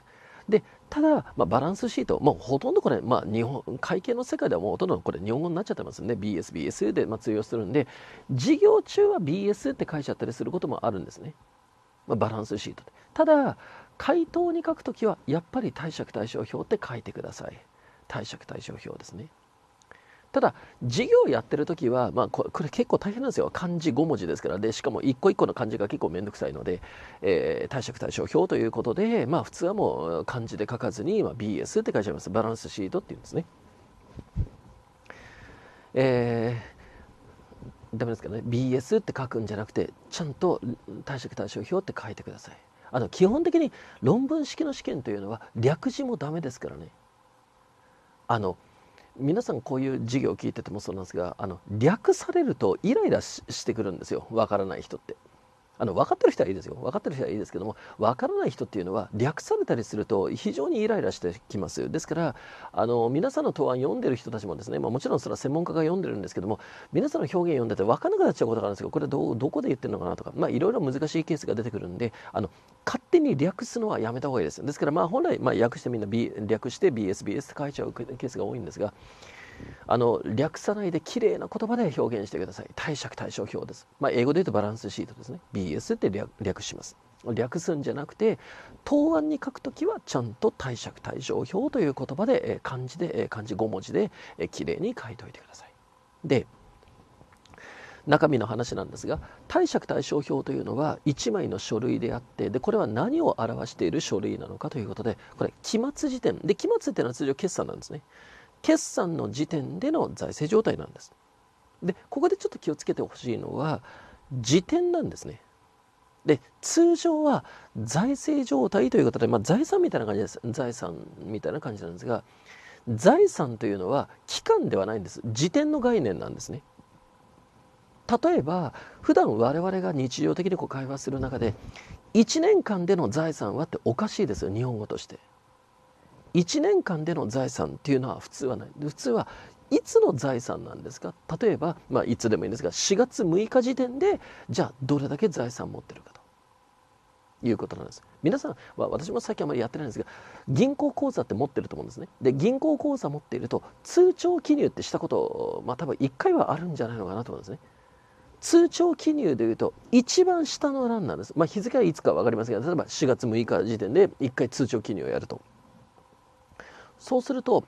でただ、まあ、バランスシート、もうほとんどこれ、まあ、日本会計の世界ではもうほとんどこれ日本語になっちゃってますんで BS、BS でまあ通用するんで授業中は BS って書いちゃったりすることもあるんですね、まあ、バランスシートでただ回答に書くときはやっぱり貸借対照表って書いてください貸借対照表ですねただ授業やってる時は、まあ、これ結構大変なんですよ漢字5文字ですからでしかも一個一個の漢字が結構面倒くさいので、えー、貸借対照表ということで、まあ、普通はもう漢字で書かずに、まあ、BS って書いちゃいますバランスシートっていうんですね。えーダメですけどね BS って書くんじゃなくてちゃんと貸借対照表って書いてくださいあの基本的に論文式の試験というのは略字もダメですからねあの皆さんこういう授業を聞いててもそうなんですがあの略されるとイライラしてくるんですよわからない人って。あの分かってる人はいいですよ分かってる人はいいですけども分からない人っていうのは略されたりすると非常にイライラしてきますですからあの皆さんの答案読んでる人たちもですね、まあ、もちろんそれは専門家が読んでるんですけども皆さんの表現読んでて分からなくなっちゃうことがあるんですけどこれどどこで言ってるのかなとかいろいろ難しいケースが出てくるんであの勝手に略すのはやめた方がいいですですからまあ本来、まあ、訳してみんな、B、略して BSBS って書いちゃうケースが多いんですがあの略さないで綺麗な言葉で表現してください貸借対照表です、まあ、英語で言うとバランスシートですね BS って略します略すんじゃなくて答案に書くときはちゃんと貸借対照表という言葉で漢字で漢字5文字で綺麗に書いておいてくださいで中身の話なんですが貸借対照表というのは1枚の書類であってでこれは何を表している書類なのかということでこれ期末時点で期末っていうのは通常決算なんですね決算の時点での財政状態なんです。でここでちょっと気をつけてほしいのは時点なんですね。で通常は財政状態ということで、まあ、財産みたいな感じです財産みたいな感じなんですが財産というのは期間ではないんです時点の概念なんですね。例えば普段我々が日常的にこう会話する中で1年間での財産はっておかしいですよ日本語として。1年間での財産っていうのは普通はない普通はいつの財産なんですか例えば、まあ、いつでもいいんですが4月6日時点でじゃあどれだけ財産持ってるかということなんです皆さんは、まあ、私もさっきあまりやってないんですが銀行口座って持ってると思うんですねで銀行口座持っていると通帳記入ってしたことまあ多分1回はあるんじゃないのかなと思うんですね通帳記入でいうと一番下の欄なんです、まあ、日付はいつか分かりませんが例えば4月6日時点で1回通帳記入をやるとそうすると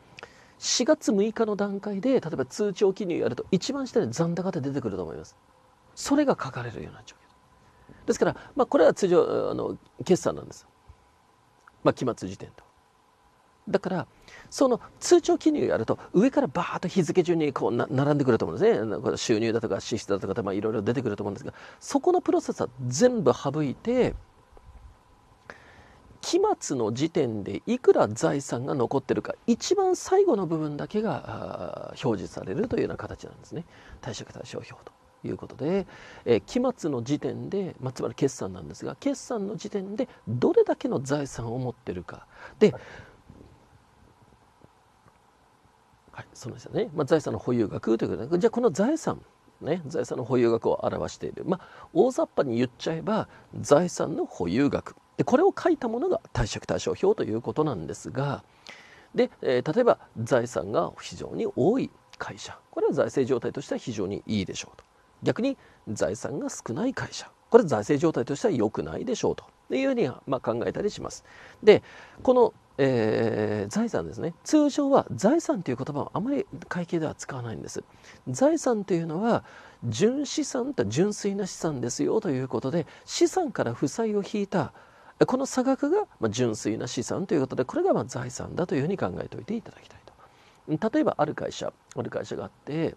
4月6日の段階で例えば通帳記入やると一番下に残高って出てくると思いますそれが書かれるような状況ですから、まあ、これは通常あの決算なんです、まあ、期末時点とだからその通帳記入やると上からバーッと日付順にこう並んでくると思うんですね収入だとか支出だとかいろいろ出てくると思うんですがそこのプロセスは全部省いて期末の時点でいくら財産が残ってるか一番最後の部分だけが表示されるというような形なんですね貸借対照表ということで、え期末の時点で、まあ、つまり決算なんですが決算の時点でどれだけの財産を持ってるかで、はい、そうですね、まあ、財産の保有額ということでじゃあこの財産ね、財産の保有額を表している、まあ、大雑把に言っちゃえば財産の保有額でこれを書いたものが貸借対照表ということなんですがで、えー、例えば財産が非常に多い会社これは財政状態としては非常にいいでしょうと逆に財産が少ない会社これ財政状態としては良くないでしょうというふうに、まあ、考えたりしますでこの、えー、財産ですね通常は財産という言葉はあまり会計では使わないんです財産というのは純資産と純粋な資産ですよということで資産から負債を引いたこの差額が純粋な資産ということでこれがま財産だというふうに考えておいていただきたいと例えばある会社ある会社があって、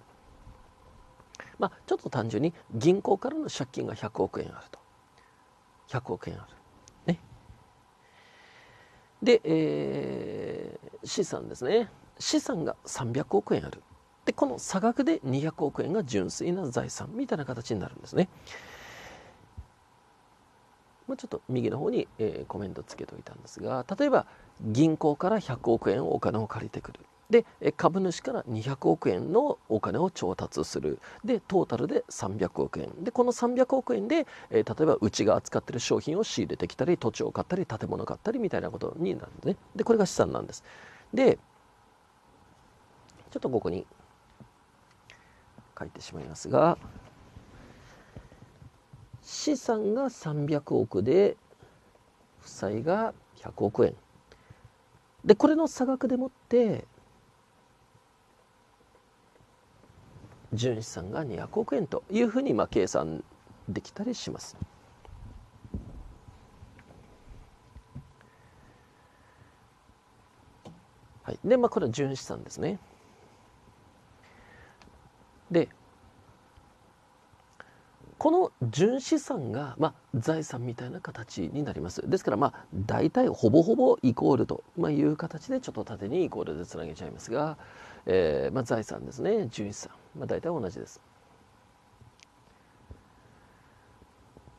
まあ、ちょっと単純に銀行からの借金が100億円あると100億円あるねで、えー、資産ですね資産が300億円あるでこの差額で200億円が純粋な財産みたいな形になるんですねまちょっと右の方に、えー、コメントつけておいたんですが例えば銀行から100億円お金を借りてくるで株主から200億円のお金を調達するでトータルで300億円でこの300億円で、えー、例えばうちが扱ってる商品を仕入れてきたり土地を買ったり建物を買ったりみたいなことになるんですねでこれが資産なんですでちょっとここに書いてしまいますが資産が300億で負債が100億円でこれの差額でもって純資産が200億円というふうにまあ計算できたりします。はい、でまあこれは純資産ですね。でこの純資産が、まあ、財産みたいな形になりますですからまあ大体ほぼほぼイコールと、まあ、いう形でちょっと縦にイコールでつなげちゃいますが、えー、まあ、財産ですね純資産、まあ、大体同じです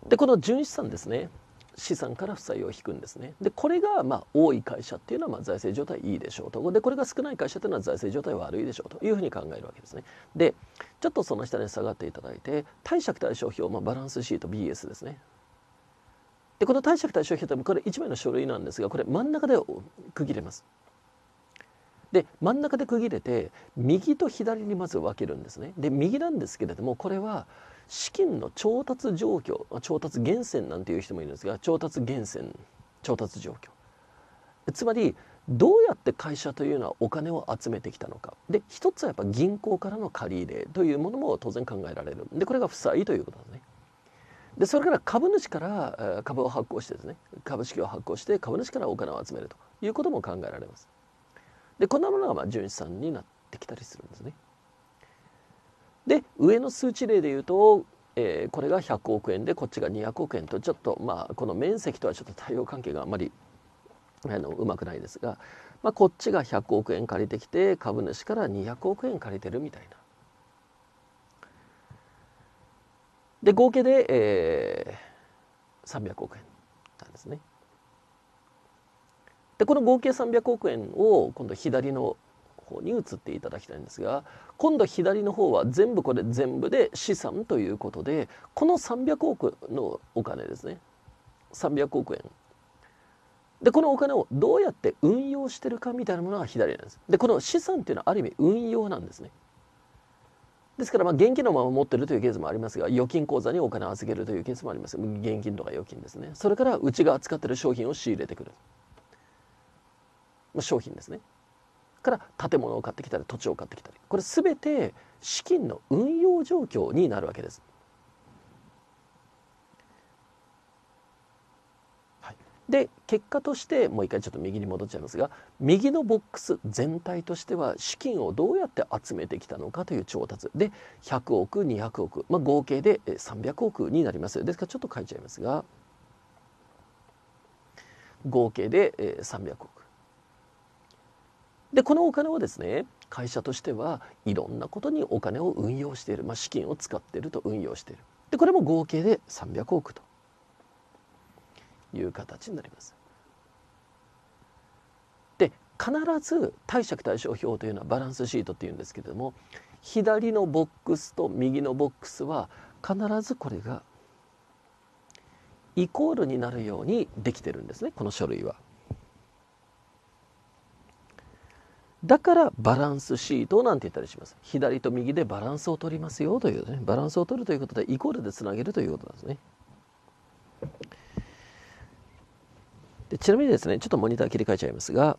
でこの純資産ですね資産から負債を引くんですねでこれがまあ多い会社っていうのはまあ財政状態いいでしょうとでこれが少ない会社っていうのは財政状態悪いでしょうというふうに考えるわけですねでちょっとその下に下がっていただいて貸借対照表、まあ、バランスシート BS ですねでこの貸借対照表ってこれ1枚の書類なんですがこれ真ん中で区切れますで真ん中で区切れて右と左にまず分けるんですねで右なんですけれどもこれは資金の調達状況調達源泉なんていう人もいるんですが調達源泉調達状況つまりどうやって会社というのはお金を集めてきたのかで一つはやっぱ銀行からの借入というものも当然考えられるでこれが負債ということですねでそれから株主から株を発行してですね株式を発行して株主からお金を集めるということも考えられますでこんなものがまあ純資産になってきたりするんですねで上の数値例で言うとえー、これが100億円でこっちが200億円とちょっとまあこの面積とはちょっと対応関係があまりあのうまくないですが、まあ、こっちが100億円借りてきて株主から200億円借りてるみたいな。で合計で、えー、300億円なんですね。でこの合計300億円を今度左の方に移っていただきたいんですが今度左の方は全部これ全部で資産ということでこの300億のお金ですね300億円でこのお金をどうやって運用してるかみたいなものが左なんですでこの資産っていうのはある意味運用なんですねですからまあ現金のまま持ってるというケースもありますが預金口座にお金を預けるというケースもあります現金とか預金ですねそれからうちが扱ってる商品を仕入れてくる、まあ、商品ですねから建物を買ってきたり土地を買ってきたりこれ全て資金の運用状況になるわけですで結果としてもう一回ちょっと右に戻っちゃいますが右のボックス全体としては資金をどうやって集めてきたのかという調達で100億200億、まあ、合計で300億になりますですからちょっと書いちゃいますが合計で300億でこのお金をですね会社としてはいろんなことにお金を運用している、まあ、資金を使っていると運用しているでこれも合計で300億という形になります。で必ず貸借対照表というのはバランスシートっていうんですけれども左のボックスと右のボックスは必ずこれがイコールになるようにできてるんですねこの書類は。だからバランスシートなんて言ったりします。左と右でバランスを取りますよというねバランスを取るということでイコールでつなげるということなんですね。でちなみにですねちょっとモニター切り替えちゃいますが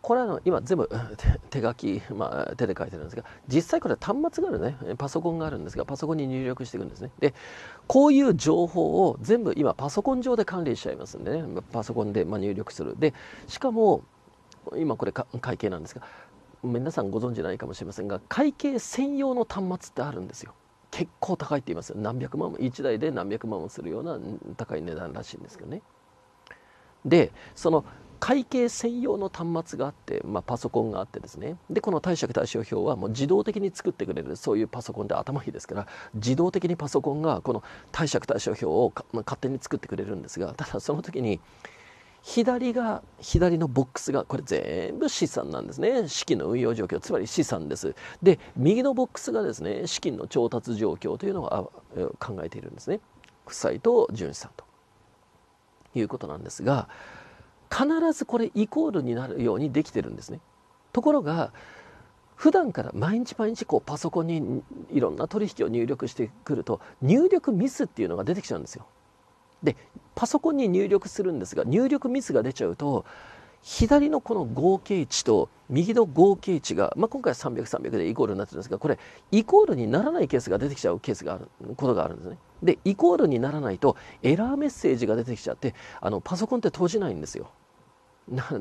これはの今全部手書き、まあ、手で書いてるんですが実際これは端末があるねパソコンがあるんですがパソコンに入力していくんですねでこういう情報を全部今パソコン上で管理しちゃいますんでねパソコンでま入力するでしかも今これ会計なんですが皆さんご存知ないかもしれませんが会計専用の端末ってあるんですよ結構高いって言いますよ何百万も1台で何百万もするような高い値段らしいんですけどねでその会計専用の端末があって、まあ、パソコンがあってですねでこの貸借対照表はもう自動的に作ってくれるそういうパソコンで頭いいですから自動的にパソコンがこの貸借対照表を勝手に作ってくれるんですがただその時に左が左のボックスがこれ全部資産なんですね資金の運用状況つまり資産ですで右のボックスがですね資金の調達状況というのを考えているんですね負債と純資産ということなんですが必ずこれイコールになるようにできてるんですねところが普段から毎日毎日こうパソコンにいろんな取引を入力してくると入力ミスっていうのが出てきちゃうんですよでパソコンに入力するんですが入力ミスが出ちゃうと左のこの合計値と右の合計値が、まあ、今回は300、300でイコールになってるんですがこれイコールにならないケースが出てきちゃうケースがあることがあるんですね。でイコールにならないとエラーメッセージが出てきちゃってあのパソコンって閉じないんですよ。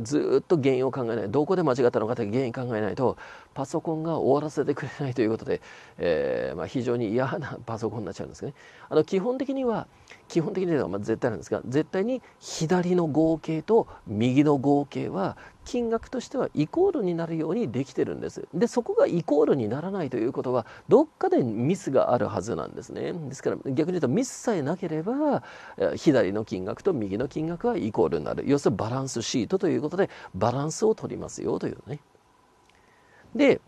ずっと原因を考えないどこで間違ったのかって原因考えないとパソコンが終わらせてくれないということで、えーまあ、非常に嫌なパソコンになっちゃうんですねあの基本的には基本的にはま絶対なんですが絶対に左の合計と右の合計は金額としてはイコールになるようにできてるんですでそこがイコールにならないということはどっかでミスがあるはずなんですねですから逆に言うとミスさえなければ左の金額と右の金額はイコールになる要するにバランスシートということでバランスを取りますよというねで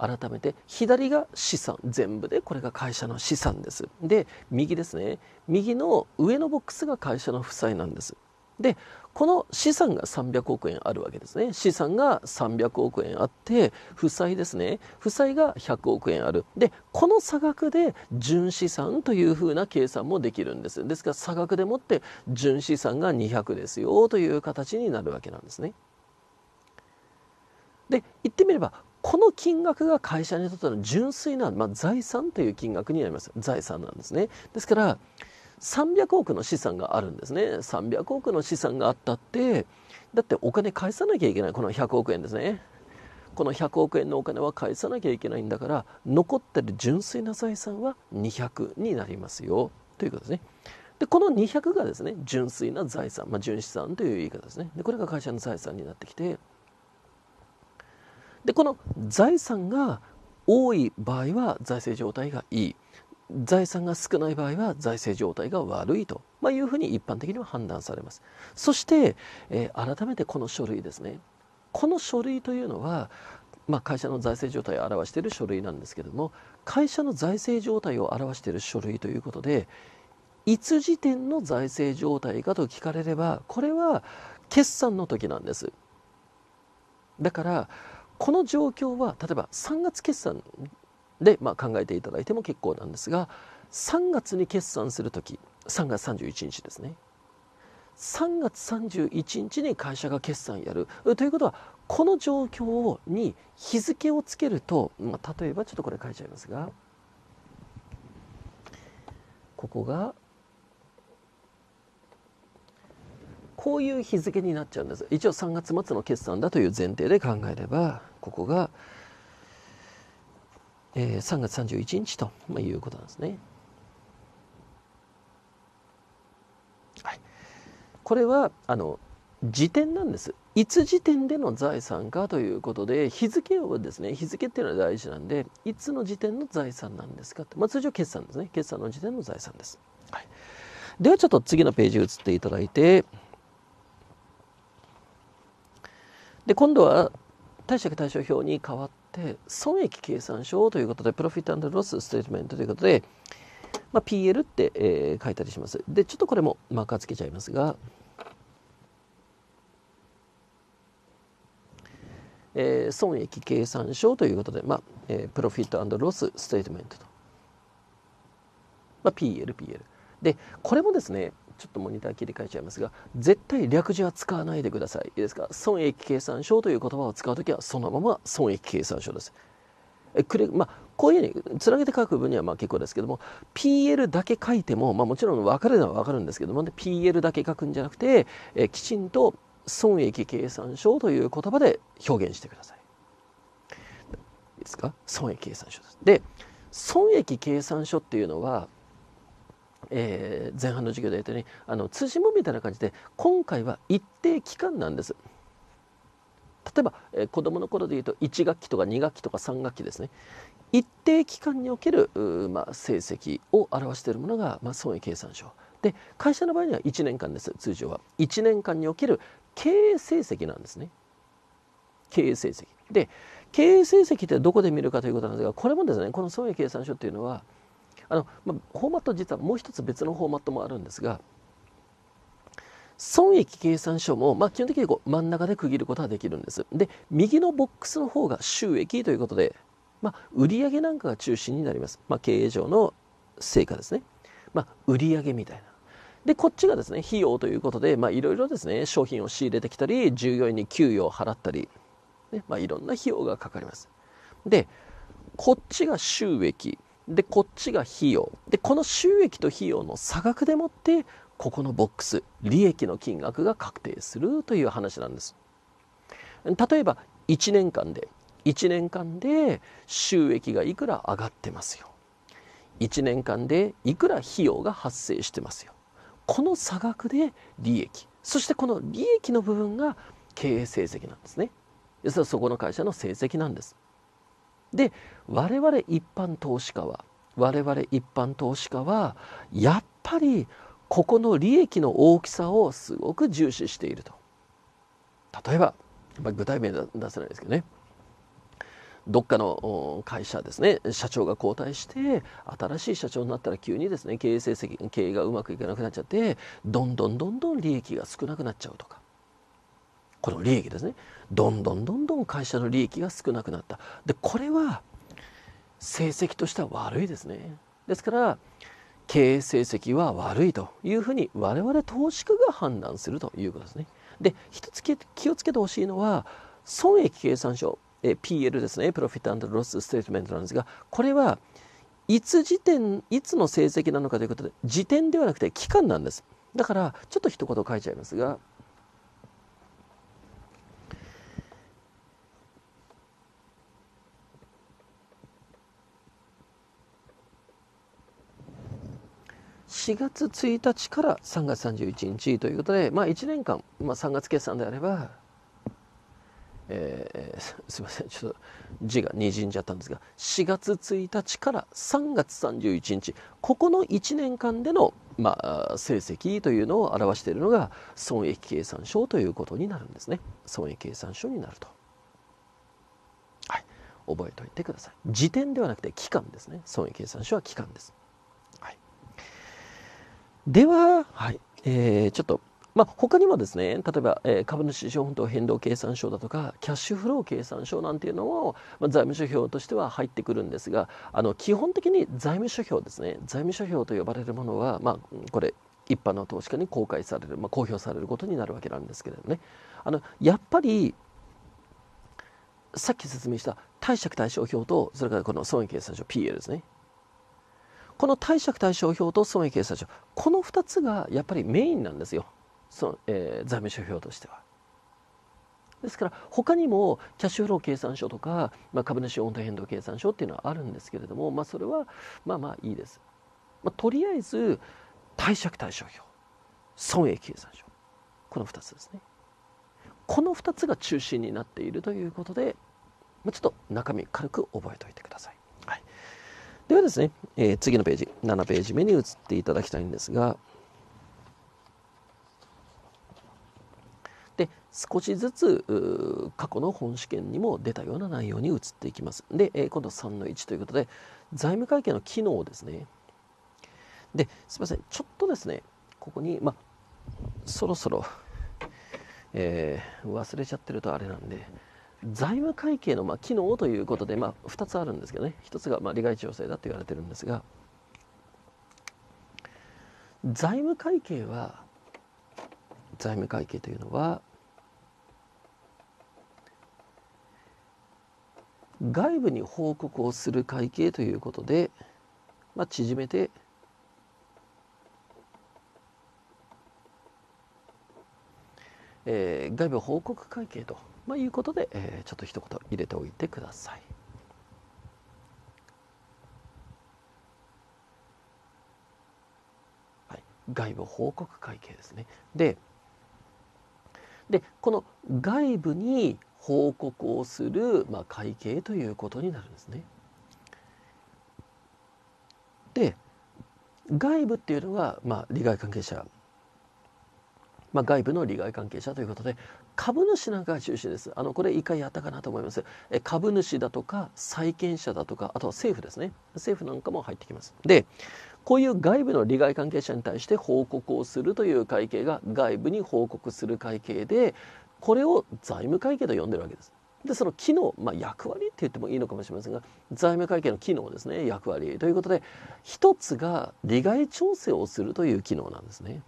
改めて左が資産全部でこれが会社の資産ですで右ですね右の上のボックスが会社の負債なんですでこの資産が300億円あるわけですね資産が300億円あって負債ですね負債が100億円あるでこの差額で純資産というふうな計算もできるんですですから差額でもって純資産が200ですよという形になるわけなんですねで言ってみればこの金額が会社にとっての純粋な、まあ、財産という金額になります。財産なんですね。ですから、300億の資産があるんですね。300億の資産があったって、だってお金返さなきゃいけない。この100億円ですね。この100億円のお金は返さなきゃいけないんだから、残ってる純粋な財産は200になりますよ。ということですね。で、この200がですね、純粋な財産、まあ、純資産という言い方ですね。で、これが会社の財産になってきて、でこの財産が多い場合は財政状態がいい財産が少ない場合は財政状態が悪いと、まあ、いうふうに一般的には判断されますそして、えー、改めてこの書類ですねこの書類というのは、まあ、会社の財政状態を表している書類なんですけれども会社の財政状態を表している書類ということでいつ時点の財政状態かと聞かれればこれは決算の時なんですだからこの状況は例えば3月決算で、まあ、考えていただいても結構なんですが3月に決算する時3月31日ですね3月31日に会社が決算やるということはこの状況に日付をつけると、まあ、例えばちょっとこれ書いちゃいますがここがこういう日付になっちゃうんです一応3月末の決算だという前提で考えればここが、えー、3月31日と、まあ、いうことなんですね。はい、これはあの時点なんです。いつ時点での財産かということで日付をですね日付っていうのは大事なんでいつの時点の財産なんですかって、まあ、通常決算ですね決算の時点の財産です、はい、ではちょっと次のページ移っていただいてで今度は貸借対照表に代わって損益計算書ということでプロフィットロスステートメントということで、まあ、PL って、えー、書いたりします。でちょっとこれもマーカーつけちゃいますが、えー、損益計算書ということで、まあえー、プロフィットロスステートメントと、まあ、PLPL。でこれもですねちょっとモニター切り替えちゃいますが絶対略字は使わないでくださいいいですか損益計算書という言葉を使う時はそのまま損益計算書ですえくれ、まあ、こういうふうにつなげて書く分にはまあ結構ですけども PL だけ書いても、まあ、もちろん分かるのは分かるんですけども、ね、PL だけ書くんじゃなくてえきちんと損益計算書という言葉で表現してください。いいですか損益計算書です。で損益計算書っていうのはえー、前半の授業で言ったようにあのみたいな感じで今回は一定期間なんです。例えば、えー、子どもの頃で言うと1学期とか2学期とか3学期ですね一定期間における、まあ、成績を表しているものが、まあ、損益計算書で会社の場合には1年間です通常は1年間における経営成績なんですね経営成績で経営成績ってどこで見るかということなんですがこれもですねこの損益計算書っていうのはあの、まあ、フォーマット実はもう一つ別のフォーマットもあるんですが損益計算書も、まあ、基本的にこう真ん中で区切ることができるんです。で右のボックスの方が収益ということで、まあ、売上なんかが中心になります。まあ、経営上の成果ですね。まあ、売上みたいな。でこっちがですね費用ということでいろいろですね商品を仕入れてきたり従業員に給与を払ったりいろ、ね、まあ、んな費用がかかります。でこっちが収益で、こっちが費用。で、この収益と費用の差額でもって、ここのボックス、利益の金額が確定するという話なんです。例えば、1年間で、1年間で収益がいくら上がってますよ。1年間でいくら費用が発生してますよ。この差額で利益。そしてこの利益の部分が経営成績なんですね。そこの会社の成績なんです。で我々一般投資家は我々一般投資家はやっぱりここの利益の大きさをすごく重視していると例えば、まあ、具体名出せないですけどねどっかの会社ですね社長が交代して新しい社長になったら急にですね経営成績経営がうまくいかなくなっちゃってどんどんどんどん利益が少なくなっちゃうとかこの利益ですねどんどんどんどん会社の利益が少なくなったでこれは成績としては悪いですねですから経営成績は悪いというふうに我々投資家が判断するということですねで一つ気をつけてほしいのは損益計算書 PL ですねプロフィットロスステートメントなんですがこれはいつ時点いつの成績なのかということで時点ではなくて期間なんですだからちょっと一言書いちゃいますが4月1日から3月31日ということで、まあ、1年間、まあ、3月決算であれば、えー、すいませんちょっと字がにじんじゃったんですが4月1日から3月31日ここの1年間での、まあ、成績というのを表しているのが損益計算書ということになるんですね損益計算書になると、はい、覚えておいてください時点ではなくて期間ですね損益計算書は期間ですでは、はい、えー、ちょっと、まあ、他にもですね、例えば、えー、株主資本等変動計算書だとか、キャッシュフロー計算書なんていうのも、まあ、財務諸表としては入ってくるんですが、あの、基本的に財務諸表ですね、財務諸表と呼ばれるものは、まあ、これ、一般の投資家に公開される、まあ、公表されることになるわけなんですけれどね、あの、やっぱり、さっき説明した貸借対照表と、それからこの損益計算書 PL ですね。この貸借対照表と損益計算書この2つがやっぱりメインなんですよ、えー、財務諸表としては。ですから他にもキャッシュフロー計算書とか、まあ、株主温度変動計算書っていうのはあるんですけれども、まあ、それはまあまあいいです。まあ、とりあえず貸借対照表損益計算書この2つですね。この2つが中心になっているということで、まあ、ちょっと中身軽く覚えておいてください。ではですね、えー、次のページ、7ページ目に移っていただきたいんですが、で少しずつ過去の本試験にも出たような内容に移っていきます。で、えー、今度3の1ということで財務会計の機能ですね。ですいませんちょっとですねここに、ま、そろそろ、えー、忘れちゃってるとあれなんで。財務会計のま機能ということで、まあ、2つあるんですけどね1つがま利害調整だと言われてるんですが財務会計は財務会計というのは外部に報告をする会計ということで、まあ、縮めてえ外部報告会計とまあ、いうことで、えー、ちょっと一言入れておいてください。はい、外部報告会計ですね。ででこの外部に報告をする、まあ、会計ということになるんですね。で外部っていうのが、まあ、利害関係者、まあ、外部の利害関係者ということで株主なんかが中心です。あのこれ一回やったかなと思います。え株主だとか債権者だとかあとは政府ですね。政府なんかも入ってきます。でこういう外部の利害関係者に対して報告をするという会計が外部に報告する会計でこれを財務会計と呼んでるわけです。でその機能、まあ、役割って言ってもいいのかもしれませんが財務会計の機能ですね役割ということで一つが利害調整をするという機能なんですね。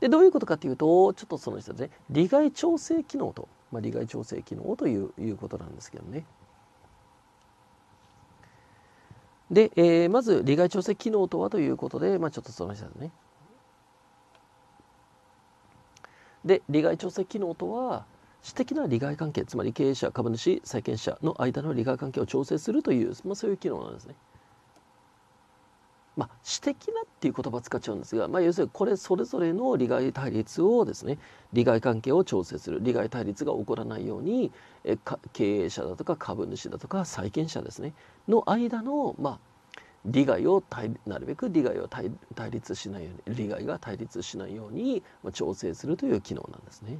でどういうことかというとちょっとその人ですね利害調整機能と、まあ、利害調整機能といういうことなんですけどね。で、えー、まず利害調整機能とはということで、まあ、ちょっとその人ですね。で利害調整機能とは私的な利害関係つまり経営者株主債権者の間の利害関係を調整するという、まあ、そういう機能なんですね。まあ、私的なっていう言葉を使っちゃうんですが、まあ、要するにこれそれぞれの利害対立をですね利害関係を調整する利害対立が起こらないようにえ経営者だとか株主だとか債権者ですねの間の、まあ、利害をなるべく利害を対立しないように利害が対立しないように調整するという機能なんですね。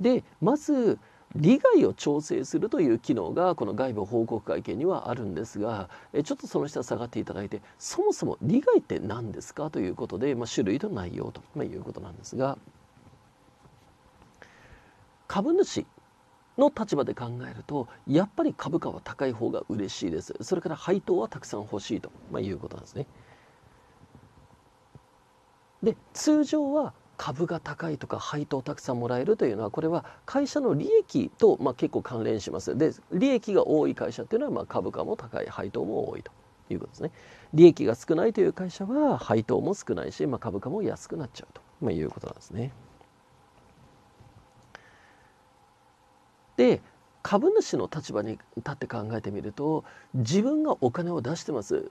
でまず利害を調整するという機能がこの外部報告会見にはあるんですがちょっとその下下がっていただいてそもそも利害って何ですかということで、まあ、種類と内容と、まあ、いうことなんですが株主の立場で考えるとやっぱり株価は高い方が嬉しいですそれから配当はたくさん欲しいと、まあ、いうことなんですね。で通常は株が高いとか配当たくさんもらえるというのはこれは会社の利益と、まあ、結構関連しますで利益が多い会社っていうのは、まあ、株価も高い配当も多いということですね利益が少ないという会社は配当も少ないし、まあ、株価も安くなっちゃうと、まあ、いうことなんですねで株主の立場に立って考えてみると自分がお金を出してます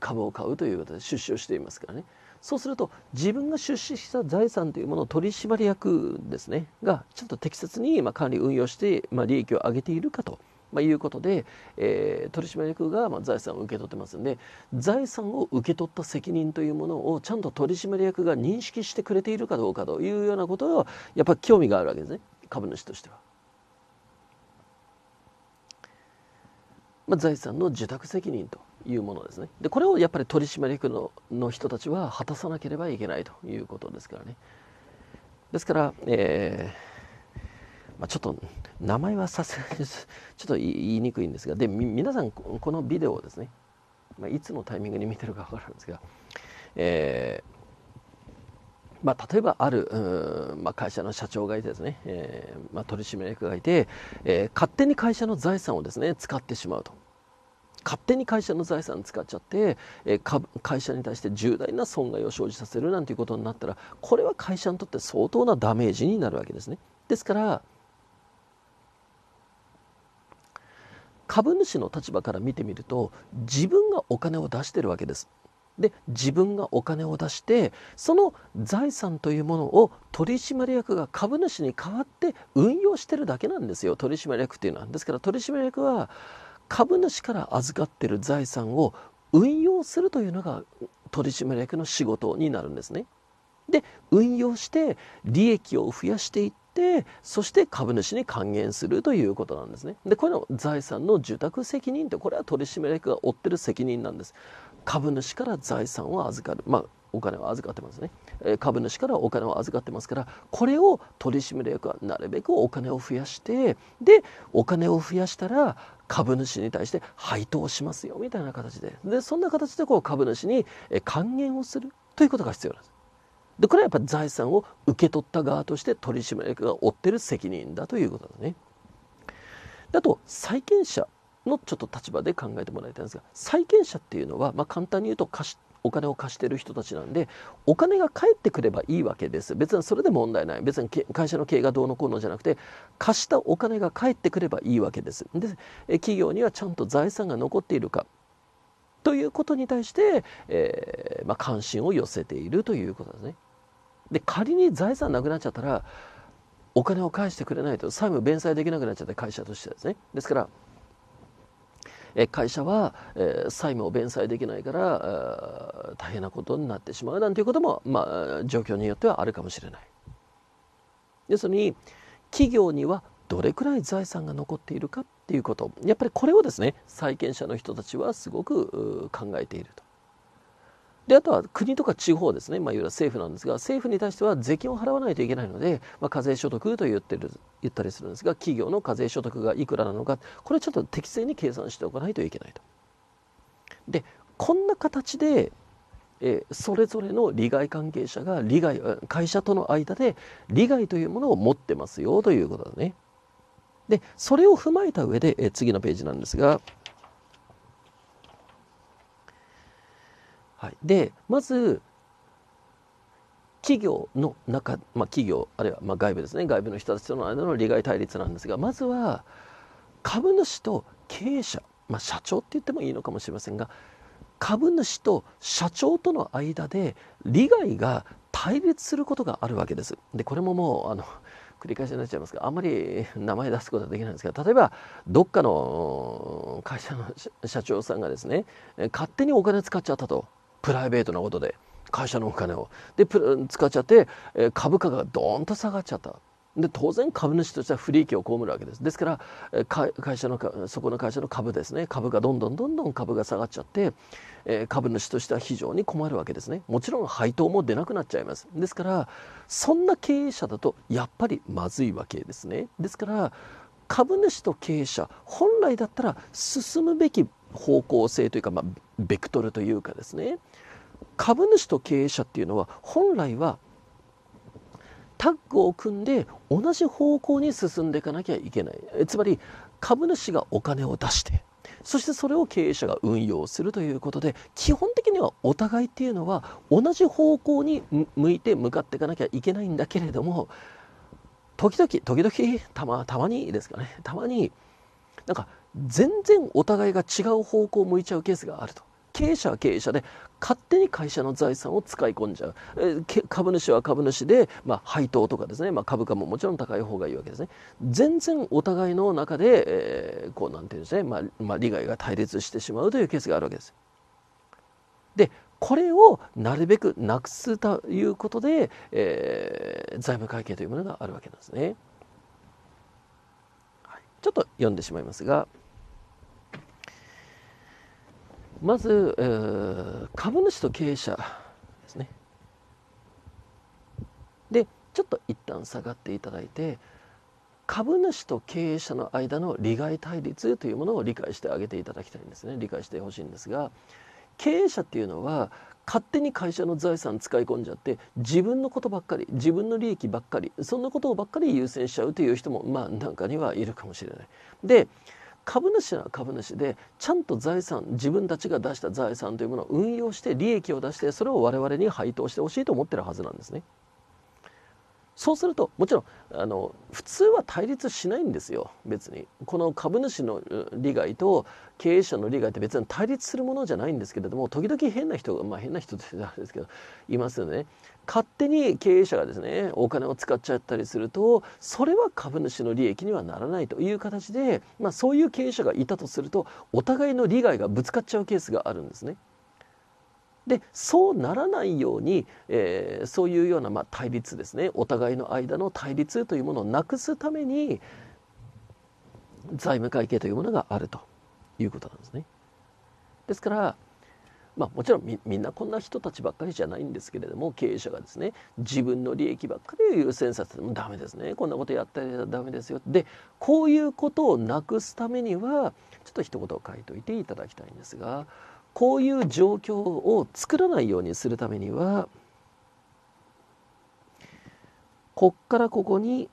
株を買うということで出資をしていますからねそうすると自分が出資した財産というものを取締役ですねがちゃんと適切にま管理運用して、ま利益を上げているかと。まいうことで、え取締役がま財産を受け取ってますんで財産を受け取った責任というものをちゃんと取締役が認識してくれているかどうかというようなことをやっぱり興味があるわけですね株主としては。まあ、財産の受託責任というものですねでこれをやっぱり取締役のの人たちは果たさなければいけないということですからねですから、えー、まあ、ちょっと名前はさすがにちょっと言いにくいんですがで皆さんこのビデオをですね、まあ、いつのタイミングに見てるか分からんですが、えーまあ、例えばある、まあ、会社の社長がいてですね、えーまあ、取締役がいて、えー、勝手に会社の財産をですね使ってしまうと勝手に会社の財産使っちゃって、え会社に対して重大な損害を生じさせるなんていうことになったらこれは会社にとって相当なダメージになるわけですね。ですから株主の立場から見てみると自分がお金を出してるわけです。で自分がお金を出してその財産というものを取締役が株主に代わって運用してるだけなんですよ取締役っていうのは。ですから取締役は株主から預かっている財産を運用するというのが取締役の仕事になるんですね。で運用して利益を増やしていってそして株主に還元するということなんですね。でこれの財産の受託責任ってこれは取締役が負ってる責任なんです。株主から財産を預かる、まあ、お金を預かってますね、株主からお金を預かってますからこれを取締役はなるべくお金を増やしてでお金を増やしたら株主に対して配当しますよみたいな形ででそんな形でこう株主に還元をするということが必要なんです。でこれはやっぱ財産を受け取った側として取締役が負ってる責任だということだね。であと債権者のちょっと立場で考えてもらいたいんですが債権者っていうのは、まあ、簡単に言うと貸しお金を貸してる人たちなんでお金が返ってくればいいわけです別にそれで問題ない別に会社の経営がどうのこうのじゃなくて貸したお金が返ってくればいいわけですで企業にはちゃんと財産が残っているかということに対して、えー、まあ、関心を寄せているということですねで仮に財産なくなっちゃったらお金を返してくれないと債務弁済できなくなっちゃって会社としてですねですから会社は債務を弁済できないから大変なことになってしまうなんていうことも、まあ、状況によってはあるかもしれない。要するに企業にはどれくらい財産が残っているかっていうことやっぱりこれをですね債権者の人たちはすごく考えていると。で、あとは国とか地方ですね、まあ、いわゆる政府なんですが、政府に対しては税金を払わないといけないので、まあ、課税所得と言ってる言ったりするんですが、企業の課税所得がいくらなのか、これちょっと適正に計算しておかないといけないと。で、こんな形で、えそれぞれの利害関係者が利害会社との間で利害というものを持ってますよということだね。でそれを踏まえた上で、え次のページなんですがはい、でまず企業の中、まあ、企業あるいはま外部ですね外部の人たちとの間の利害対立なんですがまずは株主と経営者、まあ、社長って言ってもいいのかもしれませんが株主と社長との間で利害が対立することがあるわけです。でこれももうあの繰り返しになっちゃいますがあんまり名前出すことはできないんですが例えばどっかの会社の社長さんがですね勝手にお金使っちゃったとプライベートなことで会社のお金をで使っちゃって、え株価がドーンと下がっちゃったで当然株主としては不利益を被るわけですですから会社のそこの会社の株ですね株がどんどんどんどん株が下がっちゃって、え株主としては非常に困るわけですねもちろん配当も出なくなっちゃいますですからそんな経営者だとやっぱりまずいわけですねですから株主と経営者本来だったら進むべき方向性というか、まあ、ベクトルというかですね株主と経営者っていうのは本来はタッグを組んで同じ方向に進んでいかなきゃいけないつまり株主がお金を出してそしてそれを経営者が運用するということで基本的にはお互いっていうのは同じ方向に向いて向かっていかなきゃいけないんだけれども時々時々たまたまにですかねたまになんか全然お互いが違う方向を向いちゃうケースがあると。経営者は経営者で勝手に会社の財産を使い込んじゃう、えー、株主は株主で、まあ、配当とかですね、まあ、株価ももちろん高い方がいいわけですね全然お互いの中で、えー、こうなんていうんですね、まあまあ、利害が対立してしまうというケースがあるわけですでこれをなるべくなくすということで、えー、財務会計というものがあるわけなんですね、ちょっと読んでしまいますがまず、えー、株主と経営者ですねでちょっと一旦下がっていただいて株主と経営者の間の利害対立というものを理解してあげていただきたいんですね理解してほしいんですが経営者っていうのは勝手に会社の財産使い込んじゃって自分のことばっかり自分の利益ばっかりそんなことばっかり優先しちゃうという人もまあ何かにはいるかもしれない。で株主は株主でちゃんと財産自分たちが出した財産というものを運用して利益を出してそれを我々に配当してほしいと思ってるはずなんですね。そうするともちろんあの普通は対立しないんですよ別にこの株主の利害と経営者の利害って別に対立するものじゃないんですけれども時々変な人がまあ変な人ってあれですけどいますよね勝手に経営者がですねお金を使っちゃったりするとそれは株主の利益にはならないという形で、まあ、そういう経営者がいたとするとお互いの利害がぶつかっちゃうケースがあるんですね。でそうならないように、えー、そういうような、まあ、対立ですねお互いの間の対立というものをなくすために財務会計というものがあるということなんですね。ですからまあ、もちろんみみんなこんな人たちばっかりじゃないんですけれども経営者がですね自分の利益ばっかりを優先させてもダメですねこんなことやったらダメですよでこういうことをなくすためにはちょっと一言書いといていただきたいんですがこういう状況を作らないようにするためにはこっからここに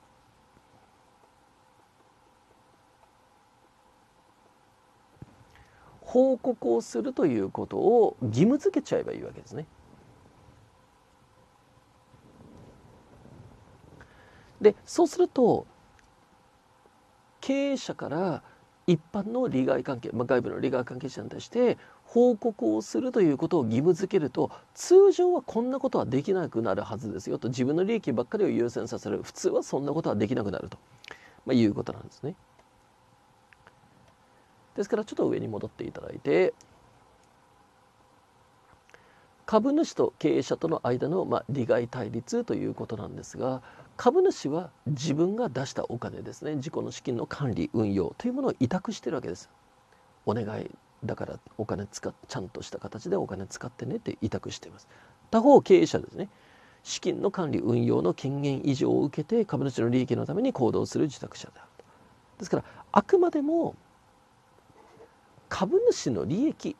報告をするということを義務付けちゃえばいいわけですね。でそうすると経営者から一般の利害関係、まあ、外部の利害関係者に対して報告をするということを義務付けると通常はこんなことはできなくなるはずですよと自分の利益ばっかりを優先させる普通はそんなことはできなくなると、まあ、いうことなんですね。ですからちょっと上に戻っていただいて株主と経営者との間の、まあ、利害対立ということなんですが株主は自分が出したお金ですね自己の資金の管理運用というものを委託してるわけですお願いだからお金使っちゃんとした形でお金使ってねって委託しています他方経営者ですね資金の管理運用の権限以上を受けて株主の利益のために行動する受託者であるとですからあくまでも株主の利益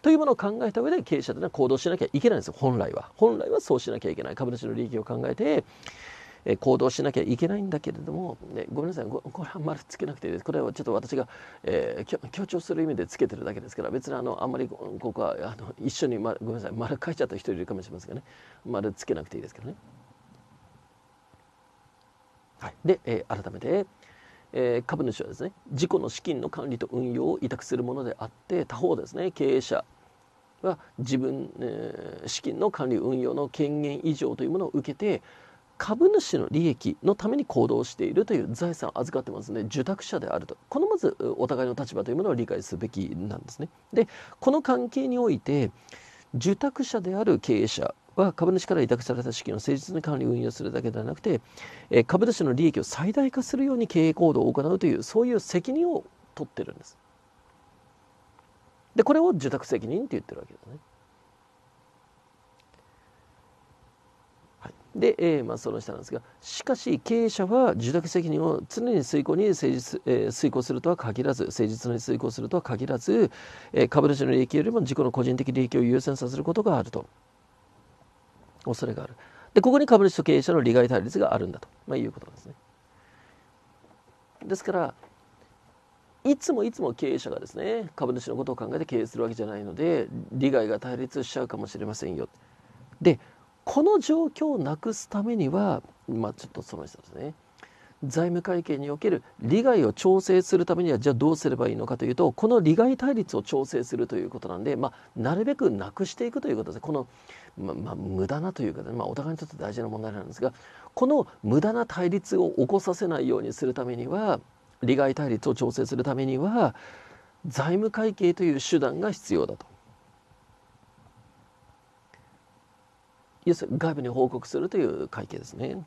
というものを考えた上で経営者というのは行動しなきゃいけないんですよ本来は本来はそうしなきゃいけない株主の利益を考えてえ行動しなきゃいけないんだけれども、ね、ごめんなさいこれは丸つけなくていいですこれはちょっと私が、えー、強調する意味でつけてるだけですから別にあのあんまりここはあの一緒に、ま、ごめんなさい丸書いちゃった人いるかもしれませんがね丸つけなくていいですけどね。はい、で、えー、改めてえー、株主はですね自己の資金の管理と運用を委託するものであって他方ですね経営者は自分、えー、資金の管理運用の権限以上というものを受けて株主の利益のために行動しているという財産を預かってますので受託者であるとこのまずお互いの立場というものを理解すべきなんですね。でこの関係において受託者である経営者は株主から委託された資金を誠実に管理運用するだけではなくて、え株主の利益を最大化するように経営行動を行うというそういう責任を取ってるんです。でこれを受託責任って言ってるわけですね。で、えー、まあ、その下なんですがしかし経営者は受託責任を常に遂行に誠実、えー、遂行するとは限らず誠実に遂行するとは限らず、えー、株主の利益よりも自己の個人的利益を優先させることがあると恐れがある。で、ここに株主と経営者の利害対立があるんだと、まあ、いうことなんですね。ですから、いつもいつも経営者がですね、株主のことを考えて経営するわけじゃないので、利害が対立しちゃうかもしれませんよ。で、この状況をなくすためには、まあ、ちょっとその人ですね。財務会計における利害を調整するためにはじゃあどうすればいいのかというとこの利害対立を調整するということなんで、まあ、なるべくなくしていくということですこのままあ、無駄なというか、ね、まあ、お互いにとって大事な問題なんですがこの無駄な対立を起こさせないようにするためには利害対立を調整するためには財務会計という手段が必要だと。要するに外部に報告するという会計ですね。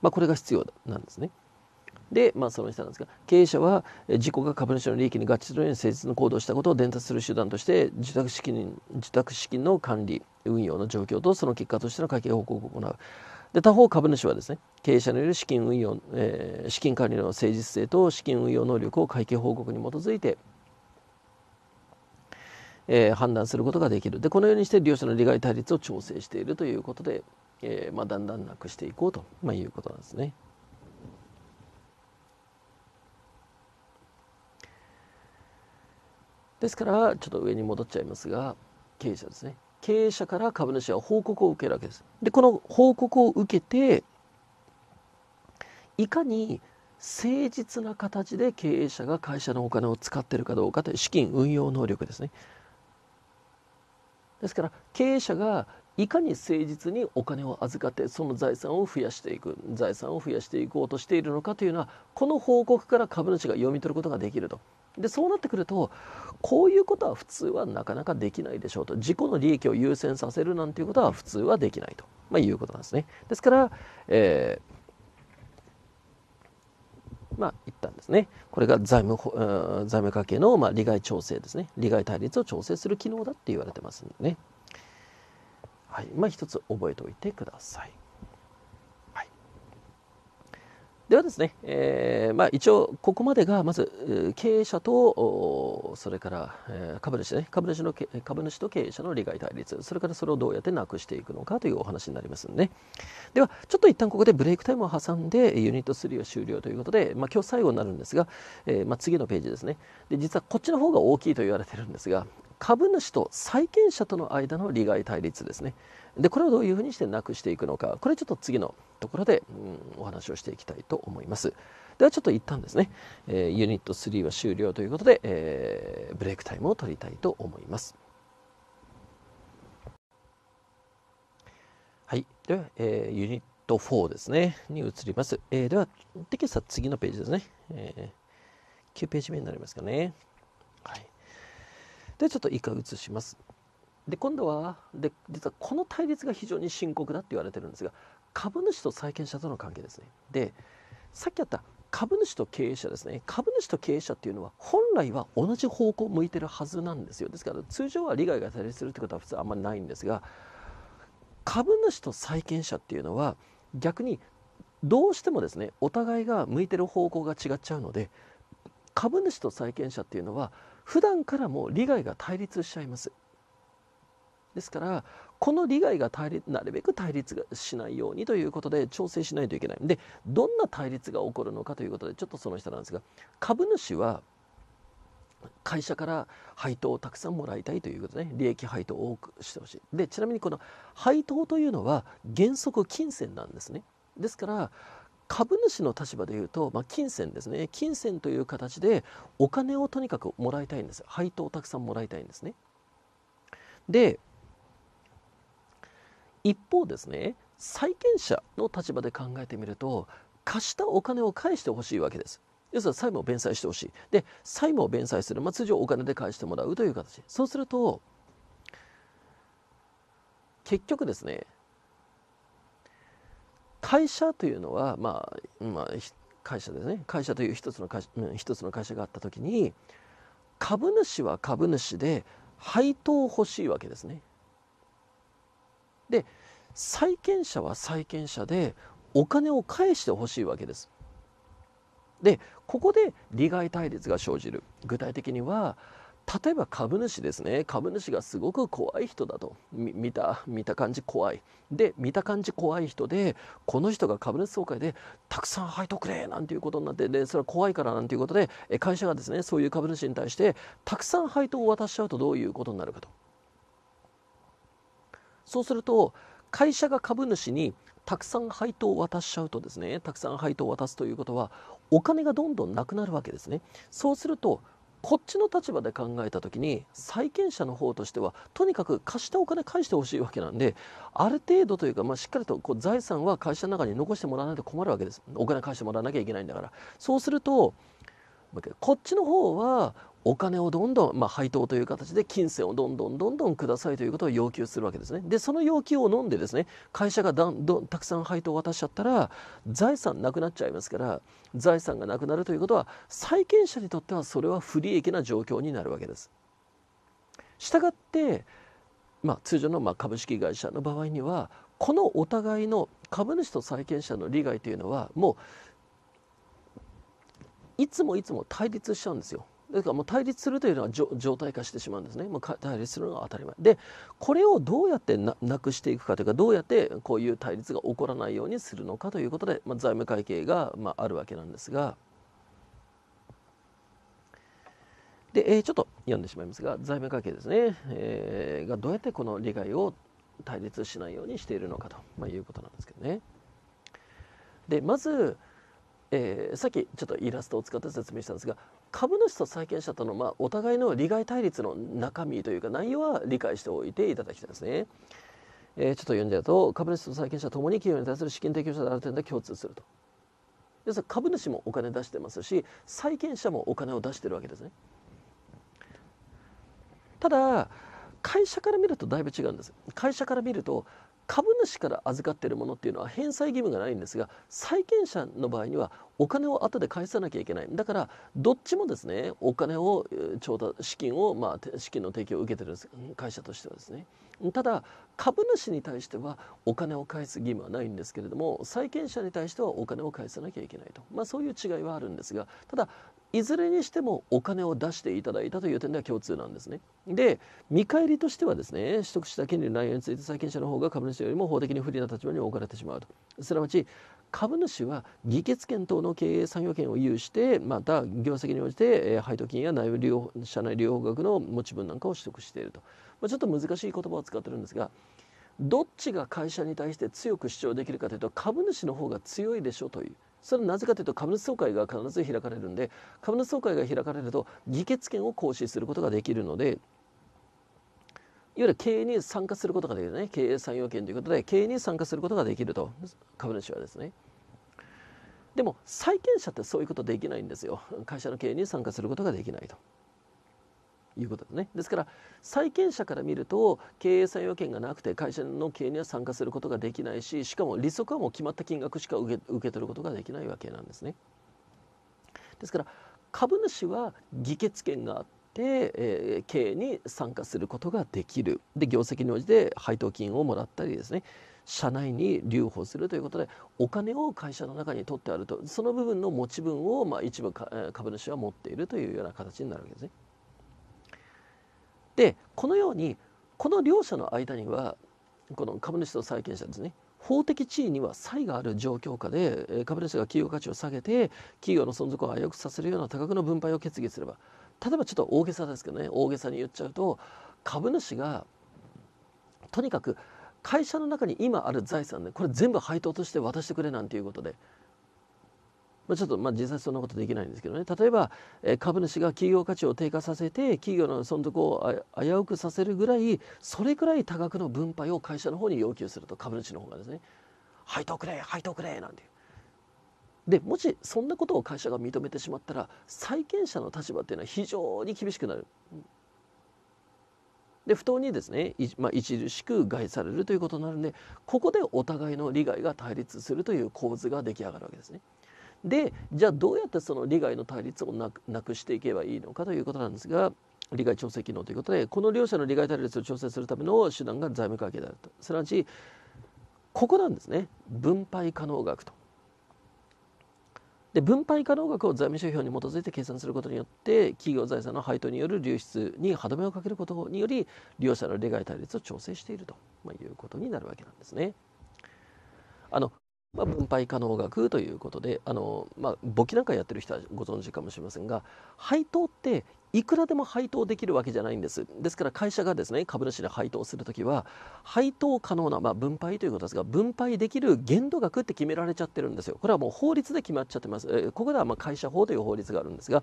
まあ、これが必要なんですね。で、まあ、その人なんですが経営者は自己が株主の利益に合致するように誠実な行動したことを伝達する手段として受託資金受託資金の管理運用の状況とその結果としての会計報告を行う。で他方株主はですね経営者による資金運用、えー、資金管理の誠実性と資金運用能力を会計報告に基づいてえー、判断することができるでこのようにして両者の利害対立を調整しているということで、えーまあ、だんだんなくしていこうと、まあ、いうことなんですね。ですからちょっと上に戻っちゃいますが経営者ですね経営者から株主は報告を受けるわけですでこの報告を受けていかに誠実な形で経営者が会社のお金を使ってるかどうかという資金運用能力ですねですから経営者がいかに誠実にお金を預かってその財産を増やしていく財産を増やしていこうとしているのかというのはこの報告から株主が読み取ることができるとでそうなってくるとこういうことは普通はなかなかできないでしょうと自己の利益を優先させるなんていうことは普通はできないと、まあ、いうことなんですねですから、えー、まあ一旦ですねこれが財務財務家計の、まあ、利害調整ですね利害対立を調整する機能だって言われてますんでね、はい、まあ一つ覚えておいてくださいではですね、えー、まあ、一応ここまでがまず経営者とそれから、え株主ね株主の株主と経営者の利害対立それからそれをどうやってなくしていくのかというお話になりますので、ね、ではちょっと一旦ここでブレイクタイムを挟んでユニット3を終了ということで、まあ、今日最後になるんですが、えー、まあ、次のページですねで実はこっちの方が大きいと言われているんですが株主と債権者との間の利害対立ですねでこれをどういうふうにしてなくしていくのかこれちょっと次のところで、うん、お話をしていきたいと思いますではちょっと一旦ですね、えー、ユニット3は終了ということで、えー、ブレイクタイムを取りたいと思いますはいでは、えー、ユニット4ですねに移ります、えー、ではテキスト次のページですね、えー、9ページ目になりますかねはいでちょっと以下移しますで今度はで実はこの対立が非常に深刻だって言われてるんですが株主と債権者との関係ですね。でさっきあった株主と経営者ですね株主と経営者っていうのは本来は同じ方向を向いてるはずなんですよですから通常は利害が対立するってことは普通あんまりないんですが株主と債権者っていうのは逆にどうしてもですねお互いが向いてる方向が違っちゃうので株主と債権者っていうのは普段からも利害が対立しちゃいますですからこの利害が対立なるべく対立しないようにということで調整しないといけないでどんな対立が起こるのかということでちょっとその下なんですが株主は会社から配当をたくさんもらいたいということで、ね、利益配当を多くしてほしいでちなみにこの配当というのは原則金銭なんですねですから株主の立場でいうと、まあ、金銭ですね金銭という形でお金をとにかくもらいたいんです配当をたくさんもらいたいんですねで一方ですね債権者の立場で考えてみると貸したお金を返してほしいわけです要するに債務を弁済してほしいで債務を弁済する、まあ、通常お金で返してもらうという形そうすると結局ですね会社というのは、まあ、まあ、会社ですね会社という一つの会社、一つの会社があった時に株主は株主で配当を欲しいわけですねで債権者は債権者でお金を返してほしいわけですでここで利害対立が生じる具体的には例えば株主ですね株主がすごく怖い人だと見た見た感じ怖いで見た感じ怖い人でこの人が株主総会でたくさん配当くれなんていうことになってでそれは怖いからなんていうことで会社がですねそういう株主に対してたくさん配当を渡しちゃうとどういうことになるかとそうすると会社が株主にたくさん配当を渡しちゃうとですねたくさん配当を渡すということはお金がどんどんなくなるわけですねそうするとこっちの立場で考えた時に債権者の方としてはとにかく貸したお金返してほしいわけなんである程度というか、まあ、しっかりとこう財産は会社の中に残してもらわないと困るわけですお金返してもらわなきゃいけないんだからそうするとこっちの方はお金をどんどん、まあ、配当という形で金銭をどんどんどんどんくださいということを要求するわけですねでその要求を飲んでですね会社がだんどんたくさん配当を渡しちゃったら財産なくなっちゃいますから財産がなくなるということは債権者にとってはそれは不利益な状況になるわけですしたがって、まあ、通常のまあ株式会社の場合にはこのお互いの株主と債権者の利害というのはもういつもいつも対立しちゃうんですよでからもう対立するというのは常態化してしまうんですね、もう対立するのが当たり前でこれをどうやってなくしていくかというかどうやってこういう対立が起こらないようにするのかということで、まあ、財務会計が、まあ、あるわけなんですがで、えー、ちょっと読んでしまいますが財務会計ですね、えー、がどうやってこの利害を対立しないようにしているのかと、まあ、いうことなんですけどね。でまずえー、さっきちょっとイラストを使って説明したんですが株主と債権者との、まあ、お互いの利害対立の中身というか内容は理解しておいていただきたいですね。えー、ちょっと読んでやると株主と債権者ともに企業に対する資金提供者である点で共通すると。要するに株主もお金出してますし債権者もお金を出してるわけですね。ただ会社から見るとだいぶ違うんです。会社から見ると株主から預かっているものっていうのは返済義務がないんですが債権者の場合にはお金を後で返さなきゃいけないだからどっちもですねお金を調達資金を、まあ、資金の提供を受けてる会社としてはですねただ株主に対してはお金を返す義務はないんですけれども債権者に対してはお金を返さなきゃいけないと、まあ、そういう違いはあるんですがただいずれにしてもお金を出していただいたという点では共通なんですね。で見返りとしてはですね取得した権利の内容について債権者の方が株主よりも法的に不利な立場に置かれてしまうとすなわち株主は議決権等の経営産業権を有してまた業績に応じて配当金や内部利用社内利用額の持ち分なんかを取得していると、まあ、ちょっと難しい言葉を使ってるんですがどっちが会社に対して強く主張できるかというと株主の方が強いでしょというそれはなぜかというと株主総会が必ず開かれるんで株主総会が開かれると議決権を行使することができるのでいわゆる経営に参加することができるね経営参与権ということで経営に参加することができると株主はですねでも債権者ってそういうことできないんですよ会社の経営に参加することができないということですねですから債権者から見ると経営参与権がなくて会社の経営には参加することができないししかも利息はもう決まった金額しか受け受け取ることができないわけなんですねですから株主は議決権があって、えー、経営に参加することができるで業績に応じて配当金をもらったりですね社内に留保するということでお金を会社の中に取ってあるとその部分の持ち分を、まあ、一部株主は持っているというような形になるわけですね。でこのようにこの両者の間にはこの株主と債権者ですね法的地位には差異がある状況下で株主が企業価値を下げて企業の存続を危うくさせるような多額の分配を決議すれば例えばちょっと大げさですけどね大げさに言っちゃうと株主がとにかく会社の中に今ある財産でこれ全部配当として渡してくれなんていうことで、まあ、ちょっとまあ実際そんなことできないんですけどね例えば、え株主が企業価値を低下させて企業の存続を危うくさせるぐらいそれくらい多額の分配を会社の方に要求すると株主の方がですね配当くれ配当くれなんていうでもしそんなことを会社が認めてしまったら債権者の立場っていうのは非常に厳しくなる。で不当にですね、まあ、著しく害されるということになるんでここでお互いの利害が対立するという構図が出来上がるわけですね。でじゃあどうやってその利害の対立をなくしていけばいいのかということなんですが利害調整機能ということでこの両者の利害対立を調整するための手段が財務会計であるとすなわちここなんですね分配可能額とで分配可能額を財務諸表に基づいて計算することによって企業財産の配当による流出に歯止めをかけることにより利用者の利害対立を調整していると、まあ、いうことになるわけなんですね。あのまあ、分配可能額ということであの、まあ、簿記なんかやってる人はご存知かもしれませんが配当っていくらでも配当できるわけじゃないんです。ですから会社がですね株主に配当するときは配当可能な、まあ、分配ということですが分配できる限度額って決められちゃってるんですよ。これはもう法律で決まっちゃってます。えー、ここではま会社法という法律があるんですが、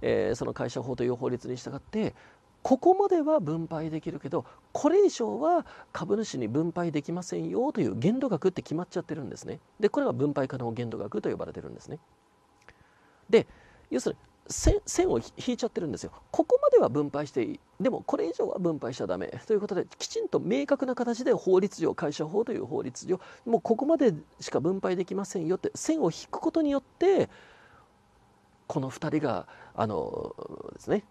えー、その会社法という法律に従ってここまでは分配できるけどこれ以上は株主に分配できませんよという限度額って決まっちゃってるんですね。でこれは分配可能限度額と呼ばれてるんですね。で要するに線を引いちゃってるんですよここまでは分配していいでもこれ以上は分配しちゃダメということできちんと明確な形で法律上会社法という法律上もうここまでしか分配できませんよって線を引くことによってこの2人があのですね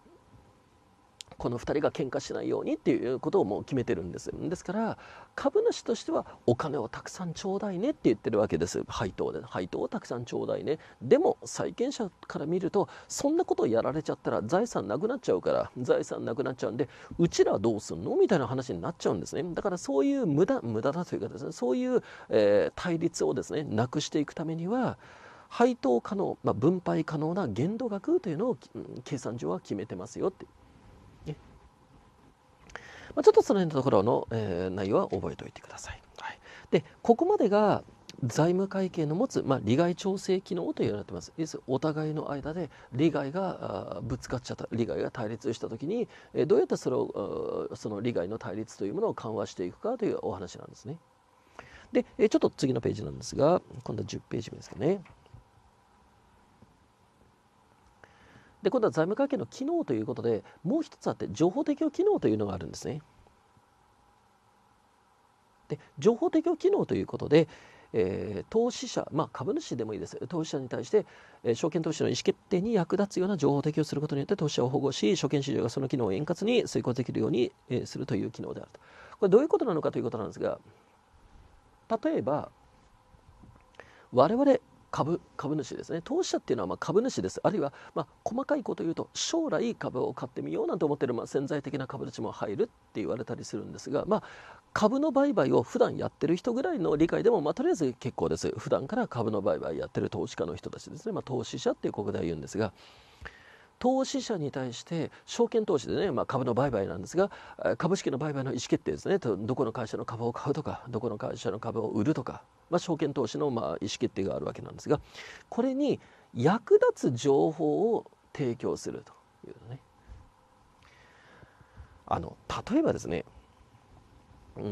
この2人が喧嘩しないようにっていうことをもう決めてるんですですから株主としてはお金をたくさんちょうだいねって言ってるわけです配当で配当をたくさんちょうだいねでも債権者から見るとそんなことをやられちゃったら財産なくなっちゃうから財産なくなっちゃうんでうちらどうすんのみたいな話になっちゃうんですねだからそういう無駄無駄だというかですねそういう、えー、対立をですねなくしていくためには配当可能、まあ、分配可能な限度額というのを計算上は決めてますよってまあ、ちょっとその辺のところの、えー、内容は覚えておいてください。はい、でここまでが財務会計の持つ、まあ、利害調整機能というようになってます。要するにお互いの間で利害がぶつかっちゃった利害が対立した時に、えー、どうやってそれをその利害の対立というものを緩和していくかというお話なんですね。で、えちょっと次のページなんですが今度は10ページ目ですかね。で今度は財務会計の機能ということでもう一つあって情報提供機能というのがあるんですね。で情報提供機能ということで、えー、投資者、まあ、株主でもいいです投資者に対して、えー、証券投資の意思決定に役立つような情報提供することによって投資者を保護し証券市場がその機能を円滑に遂行できるように、えー、するという機能であるとこれどういうことなのかということなんですが例えば我々株株主ですね投資者っていうのはま株主ですあるいはま細かいこと言うと将来株を買ってみようなんて思ってるま潜在的な株主も入るって言われたりするんですが、まあ、株の売買を普段やってる人ぐらいの理解でも、まあ、とりあえず結構です普段から株の売買やってる投資家の人たちですね、まあ、投資者っていう国では言うんですが投資者に対して証券投資でね、まあ、株の売買なんですが株式の売買の意思決定ですねどこの会社の株を買うとかどこの会社の株を売るとか、まあ、証券投資のまあ意思決定があるわけなんですがこれに役立つ情報を提供するというねあの例えばですねうん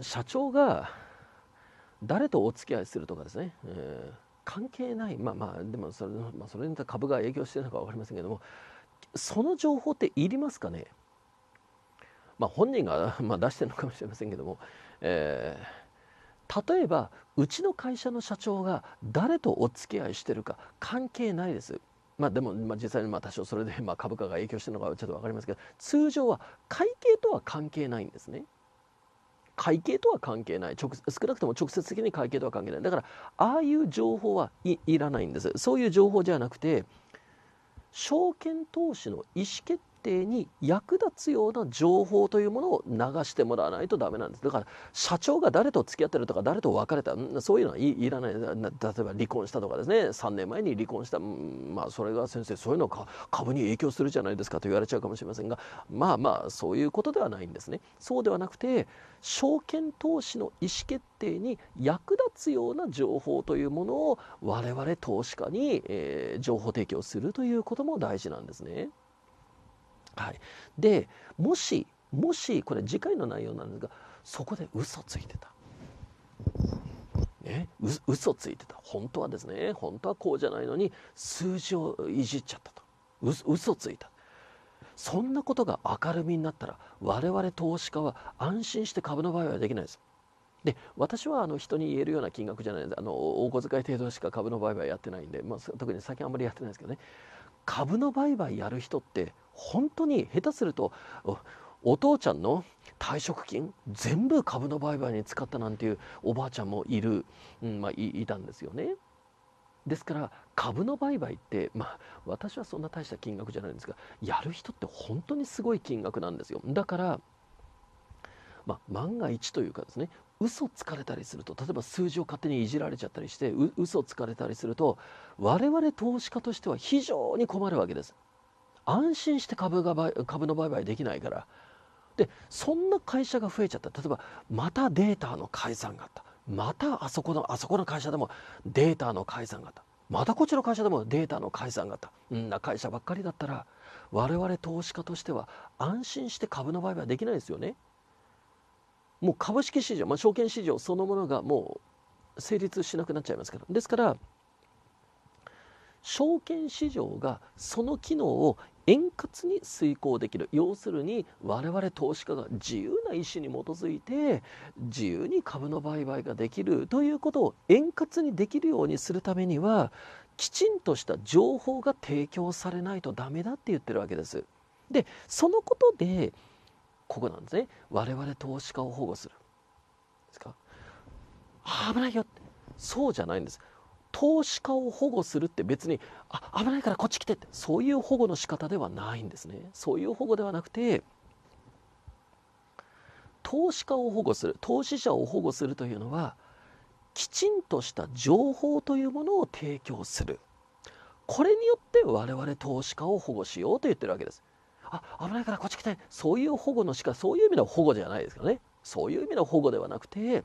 社長が誰とお付き合いするとかですね、えー関係ないまあまあでもそれ,、まあ、それに株が影響してるのか分かりませんけどもその情報っていりますかねまあ、本人が ま出してるのかもしれませんけども、えー、例えばうちの会社の社長が誰とお付き合いしてるか関係ないです。まあ、でも、まあ、実際にまあ多少それでま株価が影響してるのかちょっと分かりますけど通常は会計とは関係ないんですね。会計とは関係ない直少なくとも直接的に会計とは関係ないだからああいう情報はいらないんですそういう情報じゃなくて証券投資の意思決定に役立つような情報というものを流してもらわないとダメなんですだから社長が誰と付き合ってるとか誰と別れたそういうのはいいらない例えば離婚したとかですね3年前に離婚したまあそれが先生そういうのか株に影響するじゃないですかと言われちゃうかもしれませんがまあまあそういうことではないんですねそうではなくて証券投資の意思決定に役立つような情報というものを我々投資家に、えー、情報提供するということも大事なんですね。はい、でもしもしこれ次回の内容なんですがそこで嘘ついてた。ね、う嘘ついてた本当はですね本当はこうじゃないのに数字をいじっちゃったと嘘ついたそんなことが明るみになったら我々投資家は安心して株の売買はできないですで私はあの人に言えるような金額じゃないですあのお小遣い程度しか株の売買やってないんで、まあ、特に最近あんまりやってないですけどね株の売買やる人って本当に下手するとお父ちゃんの退職金全部株の売買に使ったなんていうおばあちゃんもいる、うんまあ、いたんですよね。ですから株の売買って、まあ、私はそんな大した金額じゃないんですがやる人って本当にすごい金額なんですよだから、まあ、万が一というかですね嘘つかれたりすると例えば数字を勝手にいじられちゃったりしてう嘘つかれたりすると我々投資家としては非常に困るわけです安心して株が株の売買できないからでそんな会社が増えちゃった例えばまたデータの改ざんがあったまたあそこのあそこの会社でもデータの改ざんがあったまたこっちの会社でもデータの改ざんがあったんな会社ばっかりだったら我々投資家としては安心して株の売買できないですよね。もう株式市場、まあ、証券市場そのものがもう成立しなくなっちゃいますけどですから証券市場がその機能を円滑に遂行できる要するに我々投資家が自由な意思に基づいて自由に株の売買ができるということを円滑にできるようにするためにはきちんとした情報が提供されないとダメだって言ってるわけです。でそのことでここなんですね我々投資家を保護するですか危ないよってそうじゃないんです投資家を保護するって別にあ危ないからこっち来てってそういう保護の仕方ではないんですねそういう保護ではなくて投資家を保護する投資者を保護するというのはきちんとした情報というものを提供するこれによって我々投資家を保護しようと言ってるわけですあ危ないからこっち来てそういう保護のしかそういう意味の保護じゃないですからねそういう意味の保護ではなくて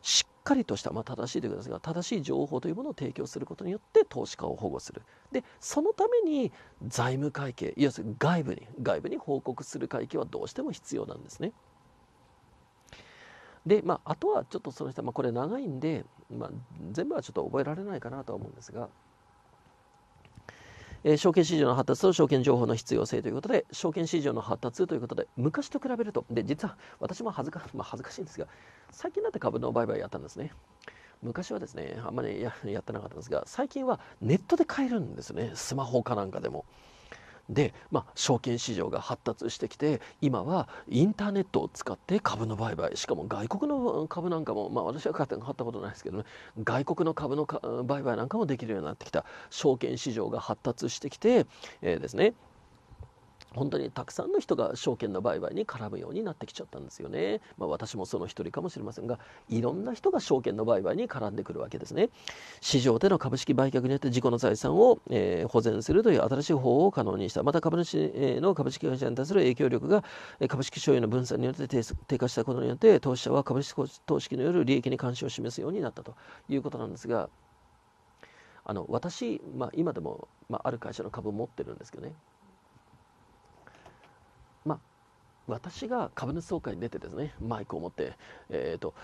しっかりとした、まあ、正しいということですが正しい情報というものを提供することによって投資家を保護するでそのために財務会計要するに外部に外部に報告する会計はどうしても必要なんですね。で、まあ、あとはちょっとその人、まあ、これ長いんで、まあ、全部はちょっと覚えられないかなとは思うんですがえー、証券市場の発達と証券情報の必要性ということで証券市場の発達ということで昔と比べるとで実は私も恥ずか,、まあ、恥ずかしいんですが最近になって株の売買やったんですね。昔はですねあんまりやってなかったんですが最近はネットで買えるんですねスマホかなんかでも。で、まあ、証券市場が発達してきて今はインターネットを使って株の売買しかも外国の株なんかも、まあ、私は買ったことないですけどね外国の株の売買なんかもできるようになってきた証券市場が発達してきて、えー、ですね本当にたくさんの人が証券の売買に絡むようになってきちゃったんですよね、まあ、私もその一人かもしれませんがいろんな人が証券の売買に絡んでくるわけですね市場での株式売却によって自己の財産を、えー、保全するという新しい方法を可能にしたまた株主の株式会社に対する影響力が株式所有の分散によって低下したことによって投資者は株式投資による利益に関心を示すようになったということなんですがあの私、まあ、今でも、まあ、ある会社の株を持ってるんですけどねまあ私が株主総会に出てですねマイクを持って、えーと、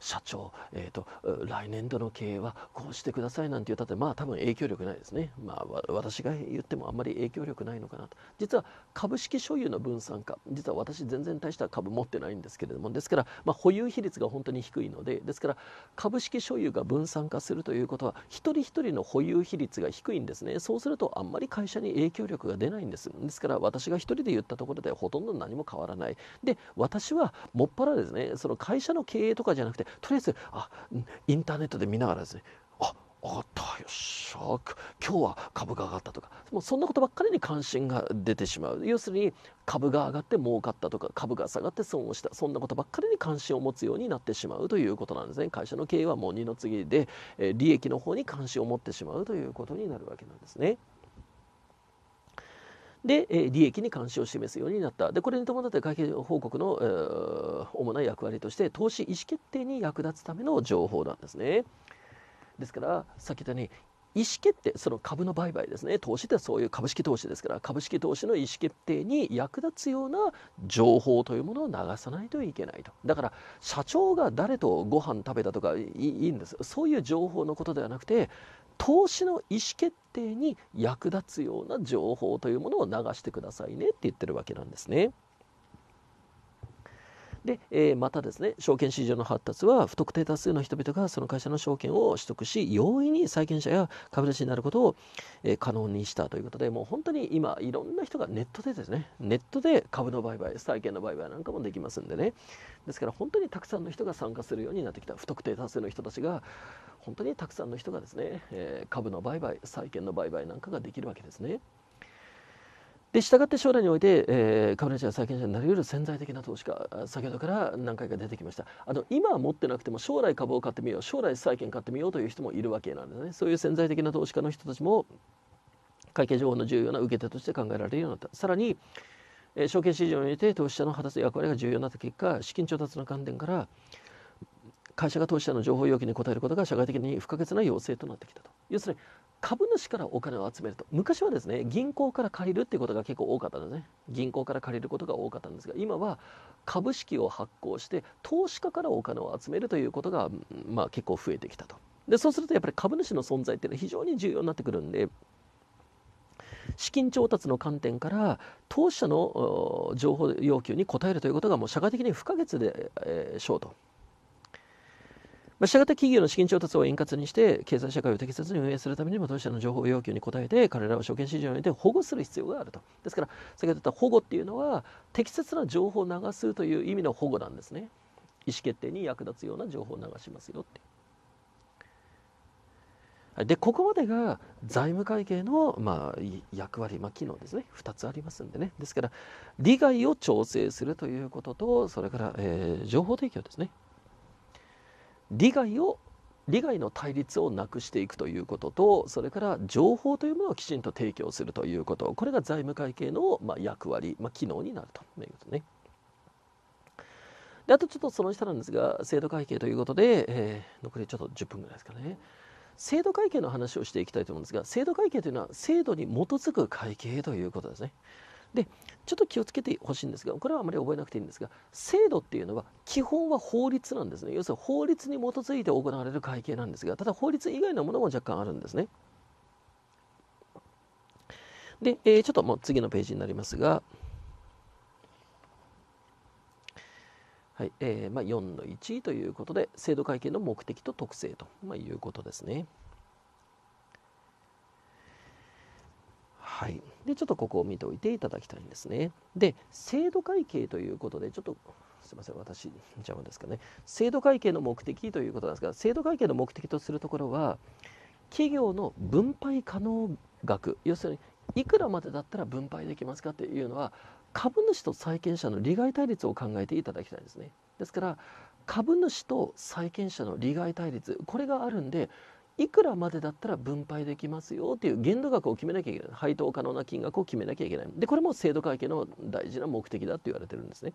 社長、えーと、と来年度の経営はこうしてくださいなんて言ったってまあ多分影響力ないですね、まあ、私が言ってもあんまり影響力ないのかなと実は株式所有の分散化実は私全然大した株持ってないんですけれどもですから、まあ、保有比率が本当に低いのでですから株式所有が分散化するということは一人一人の保有比率が低いんですねそうするとあんまり会社に影響力が出ないんですですから私が一人で言ったところでほとんど何も変わらないらないで私はもっぱらですねその会社の経営とかじゃなくてとりあえずあインターネットで見ながらですねあ上がったよっしゃ今日は株が上がったとかもうそんなことばっかりに関心が出てしまう要するに株が上がって儲かったとか株が下がって損をしたそんなことばっかりに関心を持つようになってしまうということなんですね会社の経営はもう二の次で、え利益の方に関心を持ってしまうということになるわけなんですね。で、え利益に関心を示すようになったでこれに伴って会計報告の、えー、主な役割として投資意思決定に役立つための情報なんですね。ですからさっき言ったように意思決定その株の売買ですね投資ってそういう株式投資ですから株式投資の意思決定に役立つような情報というものを流さないといけないとだから社長が誰とご飯食べたとかいいんですそういう情報のことではなくて投資の意思決定に役立つような情報というものを流してくださいねって言ってるわけなんですね。で、えー、またですね証券市場の発達は不特定多数の人々がその会社の証券を取得し容易に債権者や株主になることを、えー、可能にしたということでもう本当に今いろんな人がネットでですねネットで株の売買債券の売買なんかもできますんでねですから本当にたくさんの人が参加するようになってきた不特定多数の人たちが本当にたくさんの人がですね、えー、株の売買債券の売買なんかができるわけですね。で従って将来において、えー、株主や債権者になりうる潜在的な投資家先ほどから何回か出てきましたあの今は持ってなくても将来株を買ってみよう将来債権買ってみようという人もいるわけなんですねそういう潜在的な投資家の人たちも会計情報の重要な受け手として考えられるようになったさらに、えー、証券市場において投資者の果たす役割が重要になった結果資金調達の観点から会社が投資者の情報要求に応えることが社会的に不可欠な要請となってきたと要するに株主からお金を集めると昔はですね銀行から借りるっていうことが結構多かったんですね銀行から借りることが多かったんですが今は株式を発行して投資家からお金を集めるということが、まあ、結構増えてきたとでそうするとやっぱり株主の存在っていうのは非常に重要になってくるんで資金調達の観点から当社の情報要求に応えるということがもう社会的に不可欠でしょうとまあ、したがって企業の資金調達を円滑にして経済社会を適切に運営するためにも当社の情報要求に応えて彼らを証券市場において保護する必要があるとですから先ほど言った保護っていうのは適切な情報を流すという意味の保護なんですね意思決定に役立つような情報を流しますよってでここまでが財務会計の、まあ、役割、まあ、機能ですね2つありますんでねですから利害を調整するということとそれから、えー、情報提供ですね利害を利害の対立をなくしていくということとそれから情報というものをきちんと提供するということこれが財務会計の、まあ、役割、まあ、機能になるということね。であとちょっとその下なんですが制度会計ということで、えー、残りちょっと10分ぐらいですかね。制度会計の話をしていきたいと思うんですが制度会計というのは制度に基づく会計ということですね。でちょっと気をつけてほしいんですがこれはあまり覚えなくていいんですが制度っていうのは基本は法律なんですね要するに法律に基づいて行われる会計なんですがただ法律以外のものも若干あるんですねで、えー、ちょっともう次のページになりますがはいえーまあ、4の1ということで制度会計の目的と特性と、まあ、いうことですね。はいでちょっとここを見ておいていただきたいんですね。で制度会計ということでちょっとすいません私邪魔ですかね制度会計の目的ということなんですが制度会計の目的とするところは企業の分配可能額要するにいくらまでだったら分配できますかっていうのは株主と債権者の利害対立を考えていただきたいんですね。ですから株主と債権者の利害対立これがあるんでいくらまでだったら分配できますよという限度額を決めなきゃいけない配当可能な金額を決めなきゃいけないでこれも制度会計の大事な目的だと言われてるんですね。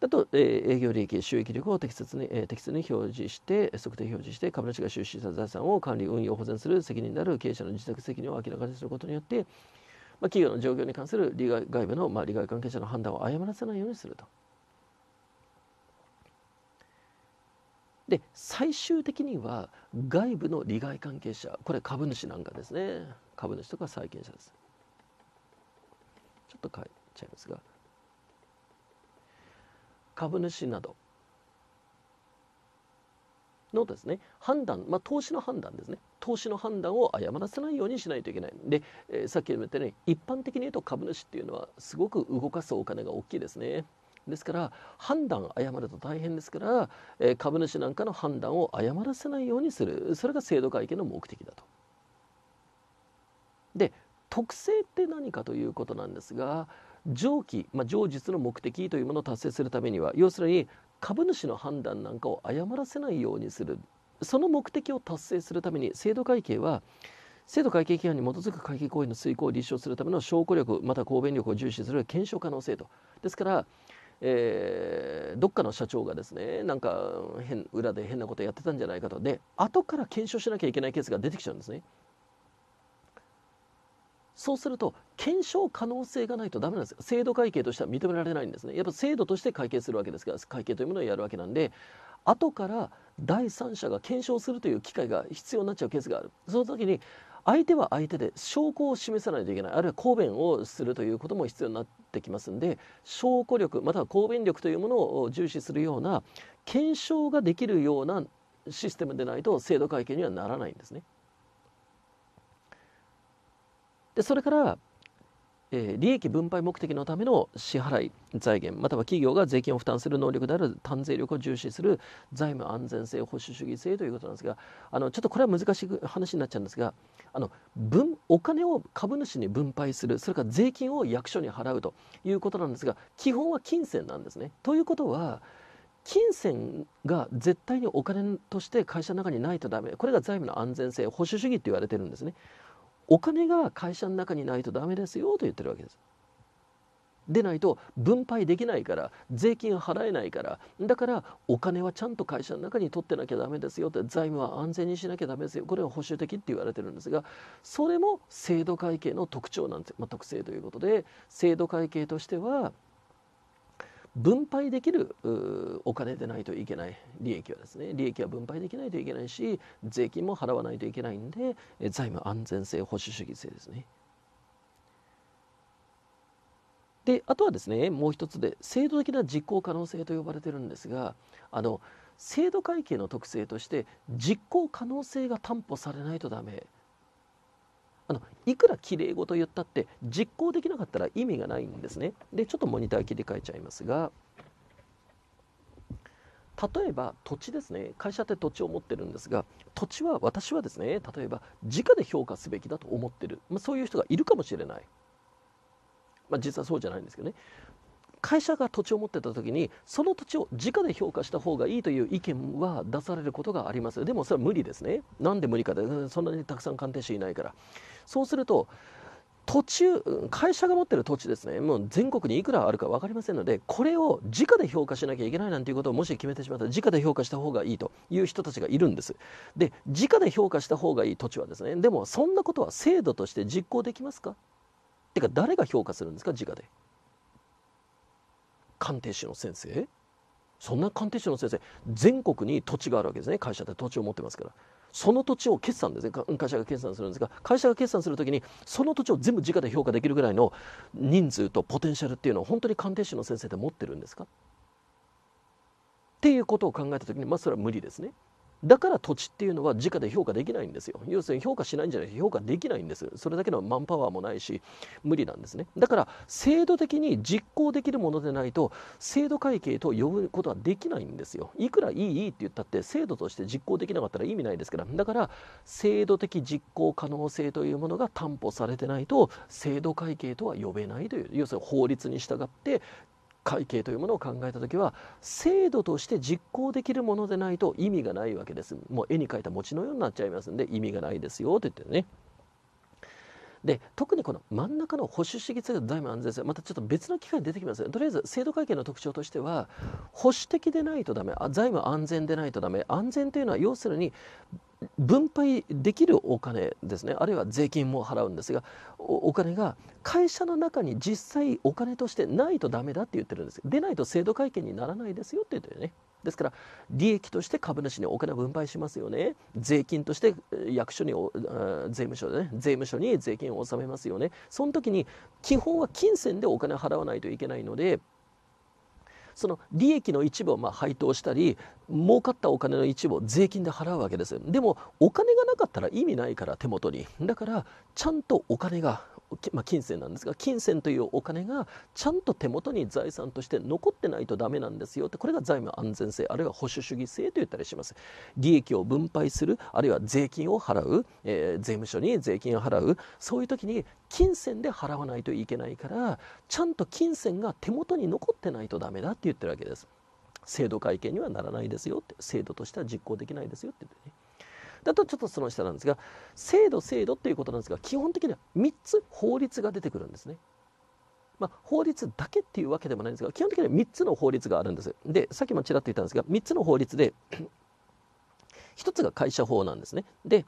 だと、えー、営業利益、収益力を適切に,、えー、適切に表示して、測定表示して、株主が出資した財産を管理、運用、保全する責任である経営者の自宅責任を明らかにすることによって、まあ、企業の状況に関する利害外部の、まあ、利害関係者の判断を誤らせないようにすると。で最終的には外部の利害関係者これ株主なんかですね株主とか債権者ですちょっと変えちゃいますが株主などのですね判断、まあ、投資の判断ですね投資の判断を誤らせないようにしないといけないで、えー、さっき言ったように一般的に言うと株主っていうのはすごく動かすお金が大きいですね。ですから判断誤ると大変ですから、えー、株主なんかの判断を誤らせないようにするそれが制度会計の目的だと。で特性って何かということなんですが上記、まあ、上述の目的というものを達成するためには要するに株主の判断なんかを誤らせないようにするその目的を達成するために制度会計は制度会計規範に基づく会計行為の遂行を立証するための証拠力また公弁力を重視する検証可能性とですからえー、どっかの社長がですねなんか変裏で変なことやってたんじゃないかとで後から検証しなきゃいけないケースが出てきちゃうんですねそうすると検証可能性がないとダメなんです制度会計としては認められないんですねやっぱ制度として会計するわけですから会計というものをやるわけなんで後から第三者が検証するという機会が必要になっちゃうケースがあるその時に相手は相手で証拠を示さないといけないあるいは抗弁をするということも必要になってきますんで証拠力または抗弁力というものを重視するような検証ができるようなシステムでないと制度改憲にはならないんですね。でそれからえ利益分配目的のための支払い財源または企業が税金を負担する能力である単税力を重視する財務安全性保守主義制ということなんですがあのちょっとこれは難しい話になっちゃうんですがあの分お金を株主に分配するそれから税金を役所に払うということなんですが基本は金銭なんですね。ということは金銭が絶対にお金として会社の中にないとダメこれが財務の安全性保守主義って言われてるんですね。お金が会社の中にないとダメですよと言ってるわけです。でないと分配できないから税金払えないからだからお金はちゃんと会社の中に取ってなきゃダメですよって財務は安全にしなきゃダメですよこれは保守的って言われてるんですがそれも制度会計の特徴なんですよ、まあ、特性ということで制度会計としては分配できるお金でないといけない利益はですね利益は分配できないといけないし税金も払わないといけないんで財務安全性保守主義性ですね。であとはですねもう一つで制度的な実行可能性と呼ばれてるんですがあの制度会計の特性として実行可能性が担保されないとダメあのいくらきれい事言ったって実行できなかったら意味がないんですねでちょっとモニター切り替えちゃいますが例えば土地ですね会社って土地を持ってるんですが土地は私はですね例えば直で評価すべきだと思ってる、まあ、そういう人がいるかもしれない、まあ、実はそうじゃないんですけどね会社が土地を持ってた時にその土地を直で評価した方がいいという意見は出されることがありますでもそれは無理ですねなんで無理かでそんなにたくさん鑑定士いないからそうすると途中会社が持ってる土地ですねもう全国にいくらあるか分かりませんのでこれを直で評価しなきゃいけないなんていうことをもし決めてしまったら直で評価した方がいいという人たちがいるんですで直で評価した方がいい土地はですねでもそんなことは制度として実行できますかてか誰が評価するんですか直で鑑定士の先生そんな鑑定士の先生全国に土地があるわけですね会社で土地を持ってますからその土地を決算ですね会社が決算するんですが会社が決算する時にその土地を全部直で評価できるぐらいの人数とポテンシャルっていうのを本当に鑑定士の先生で持ってるんですかっていうことを考えた時にまあそれは無理ですね。だから土地っていうのは直で評価できないんですよ要するに評価しないんじゃない評価できないんですそれだけのマンパワーもないし無理なんですねだから制度的に実行できるものでないと制度会計と呼ぶことはできないんですよいくらいいいいって言ったって制度として実行できなかったら意味ないですからだから制度的実行可能性というものが担保されてないと制度会計とは呼べないという要するに法律に従って会計というものを考えた時は制度として実行できるものでないと意味がないわけですもう絵に描いた餅のようになっちゃいますんで意味がないですよと言ってねで特にこの真ん中の保守主義制度務安全性またちょっと別の機会に出てきますとりあえず制度会計の特徴としては保守的でないとダメ財務安全でないとダメ安全というのは要するに分配できるお金ですねあるいは税金も払うんですがお金が会社の中に実際お金としてないとダメだって言ってるんです出ないと制度会見にならないですよって言ってるねですから利益として株主にお金を分配しますよね税金として役所に税務署でね税務署に税金を納めますよねその時に基本は金銭でお金を払わないといけないのでその利益の一部をま配当したり儲かったお金の一部を税金で払うわけですでもお金がなかったら意味ないから手元にだからちゃんとお金がまあ、金銭なんですが金銭というお金がちゃんと手元に財産として残ってないとダメなんですよってこれが財務安全性あるいは保守主義性と言ったりします利益を分配するあるいは税金を払う、えー、税務署に税金を払うそういう時に金銭で払わないといけないからちゃんと金銭が手元に残ってないとダメだって言ってるわけです制度会計にはならないですよって制度としては実行できないですよって言ってねだとちょっとその下なんですが制度制度ということなんですが基本的には3つ法律が出てくるんですね。まあ、法律だけっていうわけでもないんですが基本的には3つの法律があるんです。でさっきもちらっと言ったんですが3つの法律で1 つが会社法なんですね。で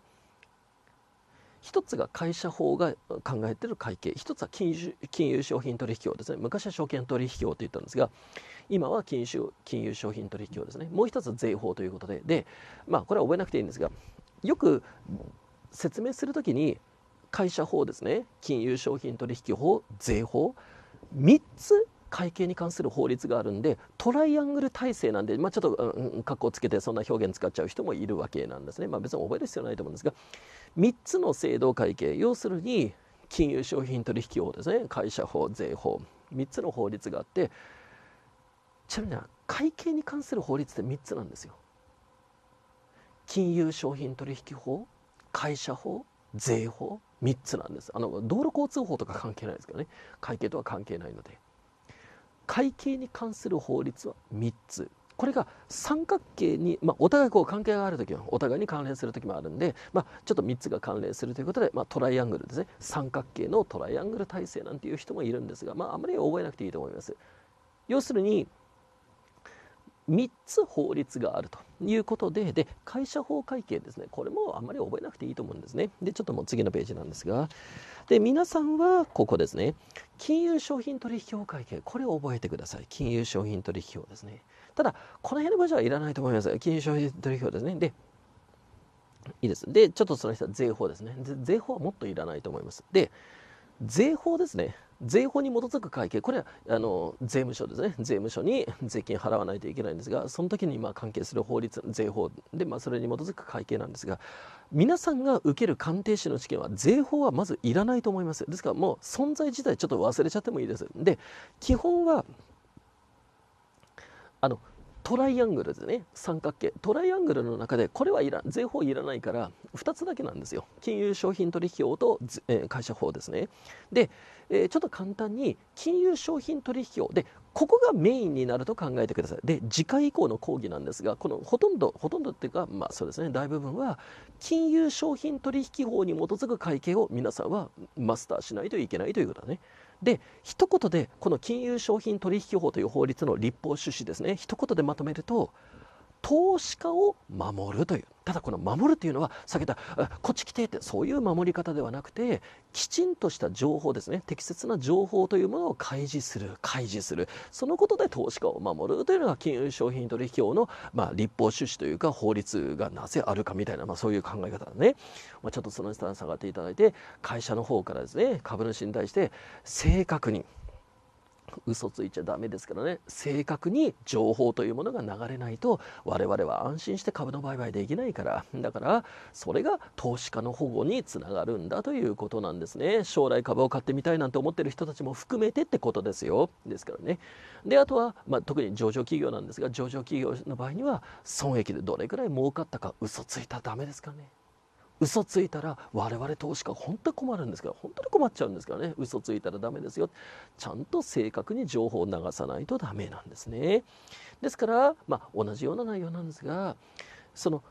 一つが会社法が考えている会計一つは金融金融商品取引法ですね昔は証券取引法と言ったんですが今は金融金融商品取引法ですねもう一つは税法ということでで、まあ、これは覚えなくていいんですがよく説明するときに会社法ですね金融商品取引法税法3つ会計に関する法律があるんでトライアングル体制なんで、まあ、ちょっと、うん、格好つけてそんな表現使っちゃう人もいるわけなんですね、まあ、別に覚える必要ないと思うんですが3つの制度会計要するに金融商品取引法ですね会社法税法3つの法律があってちなみに会計に関する法律って3つなんですよ金融商品取引法会社法税法3つなんですあの道路交通法とか関係ないですけどね会計とは関係ないので会計に関する法律は3つこれが三角形に、まあ、お互いこう関係がある時はお互いに関連する時もあるんで、まあ、ちょっと3つが関連するということで、まあ、トライアングルですね三角形のトライアングル体制なんていう人もいるんですが、まあ、あまり覚えなくていいと思います。要するに3つ法律があるということでで会社法会計ですねこれもあんまり覚えなくていいと思うんですねでちょっともう次のページなんですがで皆さんはここですね金融商品取引法会計これを覚えてください金融商品取引法ですねただこの辺の場所はいらないと思います金融商品取引法ですねでいいですでちょっとその人は税法ですね税法はもっといらないと思いますで税法ですね税法に基づく会計、これはあの税務署ですね、税務署に税金払わないといけないんですが、その時にまあ関係する法律、税法で、まあ、それに基づく会計なんですが、皆さんが受ける鑑定士の試験は税法はまずいらないと思います。ですからもう存在自体ちょっと忘れちゃってもいいです。で、基本は、あのトライアングルですね三角形トライアングルの中でこれはいら税法いらないから2つだけなんですよ金融商品取引法と、えー、会社法ですねで、えー、ちょっと簡単に金融商品取引法でここがメインになると考えてくださいで次回以降の講義なんですがこのほとんどほとんどっていうかまあそうですね大部分は金融商品取引法に基づく会計を皆さんはマスターしないといけないということだねで一言でこの金融商品取引法という法律の立法趣旨ですね一言でまとめると投資家を守るというただこの守るというのは先ほどこっち来てってそういう守り方ではなくてきちんとした情報ですね適切な情報というものを開示する開示するそのことで投資家を守るというのが金融商品取引法の、まあ、立法趣旨というか法律がなぜあるかみたいな、まあ、そういう考え方だね、まあ、ちょっとその下に下がっていただいて会社の方からですね株主に対して正確に嘘ついちゃダメですからね正確に情報というものが流れないと我々は安心して株の売買できないからだからそれが投資家の保護につながるんだということなんですね将来株を買ってみたいなんて思ってる人たちも含めてってことですよですからねであとは、まあ、特に上場企業なんですが上場企業の場合には損益でどれくらい儲かったか嘘ついたらダメですからね嘘ついたら我々投資家本当に困るんですけど本当に困っちゃうんですからね嘘ついたらダメですよちゃんと正確に情報を流さないとダメなんですねですから、まあ、同じような内容なんですがその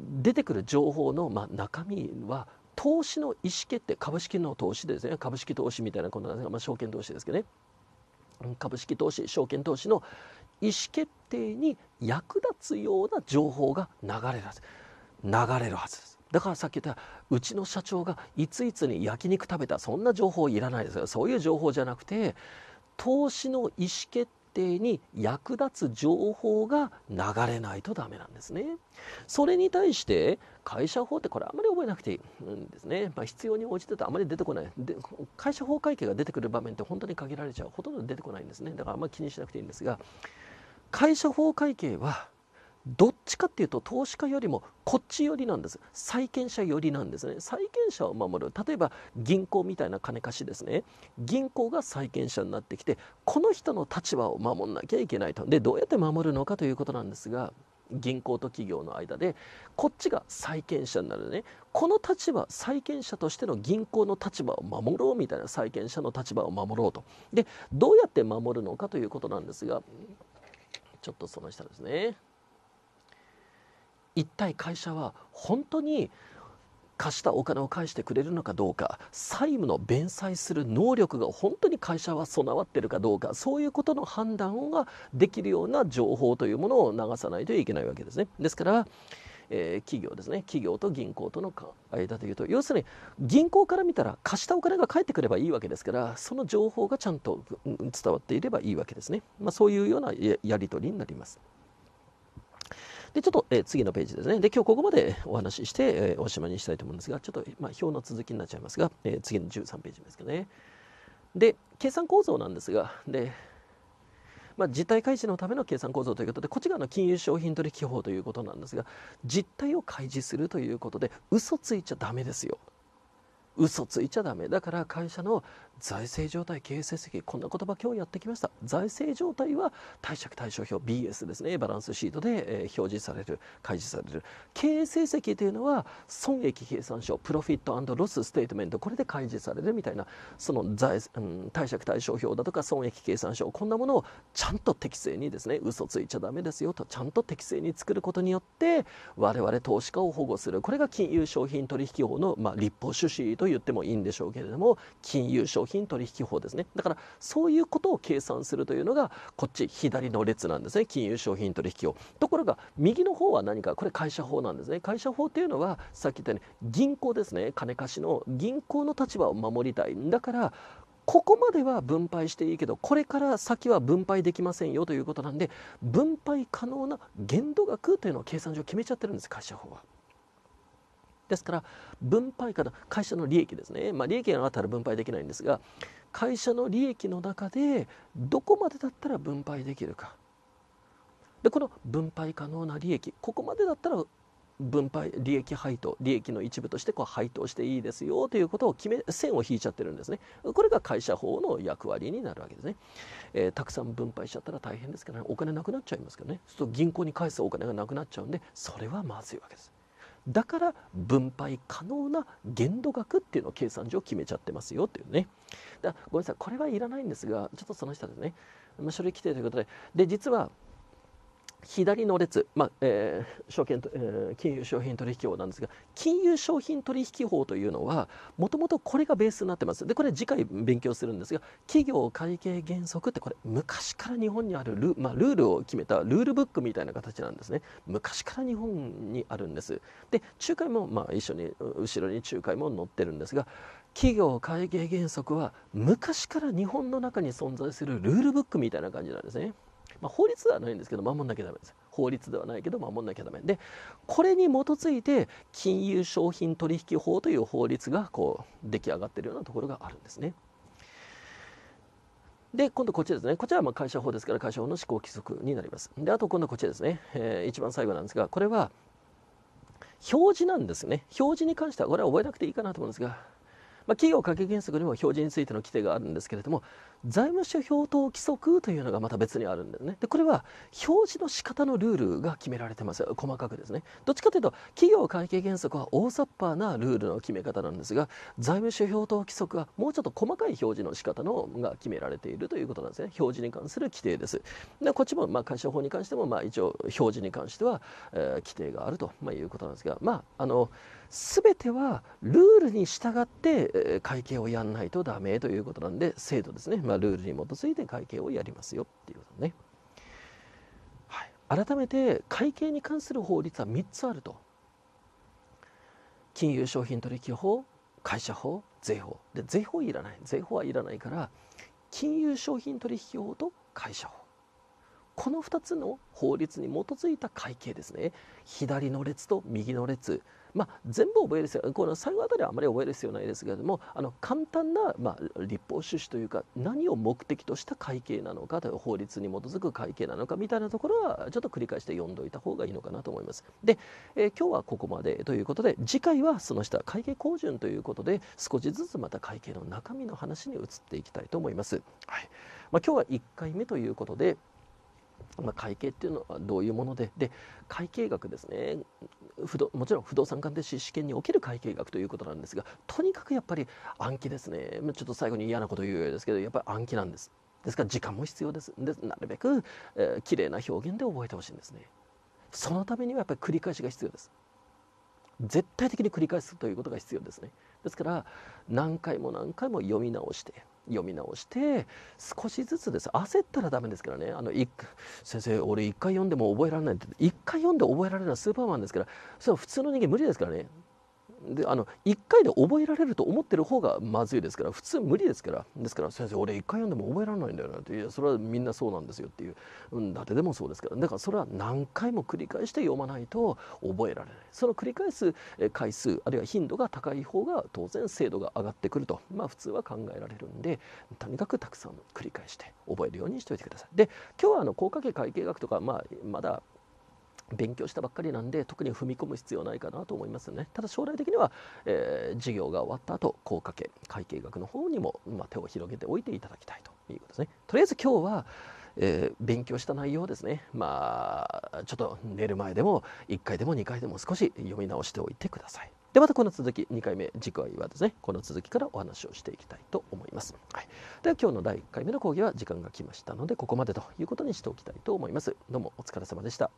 出てくる情報の、まあ、中身は投資の意思決定株式の投資ですね株式投資みたいなことなんですが、まあ、証券投資ですけどね株式投資証券投資の意思決定に役立つような情報が流れるはず流れるはずですだからさっき言ったうちの社長がいついつに焼肉食べたそんな情報いらないですよそういう情報じゃなくて投資の意思決定に役立つ情報が流れないとダメなんですねそれに対して会社法ってこれあんまり覚えなくていいんですね、まあ、必要に応じてとあまり出てこないで会社法会計が出てくる場面って本当に限られちゃうほとんど出てこないんですねだからあんまり気にしなくていいんですが会社法会計はどっちかっていうと投資家よりもこっち寄りなんです債権者寄りなんですね債権者を守る例えば銀行みたいな金貸しですね銀行が債権者になってきてこの人の立場を守んなきゃいけないとでどうやって守るのかということなんですが銀行と企業の間でこっちが債権者になるねこの立場債権者としての銀行の立場を守ろうみたいな債権者の立場を守ろうとでどうやって守るのかということなんですがちょっとその下ですね一体会社は本当に貸したお金を返してくれるのかどうか債務の弁済する能力が本当に会社は備わってるかどうかそういうことの判断ができるような情報というものを流さないといけないわけですね。ですから、えー、企業ですね企業と銀行との間でいうと要するに銀行から見たら貸したお金が返ってくればいいわけですからその情報がちゃんと伝わっていればいいわけですね、まあ、そういうようなやり取りになります。で、ちょっと、え次のページですね。で、今日ここまでお話しして、えおしまいにしたいと思うんですが、ちょっと、まあ、表の続きになっちゃいますが、え次の13ページですけどね。で、計算構造なんですが、で、まあ、実態開示のための計算構造ということでこっち側の金融商品取引法ということなんですが実態を開示するということで嘘ついちゃダメですよ嘘ついちゃダメだから会社の財政状態、経営成績、こんな言葉今日やってきました。財政状態は貸借対照表 BS ですね、バランスシートで、えー、表示される、開示される。経営成績というのは損益計算書、プロフィットロスステートメント、これで開示されるみたいな、その財、うん、貸借対照表だとか損益計算書、こんなものをちゃんと適正にですね、嘘ついちゃだめですよと、ちゃんと適正に作ることによって、我々投資家を保護する。これが金融商品取引法の、まあ、立法趣旨と言ってもいいんでしょうけれども、金融商品品取引法ですねだからそういうことを計算するというのがこっち左の列なんですね金融商品取引法ところが右の方は何かこれ会社法なんですね会社法っていうのはさっき言ったように銀行ですね金貸しの銀行の立場を守りたいだからここまでは分配していいけどこれから先は分配できませんよということなんで分配可能な限度額というのを計算上決めちゃってるんです会社法は。ですから分配から会社の利益ですね、まあ、利益がなったら分配できないんですが会社の利益の中でどこまでだったら分配できるかでこの分配可能な利益ここまでだったら分配利益配当利益の一部としてこう配当していいですよということを決め線を引いちゃってるんですねこれが会社法の役割になるわけですね、えー、たくさん分配しちゃったら大変ですから、ね、お金なくなっちゃいますけどねそうすると銀行に返すお金がなくなっちゃうんでそれはまずいわけですだから分配可能な限度額っていうのを計算上決めちゃってますよっていうねだごめんなさいこれはいらないんですがちょっとその下ですね書類規定ということでで実は左の列、まあえー、証券えー、金融商品取引法なんですが金融商品取引法というのはもともとこれがベースになってますでこれ次回勉強するんですが企業会計原則ってこれ昔から日本にあるル,、まあ、ルールを決めたルールブックみたいな形なんですね昔から日本にあるんですで仲介も、まあ、一緒に後ろに仲介も載ってるんですが企業会計原則は昔から日本の中に存在するルールブックみたいな感じなんですね。まあ、法律ではないんですけど守んなきゃダメです法律ではないけど守んなきゃダメでこれに基づいて金融商品取引法という法律がこう出来上がってるようなところがあるんですね。で、今度こっちですね。こちらはま会社法ですから、会社法の施行規則になります。で、あと今度こっちですね。えー、一番最後なんですが、これは表示なんですね。表示に関しては、これは覚えなくていいかなと思うんですが、まあ、企業会計原則にも表示についての規定があるんですけれども財務諸表等規則というのがまた別にあるんですねでこれは表示の仕方のルールが決められてます細かくですねどっちかというと企業会計原則は大雑把なルールの決め方なんですが財務諸表等規則はもうちょっと細かい表示の仕方のが決められているということなんですね表示に関する規定ですでこっちもまあ会社法に関してもまあ一応表示に関しては、えー、規定があるということなんですがまああの全てはルールに従って会計をやらないとダメということなんで制度ですね、まあ、ルールに基づいて会計をやりますよっていうことね、はい、改めて会計に関する法律は3つあると金融商品取引法会社法税法で税法いらない税法はいらないから金融商品取引法と会社法この2つの法律に基づいた会計ですね左の列と右の列まあ、全部覚える必要この最後あたりはあまり覚える必要ないですけれどもあの簡単な、まあ、立法趣旨というか何を目的とした会計なのかという法律に基づく会計なのかみたいなところはちょっと繰り返して読んどいた方がいいのかなと思います。で、えー、今日はここまでということで次回はその下会計公順ということで少しずつまた会計の中身の話に移っていきたいと思います。はいまあ、今日は1回目ということでまあ、会計っていうのはどういうものでで会計学ですね不動もちろん不動産鑑定士試験における会計学ということなんですがとにかくやっぱり暗記ですねちょっと最後に嫌なこと言うようですけどやっぱり暗記なんですですから時間も必要ですでなるべく、えー、綺麗な表現で覚えてほしいんですねそのためにはやっぱり繰り返しが必要です絶対的に繰り返すということが必要ですねですから何回も何回も読み直して読み直して少しずつです焦ったらダメですからねあの先生俺一回読んでも覚えられないって一回読んで覚えられるのはスーパーマンですからそれは普通の人間無理ですからねであの1回で覚えられると思ってる方がまずいですから普通無理ですからですから先生俺1回読んでも覚えられないんだよなっていやそれはみんなそうなんですよっていう、うん、だってでもそうですからだからそれは何回も繰り返して読まないと覚えられないその繰り返す回数あるいは頻度が高い方が当然精度が上がってくるとまあ普通は考えられるんでとにかくたくさん繰り返して覚えるようにしておいてください。で今日はあの効果系会計学とか、まあ、まだ勉強したばっかりなんで特に踏み込む必要ないかなと思いますねただ将来的には、えー、授業が終わった後うかけ会計学の方にも、まあ、手を広げておいていただきたいということですねとりあえず今日は、えー、勉強した内容ですねまあちょっと寝る前でも1回でも2回でも少し読み直しておいてくださいでまたこの続き2回目次回はですねこの続きからお話をしていきたいと思います、はい、では今日の第1回目の講義は時間が来ましたのでここまでということにしておきたいと思いますどうもお疲れ様でした